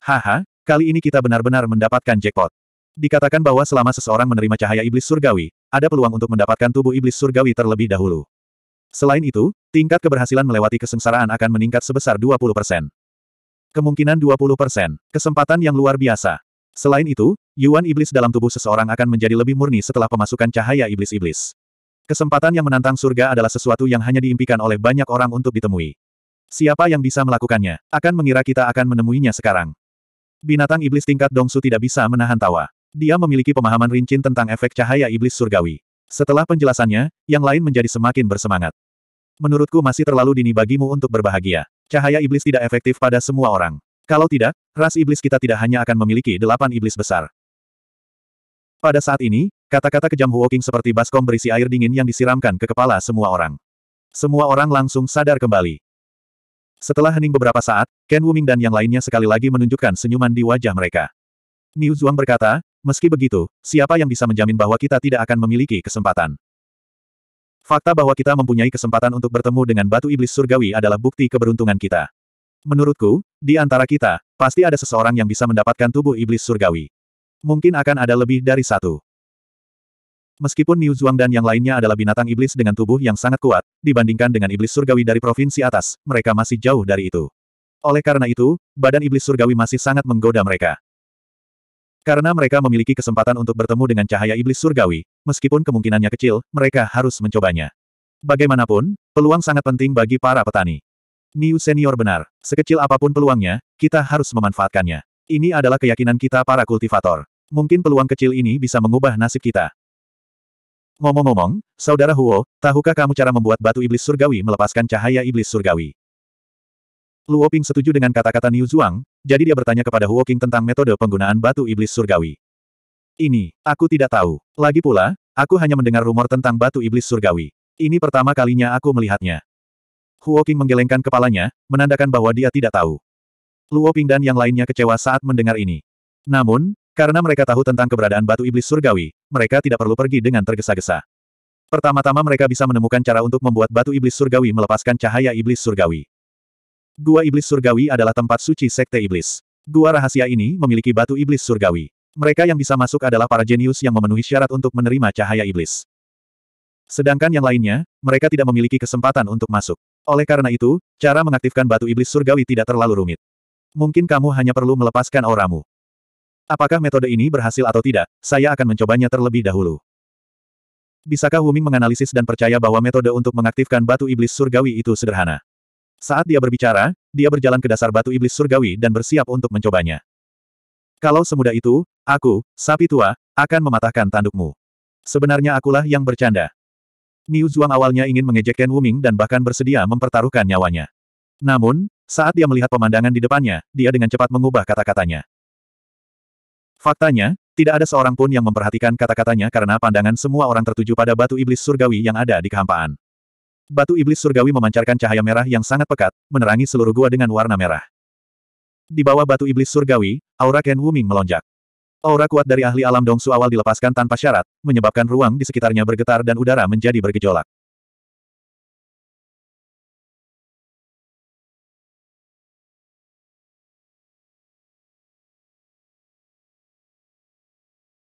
Haha, kali ini kita benar-benar mendapatkan jackpot. Dikatakan bahwa selama seseorang menerima cahaya iblis surgawi, ada peluang untuk mendapatkan tubuh iblis surgawi terlebih dahulu. Selain itu, tingkat keberhasilan melewati kesengsaraan akan meningkat sebesar 20%. persen. Kemungkinan 20%, persen. kesempatan yang luar biasa. Selain itu, Yuan Iblis dalam tubuh seseorang akan menjadi lebih murni setelah pemasukan cahaya iblis-iblis. Kesempatan yang menantang surga adalah sesuatu yang hanya diimpikan oleh banyak orang untuk ditemui. Siapa yang bisa melakukannya, akan mengira kita akan menemuinya sekarang. Binatang iblis tingkat Dongsu tidak bisa menahan tawa. Dia memiliki pemahaman rincin tentang efek cahaya iblis surgawi. Setelah penjelasannya, yang lain menjadi semakin bersemangat. Menurutku masih terlalu dini bagimu untuk berbahagia. Cahaya iblis tidak efektif pada semua orang. Kalau tidak, ras iblis kita tidak hanya akan memiliki delapan iblis besar. Pada saat ini, kata-kata kejam Huoking seperti baskom berisi air dingin yang disiramkan ke kepala semua orang. Semua orang langsung sadar kembali. Setelah hening beberapa saat, Ken Wuming dan yang lainnya sekali lagi menunjukkan senyuman di wajah mereka. Niu Zhuang berkata, Meski begitu, siapa yang bisa menjamin bahwa kita tidak akan memiliki kesempatan? Fakta bahwa kita mempunyai kesempatan untuk bertemu dengan batu iblis surgawi adalah bukti keberuntungan kita. Menurutku, di antara kita, pasti ada seseorang yang bisa mendapatkan tubuh iblis surgawi. Mungkin akan ada lebih dari satu. Meskipun Niu Zhuang dan yang lainnya adalah binatang iblis dengan tubuh yang sangat kuat, dibandingkan dengan iblis surgawi dari provinsi atas, mereka masih jauh dari itu. Oleh karena itu, badan iblis surgawi masih sangat menggoda mereka. Karena mereka memiliki kesempatan untuk bertemu dengan cahaya iblis surgawi, meskipun kemungkinannya kecil, mereka harus mencobanya. Bagaimanapun, peluang sangat penting bagi para petani. Niu senior benar, sekecil apapun peluangnya, kita harus memanfaatkannya. Ini adalah keyakinan kita para kultivator. Mungkin peluang kecil ini bisa mengubah nasib kita. Ngomong-ngomong, Saudara Huo, tahukah kamu cara membuat batu iblis surgawi melepaskan cahaya iblis surgawi? Luoping setuju dengan kata-kata Niu Zhuang, jadi dia bertanya kepada Huo King tentang metode penggunaan batu iblis surgawi. Ini, aku tidak tahu. Lagi pula, aku hanya mendengar rumor tentang batu iblis surgawi. Ini pertama kalinya aku melihatnya. Huo King menggelengkan kepalanya, menandakan bahwa dia tidak tahu. Luo Ping dan yang lainnya kecewa saat mendengar ini. Namun, karena mereka tahu tentang keberadaan batu iblis surgawi, mereka tidak perlu pergi dengan tergesa-gesa. Pertama-tama mereka bisa menemukan cara untuk membuat batu iblis surgawi melepaskan cahaya iblis surgawi. Gua Iblis Surgawi adalah tempat suci Sekte Iblis. Gua rahasia ini memiliki batu Iblis Surgawi. Mereka yang bisa masuk adalah para jenius yang memenuhi syarat untuk menerima cahaya Iblis. Sedangkan yang lainnya, mereka tidak memiliki kesempatan untuk masuk. Oleh karena itu, cara mengaktifkan batu Iblis Surgawi tidak terlalu rumit. Mungkin kamu hanya perlu melepaskan auramu. Apakah metode ini berhasil atau tidak, saya akan mencobanya terlebih dahulu. Bisakah Wuming menganalisis dan percaya bahwa metode untuk mengaktifkan batu iblis surgawi itu sederhana? Saat dia berbicara, dia berjalan ke dasar batu iblis surgawi dan bersiap untuk mencobanya. Kalau semudah itu, aku, sapi tua, akan mematahkan tandukmu. Sebenarnya akulah yang bercanda. Niu Zhuang awalnya ingin mengejek Ken Wuming dan bahkan bersedia mempertaruhkan nyawanya. Namun, saat dia melihat pemandangan di depannya, dia dengan cepat mengubah kata-katanya. Faktanya, tidak ada seorang pun yang memperhatikan kata-katanya karena pandangan semua orang tertuju pada batu iblis surgawi yang ada di kehampaan. Batu iblis surgawi memancarkan cahaya merah yang sangat pekat, menerangi seluruh gua dengan warna merah. Di bawah batu iblis surgawi, aura Ken Wuming melonjak. Aura kuat dari ahli alam Dongsu awal dilepaskan tanpa syarat, menyebabkan ruang di sekitarnya bergetar dan udara menjadi bergejolak.